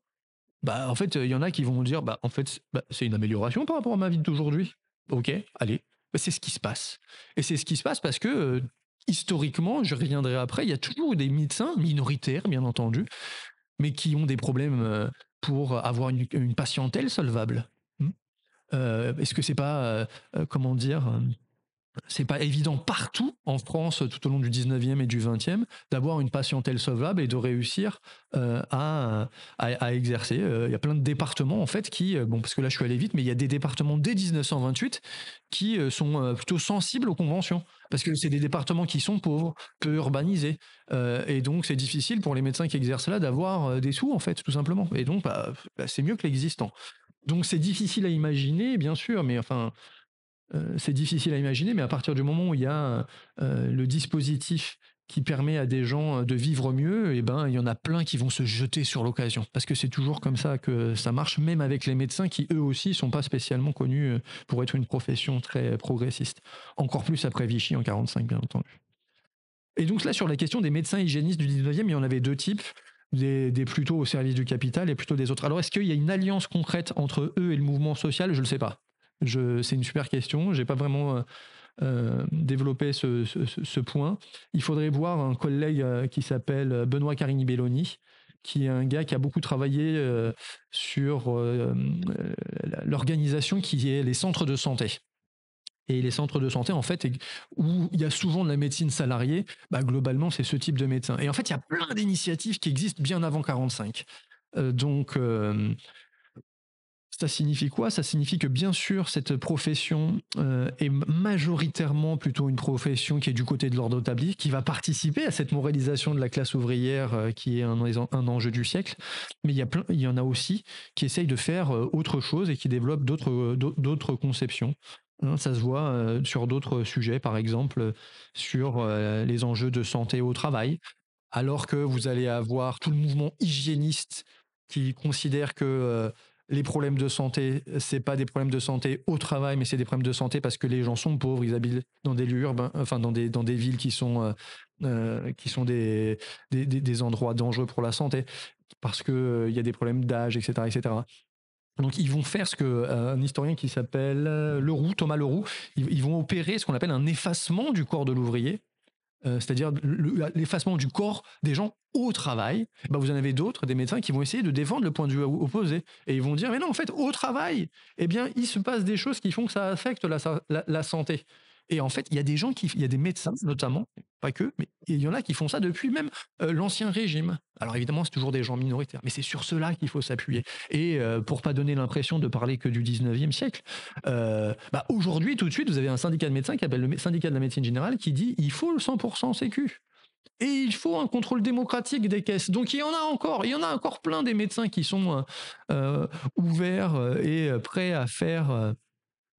Bah en fait, il y en a qui vont dire bah en fait, bah, c'est une amélioration par rapport à ma vie d'aujourd'hui. OK, allez. Bah, c'est ce qui se passe. Et c'est ce qui se passe parce que euh, historiquement, je reviendrai après, il y a toujours des médecins minoritaires bien entendu, mais qui ont des problèmes euh, pour avoir une, patientèle solvable. Hmm. Euh, est-ce que c'est pas comment dire c'est pas évident partout en France tout au long du 19e et du 20e d'avoir une patientèle sauvable et de réussir euh, à, exercer. Euh, il y a plein de départements en fait qui, euh, bon parce que là je suis allé vite, mais il y a des départements dès 1928 qui sont plutôt sensibles aux conventions parce que c'est des départements qui sont pauvres, peu urbanisés et donc c'est difficile pour les médecins qui exercent là d'avoir des sous en fait tout simplement. Et donc bah, bah, c'est mieux que l'existant. Donc c'est difficile à imaginer bien sûr, mais enfin euh, c'est difficile à imaginer, mais à partir du moment où il y a euh, le dispositif qui permet à des gens euh, de vivre mieux, et eh ben il y en a plein qui vont se jeter sur l'occasion parce que c'est toujours comme ça que ça marche, même avec les médecins qui eux aussi sont pas spécialement connus pour être une profession très progressiste. Encore plus après Vichy en 1945, bien entendu. Et donc là sur la question des médecins hygiénistes du 19e, il y en avait deux types. Des, des plutôt au service du capital et plutôt des autres. Alors, est-ce qu'il y a une alliance concrète entre eux et le mouvement social Je ne le sais pas. C'est une super question. J'ai pas vraiment euh, euh, développé ce, point. Il faudrait voir un collègue euh, qui s'appelle Benoît Carini Belloni, qui est un gars qui a beaucoup travaillé sur l'organisation qui est les centres de santé. Et les centres de santé, en fait, où il y a souvent de la médecine salariée, bah, globalement, c'est ce type de médecin. Et en fait, il y a plein d'initiatives qui existent bien avant 45. donc, ça signifie quoi Ça signifie que bien sûr, cette profession euh, est majoritairement plutôt une profession qui est du côté de l'ordre établi, qui va participer à cette moralisation de la classe ouvrière euh, qui est un, un, enjeu du siècle. Mais il y, a plein, il y en a aussi qui essayent de faire euh, autre chose et qui développent d'autres conceptions. Hein, ça se voit sur d'autres sujets, par exemple sur les enjeux de santé au travail, alors que vous allez avoir tout le mouvement hygiéniste qui considère que les problèmes de santé, c'est pas des problèmes de santé au travail, mais c'est des problèmes de santé parce que les gens sont pauvres, ils habitent dans des lieux enfin dans des, dans des villes qui sont, euh, euh, qui sont des, des, endroits dangereux pour la santé, parce qu'il euh, y a des problèmes d'âge, etc., etc. Donc ils vont faire ce qu'un historien qui s'appelle Leroux, Thomas Leroux, ils vont opérer ce qu'on appelle un effacement du corps de l'ouvrier, euh, c'est-à-dire l'effacement du corps des gens au travail, bah, vous en avez d'autres, des médecins qui vont essayer de défendre le point de vue opposé. Et ils vont dire, mais non, en fait, au travail, eh bien, il se passe des choses qui font que ça affecte la santé. Et en fait, il y a des gens qui, y a des médecins notamment, pas que, mais il y en a qui font ça depuis même euh, l'ancien régime. Alors évidemment, c'est toujours des gens minoritaires, mais c'est sur cela qu'il faut s'appuyer. Et euh, pour ne pas donner l'impression de parler que du 19e siècle, euh, bah, aujourd'hui, tout de suite, vous avez un syndicat de médecins qui appelle le syndicat de la médecine générale qui dit il faut le 100% sécu. Et il faut un contrôle démocratique des caisses. Donc il y en a encore, il y en a encore plein des médecins qui sont ouverts et prêts à faire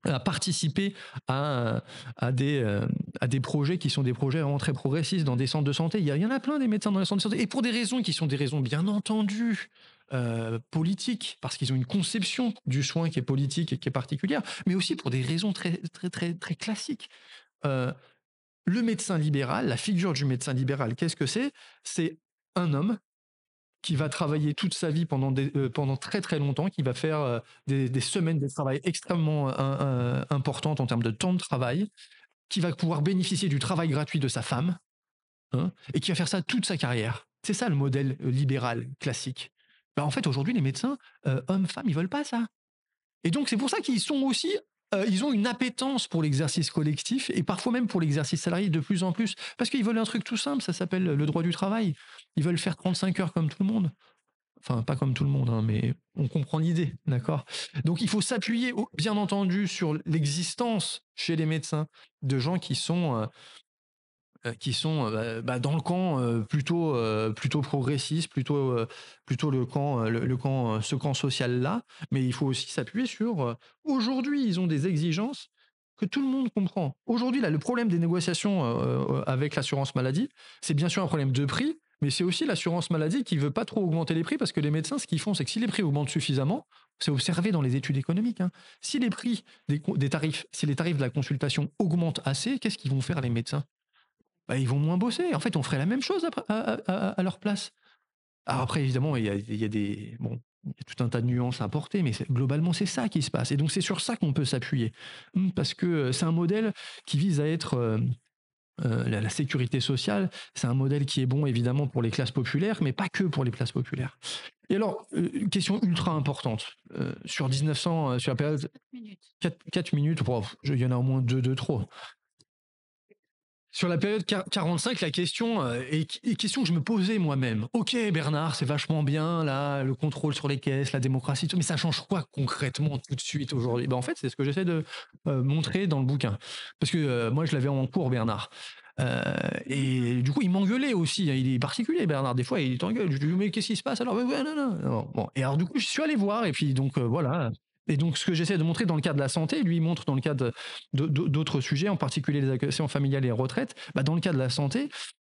à participer à, euh, à, des, projets qui sont des projets vraiment très progressistes dans des centres de santé. Il y, en a plein des médecins dans les centres de santé. Et pour des raisons qui sont des raisons, bien entendues, euh, politiques, parce qu'ils ont une conception du soin qui est politique et qui est particulière, mais aussi pour des raisons très, très, très, très classiques. Euh, le médecin libéral, la figure du médecin libéral, qu'est-ce que c'est C'est un homme qui va travailler toute sa vie pendant, euh, pendant très très longtemps, qui va faire euh, des, semaines de travail extrêmement euh, importantes en termes de temps de travail, qui va pouvoir bénéficier du travail gratuit de sa femme, hein, et qui va faire ça toute sa carrière. C'est ça le modèle libéral classique. Ben, en fait, aujourd'hui, les médecins, hommes, femmes, ils veulent pas ça. Et donc, c'est pour ça qu'ils sont aussi euh, ils ont une appétence pour l'exercice collectif et parfois même pour l'exercice salarié de plus en plus, parce qu'ils veulent un truc tout simple, ça s'appelle le droit du travail. Ils veulent faire 35 heures comme tout le monde. Enfin, pas comme tout le monde, hein, mais on comprend l'idée, d'accord Donc il faut s'appuyer, bien entendu, sur l'existence chez les médecins de gens qui sont... Euh, euh, qui sont euh, bah, bah, dans le camp euh, plutôt plutôt progressiste, plutôt plutôt le camp le, camp ce camp social là. Mais il faut aussi s'appuyer sur aujourd'hui ils ont des exigences que tout le monde comprend. Aujourd'hui, là, le problème des négociations avec l'assurance maladie, c'est bien sûr un problème de prix, mais c'est aussi l'assurance maladie qui veut pas trop augmenter les prix parce que les médecins, ce qu'ils font, c'est que si les prix augmentent suffisamment, c'est observé dans les études économiques. Hein. si les prix des, des, tarifs, si les tarifs de la consultation augmentent assez, qu'est-ce qu'ils vont faire les médecins bah, ils vont moins bosser. En fait, on ferait la même chose à, leur place. après, évidemment, il y a, des bon, tout un tas de nuances à apporter, mais globalement, c'est ça qui se passe. Et donc, c'est sur ça qu'on peut s'appuyer, hum, parce que euh, c'est un modèle qui vise à être euh, euh, la, sécurité sociale, c'est un modèle qui est bon évidemment pour les classes populaires, mais pas que pour les classes populaires. Et alors, question ultra importante. sur 1900, sur la période. 4 minutes. 4, minutes, il y en a au moins 2, 2, trop. Sur la période 45, la question euh, est, question que je me posais moi-même. Ok, Bernard, c'est vachement bien, là, le contrôle sur les caisses, la démocratie, mais ça change quoi concrètement tout de suite aujourd'hui ben, En fait, c'est ce que j'essaie de euh, montrer dans le bouquin. Parce que euh, moi, je l'avais en cours, Bernard. et du coup, il m'engueulait aussi. Hein. il est particulier, Bernard. Des fois, il t'engueule. Je lui dis, mais qu'est-ce qui se passe alors, ben, non, non. bon. Et alors, du coup, je suis allé voir. Et puis, donc, voilà, et donc, ce que j'essaie de montrer dans le cadre de la santé, lui montre dans le cadre d'autres sujets, en particulier les actions familiales et retraites, bah dans le cadre de la santé,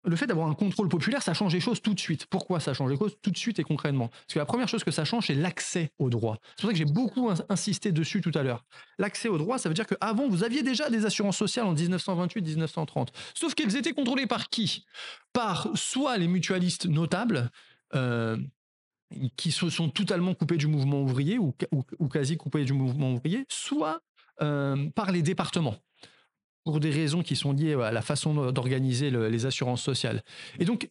le fait d'avoir un contrôle populaire, ça change les choses tout de suite. Pourquoi ça change les choses tout de suite et concrètement Parce que la première chose que ça change, c'est l'accès au droit. C'est pour ça que j'ai beaucoup insisté dessus tout à l'heure. L'accès au droit, ça veut dire qu'avant, vous aviez déjà des assurances sociales en 1928-1930. Sauf qu'elles étaient contrôlées par qui Par soit les mutualistes notables, euh, qui se sont totalement coupés du mouvement ouvrier ou, quasi coupés du mouvement ouvrier, soit euh, par les départements pour des raisons qui sont liées à la façon d'organiser les assurances sociales. Et donc,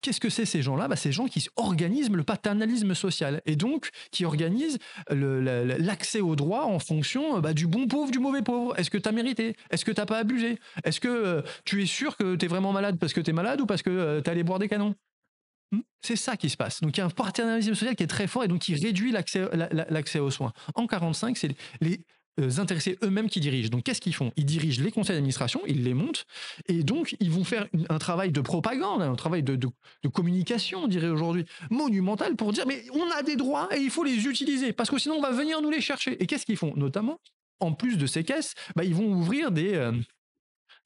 qu'est-ce que c'est ces gens-là bah, Ces gens qui organisent le paternalisme social et donc qui organisent l'accès au droit en fonction bah, du bon pauvre, du mauvais pauvre. Est-ce que tu as mérité Est-ce que tu pas abusé Est-ce que euh, tu es sûr que tu es vraiment malade parce que tu es malade ou parce que tu euh, tu allé boire des canons Mmh. C'est ça qui se passe. Donc il y a un paternalisme social qui est très fort et donc qui réduit l'accès, l'accès aux soins. En 45, c'est les intéressés eux-mêmes qui dirigent. Donc qu'est-ce qu'ils font Ils dirigent les conseils d'administration, ils les montent, et donc ils vont faire un travail de propagande, un travail de, communication, on dirait aujourd'hui, monumental pour dire mais on a des droits et il faut les utiliser, parce que sinon on va venir nous les chercher. Et qu'est-ce qu'ils font Notamment, en plus de ces caisses, bah, ils vont ouvrir des... Euh,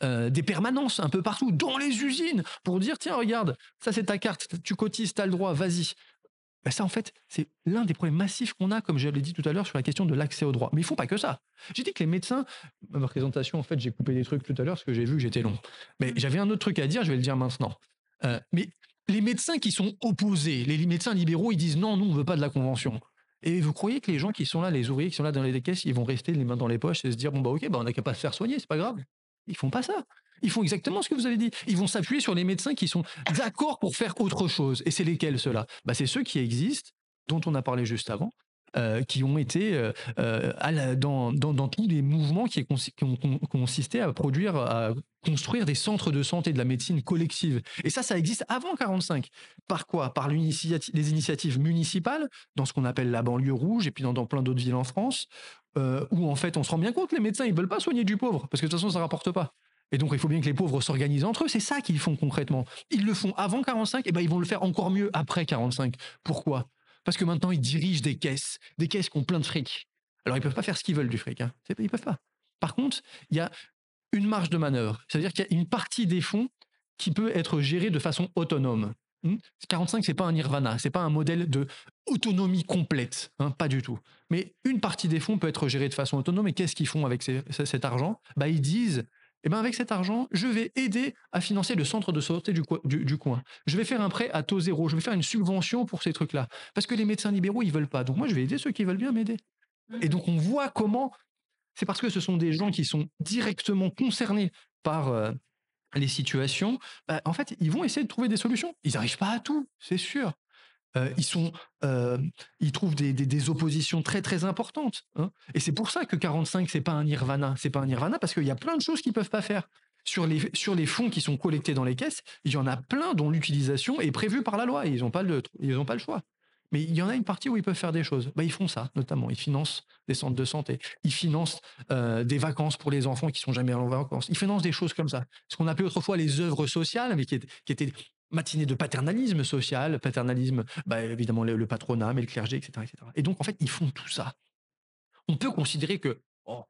euh, des permanences un peu partout, dans les usines, pour dire tiens, regarde, ça c'est ta carte, tu cotises, as le droit, vas-y. mais bah, ça, en fait, c'est l'un des problèmes massifs qu'on a, comme je l'ai dit tout à l'heure, sur la question de l'accès au droit. Mais ils font pas que ça. J'ai dit que les médecins, ma présentation, en fait, j'ai coupé des trucs tout à l'heure parce que j'ai vu que j'étais long. Mais mmh. j'avais un autre truc à dire, je vais le dire maintenant. Euh, mais les médecins qui sont opposés, les médecins libéraux, ils disent non, nous, on veut pas de la convention. Et vous croyez que les gens qui sont là, les ouvriers qui sont là dans les caisses, ils vont rester les mains dans les poches et se dire bon bah ok, bah on n'a qu'à pas se faire soigner, c'est pas grave. Ils font pas ça. Ils font exactement ce que vous avez dit. Ils vont s'appuyer sur les médecins qui sont d'accord pour faire autre chose. Et c'est lesquels ceux-là bah, C'est ceux qui existent, dont on a parlé juste avant, euh, qui ont été euh, euh, à dans, dans, tous les mouvements qui, qui ont consisté à produire, à construire des centres de santé, de la médecine collective. Et ça, ça existe avant 45. Par quoi Par les initiatives municipales, dans ce qu'on appelle la banlieue rouge, et puis dans, plein d'autres villes en France, où en fait, on se rend bien compte, les médecins, ils veulent pas soigner du pauvre, parce que de toute façon, ça rapporte pas. Et donc, il faut bien que les pauvres s'organisent entre eux. C'est ça qu'ils font concrètement. Ils le font avant 45, et ben ils vont le faire encore mieux après 45. Pourquoi parce que maintenant, ils dirigent des caisses, des caisses qui ont plein de fric. Alors, ils peuvent pas faire ce qu'ils veulent du fric. Hein. Ils peuvent pas. Par contre, il y a une marge de manœuvre. C'est-à-dire qu'il y a une partie des fonds qui peut être gérée de façon autonome. 45, hum? c'est pas un nirvana, c'est pas un modèle de autonomie complète, hein, pas du tout. Mais une partie des fonds peut être gérée de façon autonome. Et qu'est-ce qu'ils font avec cet argent Bah, ils disent et eh bien, avec cet argent, je vais aider à financer le centre de santé du, coin. Je vais faire un prêt à taux zéro. Je vais faire une subvention pour ces trucs-là. Parce que les médecins libéraux, ils veulent pas. Donc moi, je vais aider ceux qui veulent bien m'aider. Mmh. Et donc on voit comment. C'est parce que ce sont des gens qui sont directement concernés par euh, les situations. Bah, en fait, ils vont essayer de trouver des solutions. Ils n'arrivent pas à tout, c'est sûr ils, sont, ils trouvent des, des, oppositions très très importantes. Hein. Et c'est pour ça que 45, c'est pas un nirvana. C'est pas un nirvana parce qu'il y a plein de choses qu'ils peuvent pas faire. Sur les, sur les fonds qui sont collectés dans les caisses, il y en a plein dont l'utilisation est prévue par la loi. ils n'ont pas, le, ils ont pas le choix. Mais il y en a une partie où ils peuvent faire des choses. Bah, ils font ça, notamment. Ils financent des centres de santé. Ils financent des vacances pour les enfants qui sont jamais en vacances. Ils financent des choses comme ça. Ce qu'on appelait autrefois les œuvres sociales, mais qui, étaient matinée de paternalisme social, paternalisme, bah, évidemment le, patronat, mais le clergé, etc., etc. Et donc, en fait, ils font tout ça. On peut considérer que, oh,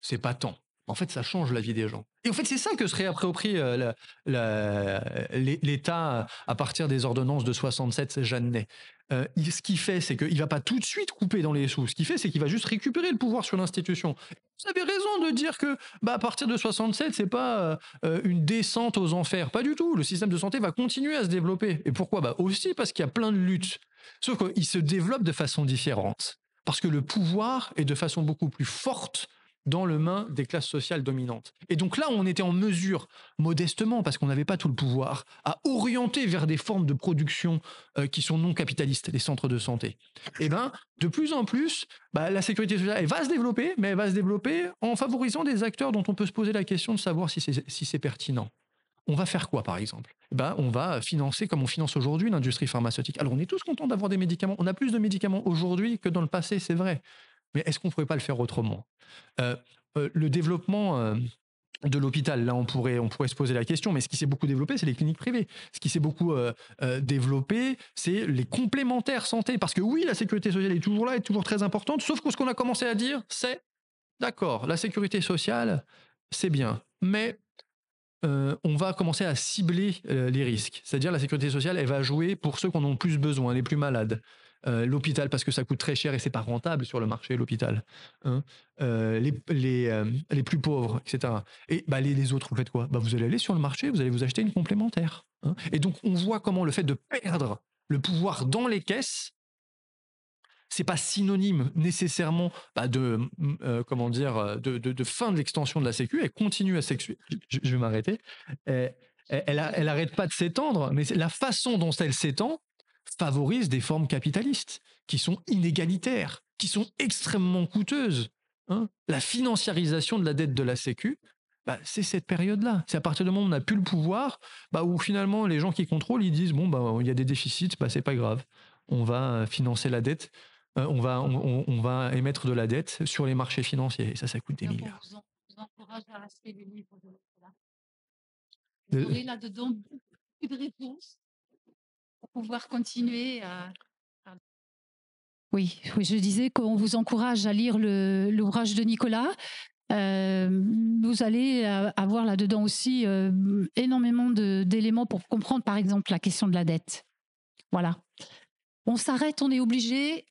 c'est pas tant en fait, ça change la vie des gens. Et en fait, c'est ça que se réapproprie euh, euh, l'État euh, à partir des ordonnances de 67, Jeannet. ce qu'il fait, c'est qu'il ne va pas tout de suite couper dans les sous. Ce qu'il fait, c'est qu'il va juste récupérer le pouvoir sur l'institution. Vous avez raison de dire que bah, à partir de 67, n'est pas une descente aux enfers. Pas du tout. Le système de santé va continuer à se développer. Et pourquoi bah, Aussi parce qu'il y a plein de luttes. Sauf qu'il se développe de façon différente. Parce que le pouvoir est de façon beaucoup plus forte dans le main des classes sociales dominantes. Et donc là, on était en mesure, modestement, parce qu'on n'avait pas tout le pouvoir, à orienter vers des formes de production euh, qui sont non capitalistes, les centres de santé. Et eh ben, de plus en plus, bah, la sécurité sociale elle va se développer, mais elle va se développer en favorisant des acteurs dont on peut se poser la question de savoir si c'est pertinent. On va faire quoi, par exemple eh ben, On va financer, comme on finance aujourd'hui, l'industrie pharmaceutique. Alors, on est tous contents d'avoir des médicaments. On a plus de médicaments aujourd'hui que dans le passé, c'est vrai mais est-ce qu'on ne pourrait pas le faire autrement euh, euh, Le développement euh, de l'hôpital, là, on pourrait, on pourrait se poser la question, mais ce qui s'est beaucoup développé, c'est les cliniques privées. Ce qui s'est beaucoup développé, c'est les complémentaires santé. Parce que oui, la sécurité sociale est toujours là, est toujours très importante, sauf que ce qu'on a commencé à dire, c'est d'accord, la sécurité sociale, c'est bien, mais on va commencer à cibler les risques. C'est-à-dire la sécurité sociale, elle va jouer pour ceux qu'on en a le plus besoin, les plus malades. Euh, l'hôpital parce que ça coûte très cher et c'est pas rentable sur le marché l'hôpital. Hein, euh, les, euh, les, plus pauvres, etc. Et bah, les, autres, vous faites quoi bah, Vous allez aller sur le marché, vous allez vous acheter une complémentaire. Hein. et donc on voit comment le fait de perdre le pouvoir dans les caisses, c'est pas synonyme nécessairement bah, de comment dire de, de, fin de l'extension de la sécu. Elle continue à sexuer Je, vais m'arrêter. Elle, elle, arrête pas de s'étendre, mais la façon dont elle s'étend, favorise des formes capitalistes qui sont inégalitaires, qui sont extrêmement coûteuses. Hein. la financiarisation de la dette de la Sécu, bah, c'est cette période-là. C'est à partir du moment où on n'a plus le pouvoir, bah, où finalement les gens qui contrôlent, ils disent bon, bah, il y a des déficits, bah, c'est pas grave, on va euh, financer la dette, euh, on, va, on, va émettre de la dette sur les marchés financiers. Et ça, ça coûte des milliards. vous encourage à livres de là. Vous aurez là-dedans de réponses pouvoir continuer à, oui, je disais qu'on vous encourage à lire l'ouvrage de Nicolas. Euh, vous allez euh, avoir là-dedans aussi euh, énormément d'éléments pour comprendre, par exemple, la question de la dette. Voilà. On s'arrête, on est obligé.